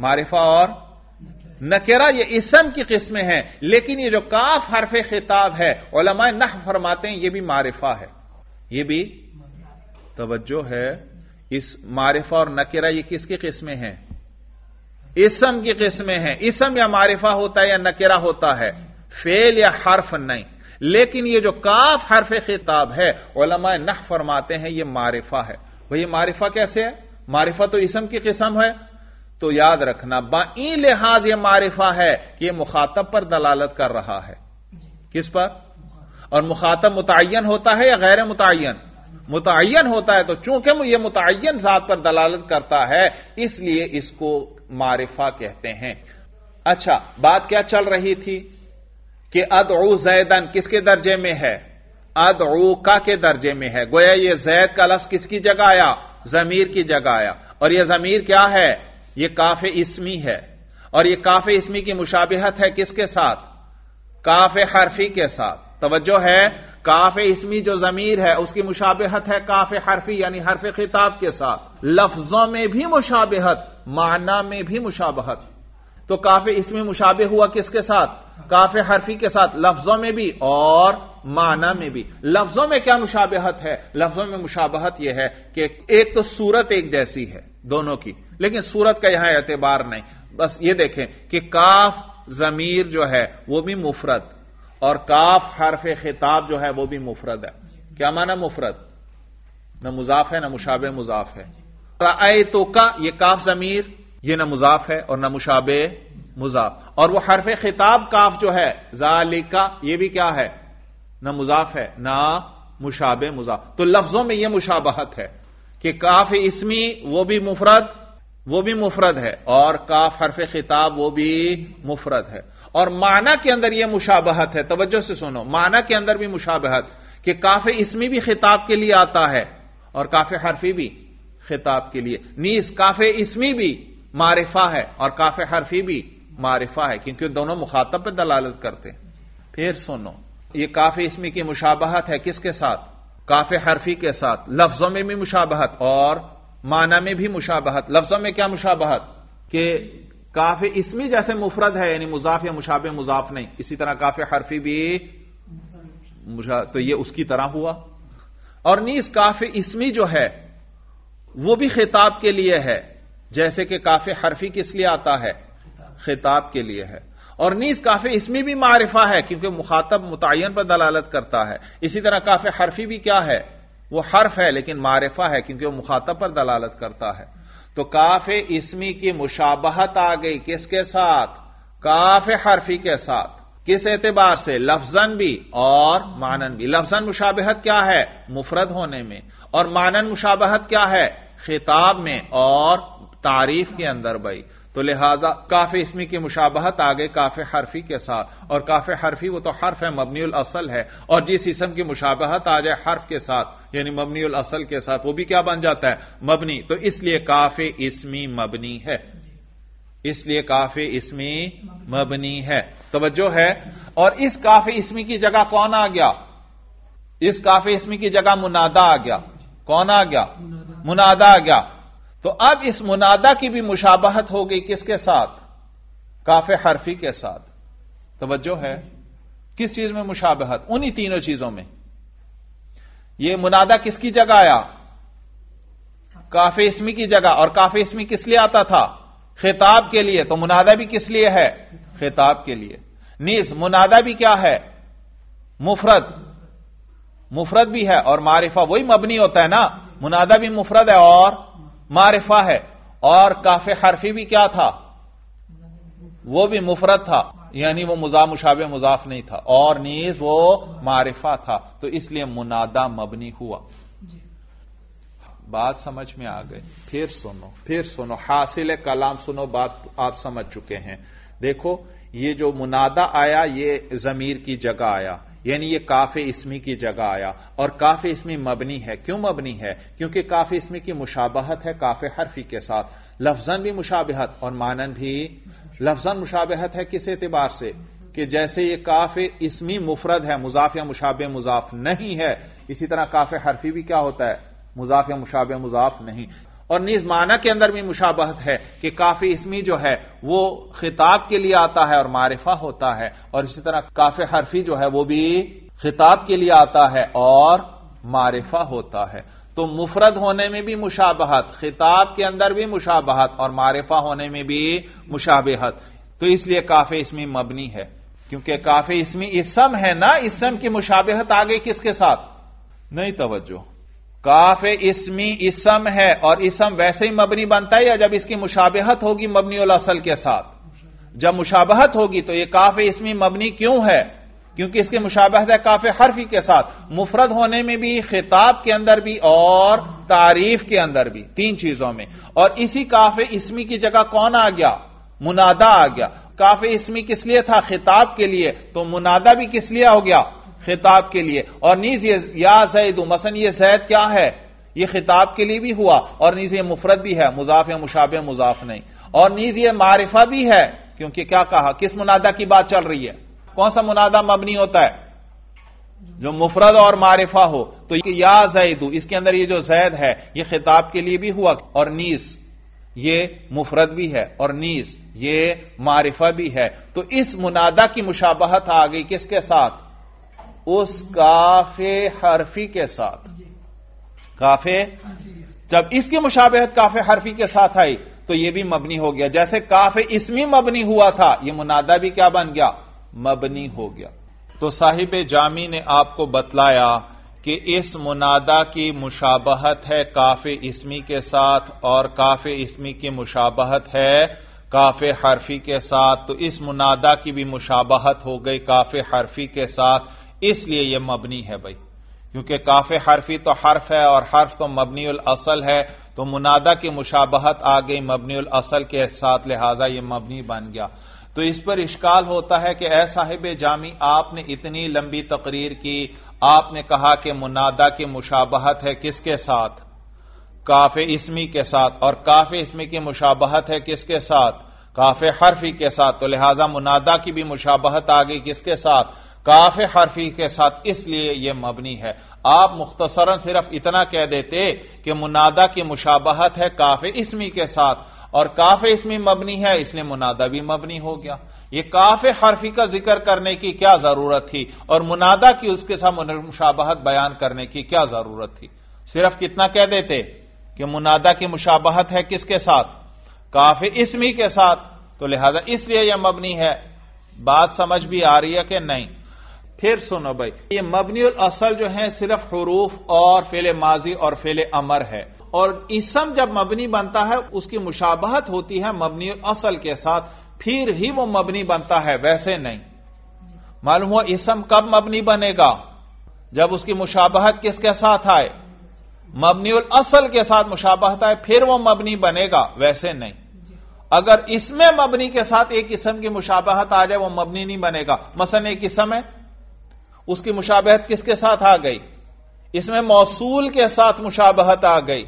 मारिफा और नकेरा ये इसम की किस्में हैं लेकिन ये जो काफ हरफ खिताब है ओलमाए नह फरमाते हैं यह भी मारिफा है यह भी तवज्जो है इस मारिफा और नकेरा ये किसकी किस्में हैं इसम की किस्में हैं इसम या मारिफा होता है या नकेरा होता है फेल या हर्फ नहीं लेकिन ये जो काफ हरफ खिताब है ओलमाए नह फरमाते हैं यह मारिफा है वही मारिफा कैसे है मारिफा तो इसम की किस्म है तो याद रखना बाई लिहाज यह मारिफा है कि यह मुखातब पर दलालत कर रहा है किस पर और मुखातब मुतन होता है या गैर मुतन मुतन होता है तो चूंकि यह मुतन जात पर दलालत करता है इसलिए इसको मारिफा कहते हैं अच्छा बात क्या चल रही थी कि अदऊ जैदन किसके दर्जे में है अद का के दर्जे में है गोया यह जैद का लफ्ज किसकी जगह आया जमीर की जगह आया और यह जमीर क्या है यह काफ इसमी है और यह काफ इसमी की मुशाबहत है किसके साथ काफ हरफी के साथ तोज्जो है काफ इसमी जो जमीर है उसकी मुशाबहत है काफ हरफी यानी हरफ खिताब के साथ लफ्जों में भी मुशाबहत माना में भी मुशाबहत तो काफ इसमें मुशाबे हुआ किसके साथ काफ हरफी के साथ लफ्जों में भी और माना में भी लफ्जों में क्या मुशाबहत है लफ्जों में मुशाबहत यह है कि एक तो सूरत एक जैसी है दोनों की लेकिन सूरत का यहां एतबार नहीं बस ये देखें कि काफ जमीर जो है वो भी मुफरत और काफ हरफ खिताब जो है वो भी मुफरत है क्या माना मुफरत न मुजाफ है ना मुशाबे मुजाफ है आए तो का ये काफ जमीर ये ना मुजाफ है और ना मुशाबे मुजाफ और वह हरफ खिताब काफ जो है जालिका यह भी क्या है ना मुजाफ है ना मुशाबे मुजाफ तो लफ्जों में यह मुशाबहत है कि काफ इसमी वो भी मुफरत वो भी मुफरत है और काफ हरफ खिताब वो भी मुफरत है और माना के अंदर यह मुशाबहत है तवज्जो से सुनो माना के अंदर भी मुशाबहत कि काफे इसमें भी खिताब के लिए आता है और काफे हरफी भी खिताब के लिए नीस काफे इसमी भी मारिफा है और काफे हरफी भी मारिफा है क्योंकि दोनों मुखातब पर दलालत करते हैं फिर सुनो ये काफे इसमी की मुशाबहत है किसके साथ काफे हरफी के साथ लफ्जों में भी मुशाबहत और माना में भी मुशाबहत लफ्जों में क्या मुशाबहत कि काफे इसमें जैसे मुफरद है यानी मुजाफ या मुशाब मुजाफ नहीं इसी तरह काफे हरफी भी तो ये उसकी तरह हुआ और नीस काफे इसमी जो है वो भी खिताब के लिए है जैसे कि काफे हरफी किस लिए आता है खिताब के लिए है और नीस काफे इसमी भी मारिफा है क्योंकि मुखातब मुतन पर दलालत करता है इसी तरह काफे हरफी भी क्या है वह हर्फ है लेकिन मारिफा है क्योंकि वह मुखातब पर दलालत करता है तो काफे इसमी की मुशाबहत आ गई किसके साथ काफे हर्फी के साथ किस एतबार से लफजन भी और मानन भी लफजन मुशाबहत क्या है मुफरद होने में और मानन मुशाबहत क्या है खिताब में और तारीफ के अंदर भाई तो लिहाजा काफ इसमी की मुशाबहत आ गई काफ हरफी के साथ और काफ हरफी वो तो हर्फ है मबनील असल है और जिस इसम की मुशाबहत आ जाए हर्फ के साथ यानी मबनील असल के साथ वो भी क्या बन जाता है मबनी तो इसलिए काफ इसमी मबनी है इसलिए काफी इसमी मबनी है तोज्जो है और इस काफ इसमी की जगह कौन आ गया इस काफ इसमी की जगह मुनादा आ गया कौन आ गया मुनादा आ गया तो अब इस मुनादा की भी मुशाबहत हो गई किसके साथ काफे हरफी के साथ तवज्जो है किस चीज में मुशाबहत उन्हीं तीनों चीजों में यह मुनादा किसकी जगह आया काफे इसमी की जगह और काफे इसमी किस लिए आता था खिताब के लिए तो मुनादा भी किस लिए है खिताब के लिए नीज मुनादा भी क्या है मुफरत मुफरत भी है और मारिफा वही मबनी होता है ना मुनादा भी मुफरत है और मारिफा है और काफे हरफी भी क्या था वो भी मुफरत था यानी वो मुजा मुशाबे मुजाफ नहीं था और नीज वो मारिफा था तो इसलिए मुनादा मबनी हुआ बात समझ में आ गई फिर सुनो फिर सुनो हासिल कलाम सुनो बात आप समझ चुके हैं देखो ये जो मुनादा आया ये जमीर की जगह आया यानी ये काफे इसमी की जगह आया और काफे इसमी मबनी है क्यों मबनी है क्योंकि काफे इसमी की मुशाबहत है काफे हरफी के साथ लफजन भी मुशाबहत और मानन भी लफजन मुशाबहत है किस एतबार से कि जैसे ये काफे इसमी मुफरद है मुजाफ या मुशाबे मुजाफ नहीं है इसी तरह काफे हरफी भी क्या होता है मुजाफ या मुशाबे मुजाफ नहीं और नीज माना के अंदर भी मुशाबहत है कि काफी इसमी जो है वो खिताब के लिए आता है और मारिफा होता है और इसी तरह काफी हरफी जो है वो भी खिताब के लिए आता है और मारिफा होता है तो मुफरद होने में भी मुशाबहत खिताब के अंदर भी मुशाबहत और मारिफा होने में भी मुशाबहत तो इसलिए काफी इसमी मबनी है क्योंकि काफी इसमी इसम है ना इसम की मुशाबहत आगे किसके साथ नहीं तवज्जो काफ इसमी इसम है और इसम वैसे ही मबनी बनता है या जब इसकी मुशाबहत होगी मबनी असल के साथ जब मुशाबहत होगी तो यह काफ इसमी मबनी क्यों है क्योंकि इसकी मुशाबहत है काफ हरफी के साथ मुफरत होने में भी खिताब के अंदर भी और तारीफ के अंदर भी तीन चीजों में और इसी काफ इसमी की जगह कौन आ गया मुनादा आ गया काफ इसमी किस लिए था खिताब के लिए तो मुनादा भी किस लिए हो गया खिताब के लिए और नीज ये या जैद मसन ये जैद क्या है ये खिताब के लिए भी हुआ और नीज ये मुफरत भी है मुजाफ मुशाब मुजाफ नहीं और नीज ये मारिफा भी है क्योंकि क्या कहा किस मुनादा की बात चल रही है कौन सा मुनादा मबनी होता है जो मुफरद और मारिफा हो तो या जैद इसके अंदर ये जो जैद है ये खिताब के लिए भी हुआ और नीस ये मुफरद भी है और नीस ये मारिफा भी है तो इस मुनादा की मुशाबहत आ गई किसके साथ उस काफे हरफी के साथ काफे जब इसकी मुशाबहत काफे हरफी के साथ आई तो यह भी मबनी हो गया जैसे काफे इसमी मबनी हुआ था यह मुनादा भी क्या बन गया मबनी हो गया तो साहिब जामी ने आपको बतलाया कि इस मुनादा की मुशाबहत है काफे इसमी के साथ और काफे इसमी की मुशाबहत है काफे हरफी के साथ तो इस मुनादा की भी मुशाबहत हो गई काफे हरफी के साथ इसलिए यह मबनी है भाई क्योंकि काफे हरफी तो हर्फ है और हर्फ तो मबनी उल असल है तो मुनादा की मुशाबहत आ गई मबनी उल असल के साथ लिहाजा यह मबनी बन गया तो इस पर इश्काल होता है कि ए साहिब जामी आपने इतनी लंबी तकरीर की आपने कहा कि मुनादा की मुशाबहत है किसके साथ काफे इसमी के साथ और काफे इसमी की मुशाबहत है किसके साथ काफे हरफी के साथ तो लिहाजा मुनादा की भी मुशाबहत आ गई किसके साथ काफ हरफी के साथ इसलिए यह मबनी है आप मुख्तसरन सिर्फ इतना कह देते कि मुनादा की मुशाबहत है काफ इसमी के साथ और काफ इसमी मबनी है इसलिए मुनादा भी मबनी हो गया यह काफ हरफी का जिक्र करने की क्या जरूरत थी और मुनादा की उसके साथ मुशाबहत बयान करने की क्या जरूरत थी सिर्फ कितना कह देते कि मुनादा की मुशाबहत है किसके साथ काफ इसमी के साथ तो लिहाजा इसलिए यह मबनी है बात समझ भी आ रही है कि नहीं फिर सुनो भाई ये मबनील असल जो है सिर्फ हरूफ और फेले माजी और फेले अमर है और इसम जब मबनी बनता है उसकी मुशाबहत होती है मबनी असल के साथ फिर ही वो मबनी बनता है वैसे नहीं मालूम हुआ इसम कब मबनी बनेगा जब उसकी मुशाबहत किसके साथ आए मबनी असल के साथ मुशाबहत आए फिर वो मबनी बनेगा वैसे नहीं अगर इसमें मबनी के साथ एक किस्म की मुशाबहत आ जाए वो मबनी नहीं बनेगा मसन एक किस्म है उसकी मुशाबहत किसके साथ आ गई इसमें मौसूल के साथ मुशाबहत आ गई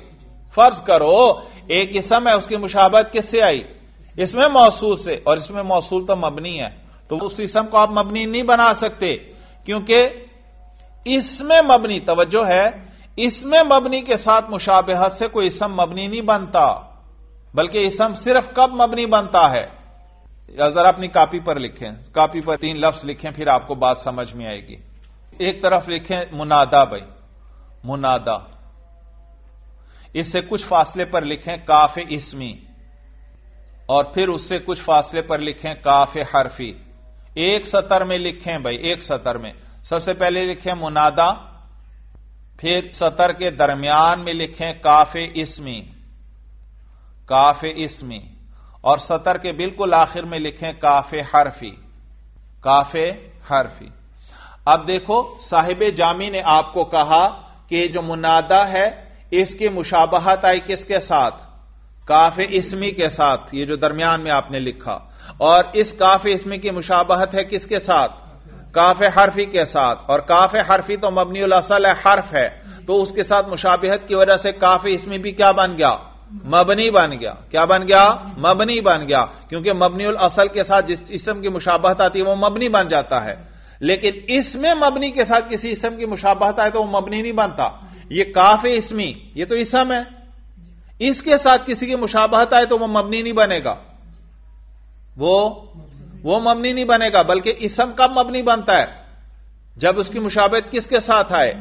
फर्ज करो एक इसम है उसकी मुशाबहत किससे आई इसमें मौसूल से और इसमें मौसूल तो मबनी है तो उस इसम को आप मबनी नहीं बना सकते क्योंकि इसमें मबनी तवज्जो है इसमें मबनी के साथ मुशाबहत से कोई इसम मबनी नहीं बनता बल्कि इसम सिर्फ कब मबनी बनता है जरा अपनी कापी पर लिखें कापी पर तीन लफ्ज लिखें फिर आपको बात समझ में आएगी एक तरफ लिखें मुनादा भाई मुनादा इससे कुछ फासले पर लिखें काफ इसमी और फिर उससे कुछ फासले पर लिखें काफ हरफी एक सतर में लिखें भाई एक सतर में सबसे पहले लिखें मुनादा फिर सतर के दरमियान में लिखें काफ इसमी काफ इसमी और सतर के बिल्कुल आखिर में लिखें काफे हरफी काफे हरफी अब देखो साहिब जामी ने आपको कहा कि जो मुनादा है इसकी मुशाबहत आई किसके साथ काफे इसमी के साथ ये जो दरमियान में आपने लिखा और इस काफे इसमी की मुशाबहत है किसके साथ काफे हरफी के साथ और काफे हरफी तो मबनी असल है हर्फ है तो उसके साथ मुशाबहत की वजह से काफे इसमी भी क्या बन गया मबनी बन गया क्या बन गया मबनी बन गया क्योंकि मबनी उल असल के साथ जिस इसम की मुशाबहत आती है वो मबनी बन जाता है लेकिन इसमें मबनी के साथ किसी इसम की मुशाबहत आए तो वो मबनी नहीं बनता ये काफ इसमी ये तो इसम है इसके साथ किसी की मुशाबहत आए तो वो मबनी नहीं बनेगा वो वो मबनी नहीं बनेगा बल्कि इसम कब मबनी बनता है जब उसकी मुशाबहत किसके साथ आए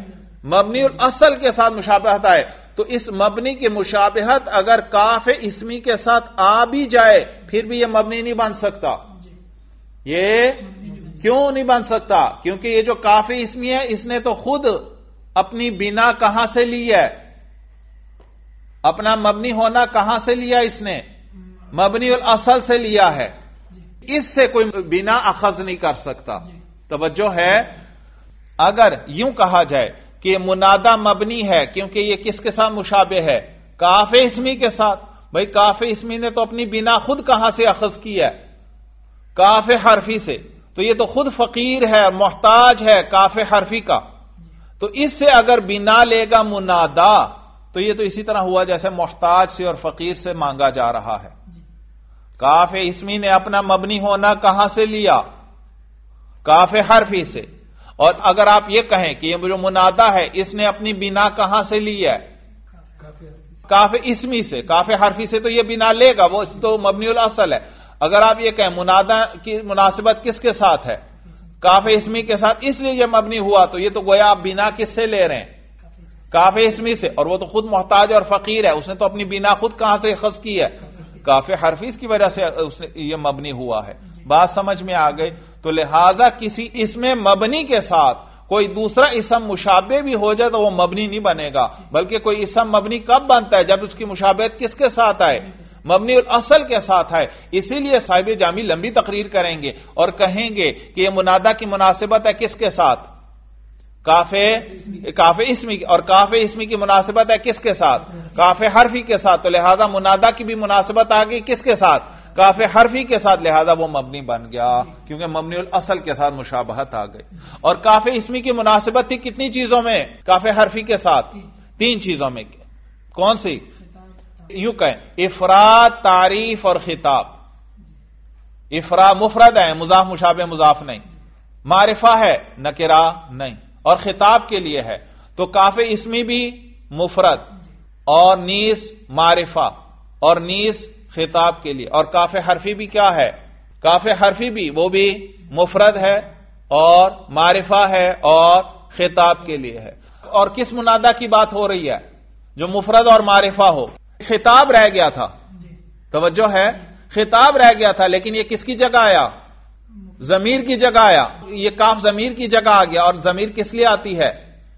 मबनी उल असल के साथ मुशाबहत आए तो इस मबनी की मुशाबहत अगर काफ इसमी के साथ आ भी जाए फिर भी यह मबनी नहीं बन सकता ये क्यों नहीं बन सकता क्योंकि ये जो काफी इसमी है इसने तो खुद अपनी बिना कहां से ली है अपना मबनी होना कहां से लिया इसने मबनी और असल से लिया है इससे कोई बिना अखज नहीं कर सकता तोज्जो है अगर यूं कहा जाए कि मुनादा मबनी है क्योंकि यह किसके साथ मुशाबे है काफ इसमी के साथ भाई काफ इसमी ने तो अपनी बिना खुद कहां से अखज किया है काफ हरफी से तो यह तो खुद फकीर है मोहताज है काफ हरफी का तो इससे अगर बिना लेगा मुनादा तो यह तो इसी तरह हुआ जैसे मोहताज से और फकीर से मांगा जा रहा है काफ इसमी ने अपना मबनी होना कहां से लिया काफ हरफी से और अगर आप ये कहें कि ये जो मुनादा है इसने अपनी बिना कहां से ली है काफे इसमी से काफे हरफी से तो ये बिना लेगा वो तो मबनील असल है अगर आप ये कहें मुनादा की मुनासिबत किसके साथ है काफे इसमी के साथ इसलिए यह मबनी हुआ तो ये तो गोया आप बिना किससे ले रहे हैं काफे इसमी से और वो तो खुद मोहताज और फकीर है उसने तो अपनी बिना खुद कहां से खज की है काफे हरफीज की वजह से उसने ये मबनी हुआ है बात समझ में आ गई तो लिहाजा किसी इसमें मबनी के साथ कोई दूसरा इसम मुशाबे भी हो जाए तो वह मबनी नहीं बनेगा बल्कि कोई इसम मबनी कब बनता है जब उसकी मुशाबत किसके साथ आए मबनी और असल के साथ है इसीलिए साहिब जामी लंबी तकरीर करेंगे और कहेंगे कि यह मुनादा की मुनासिबत है किसके साथ काफे काफे इसमी और काफे इसमी की मुनासिबत है किसके साथ काफे हरफी के साथ तो लिहाजा मुनादा की भी मुनासिबत आ गई किसके साथ काफे हरफी के साथ लिहाजा वो मबनी बन गया क्योंकि मबनी उल असल के साथ मुशाबहत आ गई और काफे इसमी की मुनासिबत थी कितनी चीजों में काफे हरफी के साथ तीन चीजों में कौन सी यूं कहें इफरा तारीफ और खिताब इफरा मुफरद है मुजाफ मुशाब मुजाफ नहीं मारिफा है नकिरा नहीं और खिताब के लिए है तो काफे इसमी भी मुफरत और नीस मारिफा और नीस खिताब के लिए और काफ हरफी भी क्या है काफ हरफी भी वो भी मुफरद है और मारिफा है और खिताब के लिए है और किस मुनादा की बात हो रही है जो मुफरद और मारिफा हो खिताब रह गया था तोज्जो है खिताब रह गया था लेकिन यह किसकी जगह आया जमीर की जगह आया ये काफ जमीर की जगह आ गया और जमीर किस लिए आती है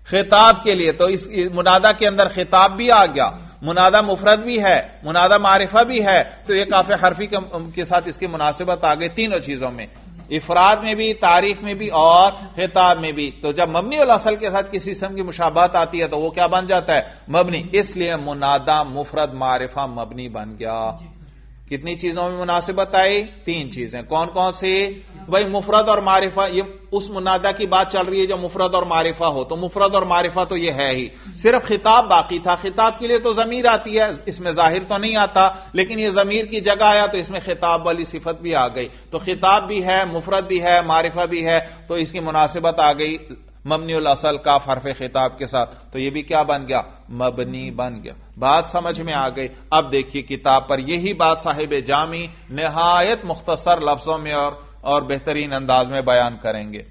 खिताब के लिए तो इस मुनादा के अंदर खिताब भी आ गया मुनादा मुफरत भी है मुनादा मारिफा भी है तो ये काफी हरफी के, के साथ इसकी मुनासिबत आ गई तीनों चीजों में इफराद में भी तारीफ में भी और खिताब में भी तो जब मबनी और असल के साथ किसी किस्म की मुशाबात आती है तो वो क्या बन जाता है मबनी इसलिए मुनादा मुफरत मारिफा मबनी बन गया कितनी चीजों में मुनासिबत आई तीन चीजें कौन कौन सी भाई मुफरत और मारिफा ये उस मुनादा की बात चल रही है जो मुफरत और मारिफा हो तो मुफरत और मारिफा तो ये है ही सिर्फ खिताब बाकी था खिताब के लिए तो जमीर आती है इसमें जाहिर तो नहीं आता लेकिन ये जमीर की जगह आया तो इसमें खिताब वाली सिफत भी आ गई तो खिताब भी है मुफरत भी है मारिफा भी है तो इसकी मुनासिबत आ गई मबनी असल का फरफ खिताब के साथ तो यह भी क्या बन गया मबनी बन गया बात समझ में आ गई अब देखिए किताब पर यही बात साहिब जामी नहायत मुख्तसर लफ्जों में और, और बेहतरीन अंदाज में बयान करेंगे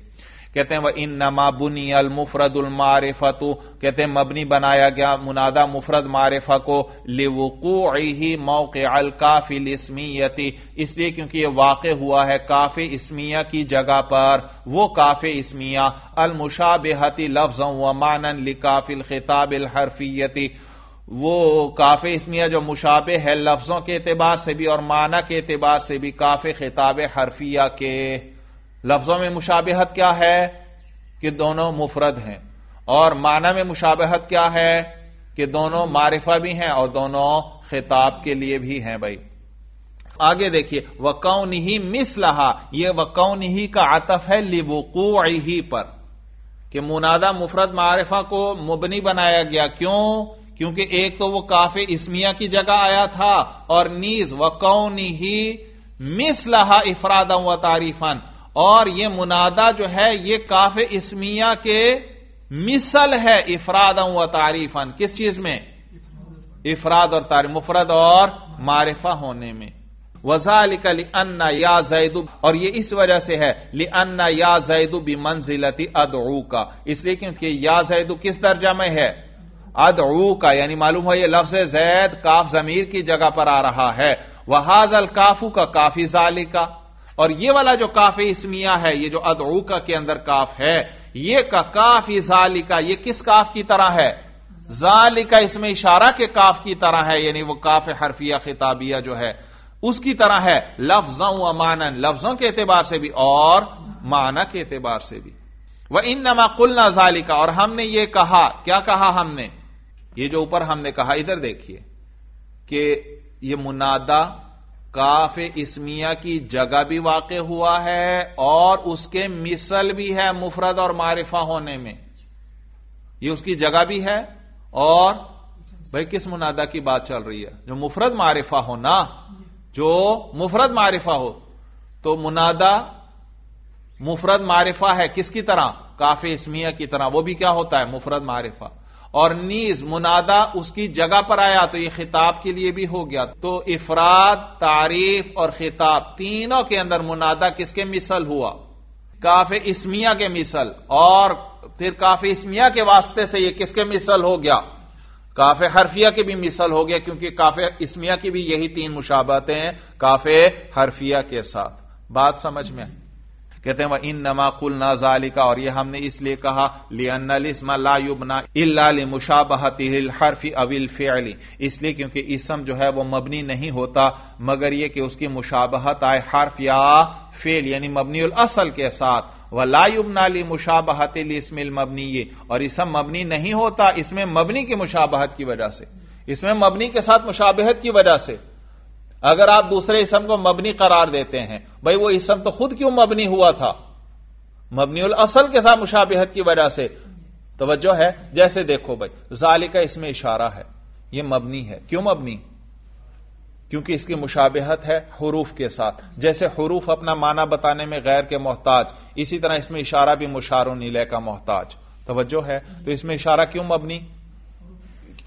कहते हैं वह इन नमा बुनी अल मुफरदुल मारिफतु कहते हैं मबनी बनाया गया मुनादा मुफरद मारिफा को लिवकू ही मौके अल काफिल इसमीयती इसलिए क्योंकि यह वाक़ हुआ है काफी इसमिया की जगह पर वो काफे इसमिया अल मुशाबहती लफ्जों व मानन लि काफिल खिताब हरफियती वो काफे इसमिया जो मुशाबे है लफ्जों के एतबार से भी और माना के एतबार से भी काफे खिताब हरफिया के लफ्जों में मुशाबहत क्या है कि दोनों मुफरद हैं और माना में मुशाबहत क्या है कि दोनों मारिफा भी हैं और दोनों खिताब के लिए भी हैं भाई आगे देखिए वकौन ही मिस लहा यह वकौन ही का आतफ है लिबुकू ही पर कि मुनादा मुफरत मारिफा को मुबनी बनाया गया क्यों क्योंकि एक तो वो काफी इसमिया की जगह आया था और नीज वकौन ही मिस लहा इफरादा व तारीफन और यह मुनादा जो है यह काफ इसमिया के मिसल है इफराद व तारीफन किस चीज में इफराद और तारीफ मुफरद और मारिफा होने में वजालिका लि अन्ना या जैदु और ये इस वजह से है लि अन्ना या जैदु मंजिलती अदऊ का इसलिए क्योंकि या जैदु किस दर्जा में है अदऊ का यानी मालूम हो यह लफ्ज जैद काफ जमीर की जगह पर आ रहा है वहाजल काफू का काफी जालिका और ये वाला जो काफ इसमिया है ये जो अदूका के अंदर काफ है ये का काफ जालिका ये किस काफ की तरह है जालिका इसमें इशारा के काफ की तरह है यानी वो काफ हरफिया खिताबिया जो है उसकी तरह है लफ्जों व मानन लफ्जों के एतबार से भी और माना के एतबार से भी वह इन नमा कुल ना जालिका और हमने ये कहा क्या कहा हमने ये जो ऊपर हमने कहा इधर देखिए कि ये मुनादा काफ इसमिया की जगह भी वाक़ हुआ है और उसके मिसल भी है मुफरद और मारिफा होने में ये उसकी जगह भी है और भाई किस मुनादा की बात चल रही है जो मुफरत मारिफा हो ना जो मुफरत मारिफा हो तो मुनादा मुफरत मारिफा है किसकी तरह काफ इसमिया की तरह वो भी क्या होता है मुफरत मारिफा और नीज मुनादा उसकी जगह पर आया तो ये खिताब के लिए भी हो गया तो इफराद तारीफ और खिताब तीनों के अंदर मुनादा किसके मिसल हुआ काफे इसमिया के मिसल और फिर काफे इसमिया के वास्ते से ये किसके मिसल हो गया काफे हरफिया के भी मिसल हो गया क्योंकि काफे इसमिया की भी यही तीन मुशाबतें हैं काफे हरफिया के साथ बात समझ में कहते हैं वह इन नमा कुल ना जालिका और यह हमने इसलिए कहा लिया ला युबना इल्ला मुशाबहतिल हरफी अविल फेली इसलिए क्योंकि इसम जो है वह मबनी नहीं होता मगर यह कि उसकी मुशाबहत आए हर्फ या फेल यानी मबनी उल असल के साथ वह लायुबनाली तिल इसमिल मबनी ये और इसम मबनी नहीं होता इसमें मबनी की मुशाबहत की वजह से इसमें मबनी के साथ मुशाबहत की वजह से अगर आप दूसरे इसम को मबनी करार देते हैं भाई वो इसम तो खुद क्यों मबनी हुआ था मबनी उल असल के साथ मुशाबहत की वजह से तोज्जो है जैसे देखो भाई जाली का इसमें इशारा है यह मबनी है क्यों मबनी क्योंकि इसकी मुशाबहत है हरूफ के साथ जैसे हरूफ अपना माना बताने में गैर के मोहताज इसी तरह इसमें इशारा भी मुशारो नीले का मोहताज तोज्जो है तो इसमें इशारा क्यों मबनी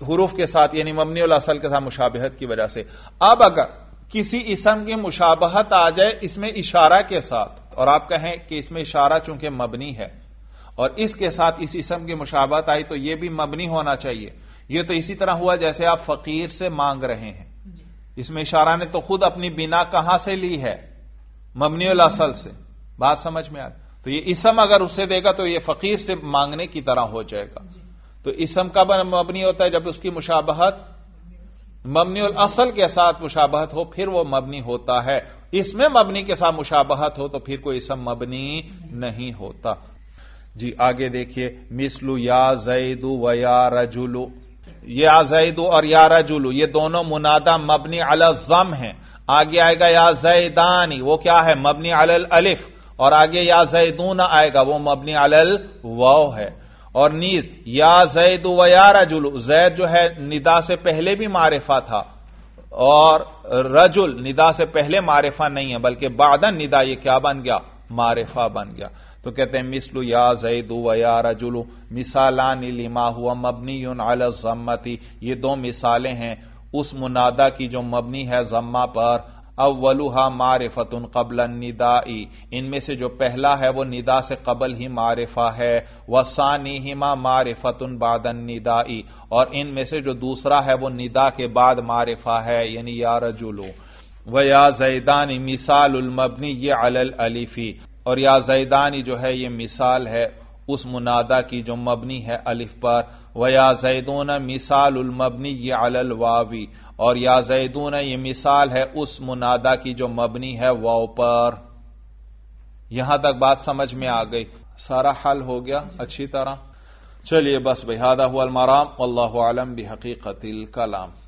हरूफ के साथ यानी मबनी उल असल के साथ मुशाबहत की वजह से अब अगर किसी इसम की मुशाबहत आ जाए इसमें इशारा के साथ और आप कहें कि इसमें इशारा चूंकि मबनी है और इसके साथ इस इसम की मुशाबहत आई तो यह भी मबनी होना चाहिए यह तो इसी तरह हुआ जैसे आप फकीर से मांग रहे हैं इसमें इशारा ने तो खुद अपनी बिना कहां से ली है मबनी असल से बात समझ में आ तो ये इसम अगर उससे देगा तो ये फकीर से मांगने की तरह हो जाएगा तो इसम का मबनी होता है जब उसकी मुशाबहत मबनी असल के साथ मुशाबहत हो फिर वो मबनी होता है इसमें मबनी के साथ मुशाबहत हो तो फिर कोई इसम मबनी नहीं होता जी आगे देखिए मिसलू या जैदू व या रजुलू या जैदू और या रजुलू ये दोनों मुनादा मबनी अल जम है आगे आएगा या जैदानी वो क्या है मबनी अल अलिफ और आगे या जैदून आएगा वो मबनी अल वाव है और नीज या जैद व या रजुल जैद जो है निदा से पहले भी मारिफा था और रजुल निदा से पहले मारिफा नहीं है बल्कि बादन निदा ये क्या बन गया मारिफा बन गया तो कहते हैं मिसलु या जैद व या रजुलु मिसालान लिमा हुआ मबनी जम्मती ये दो मिसालें हैं उस मुनादा की जो मबनी है जम्मा पर अव्वलुहा मारिफतुन कबल निदाई इनमें से जो पहला है वो निदा से कबल ही मारिफा है वसानी हिमा मारिफतुन बादन निदाई और इनमें से जो दूसरा है वो निदा के बाद मारिफा है यानी या रजुलू व या जैदानी मिसाल उलमबनी ये अल अलीफी और या जैदानी जो है ये मिसाल है उस मुनादा की जो मबनी है अलिफ पर वया जैदोना मिसाल उलमबनी ये अल वावी और या जैदून ये मिसाल है उस मुनादा की जो मबनी है वाओ पर यहां तक बात समझ में आ गई सारा हल हो गया अच्छी तरह चलिए बस बेहदा हुआ अलमाराम अल्लाह आलम भी कलाम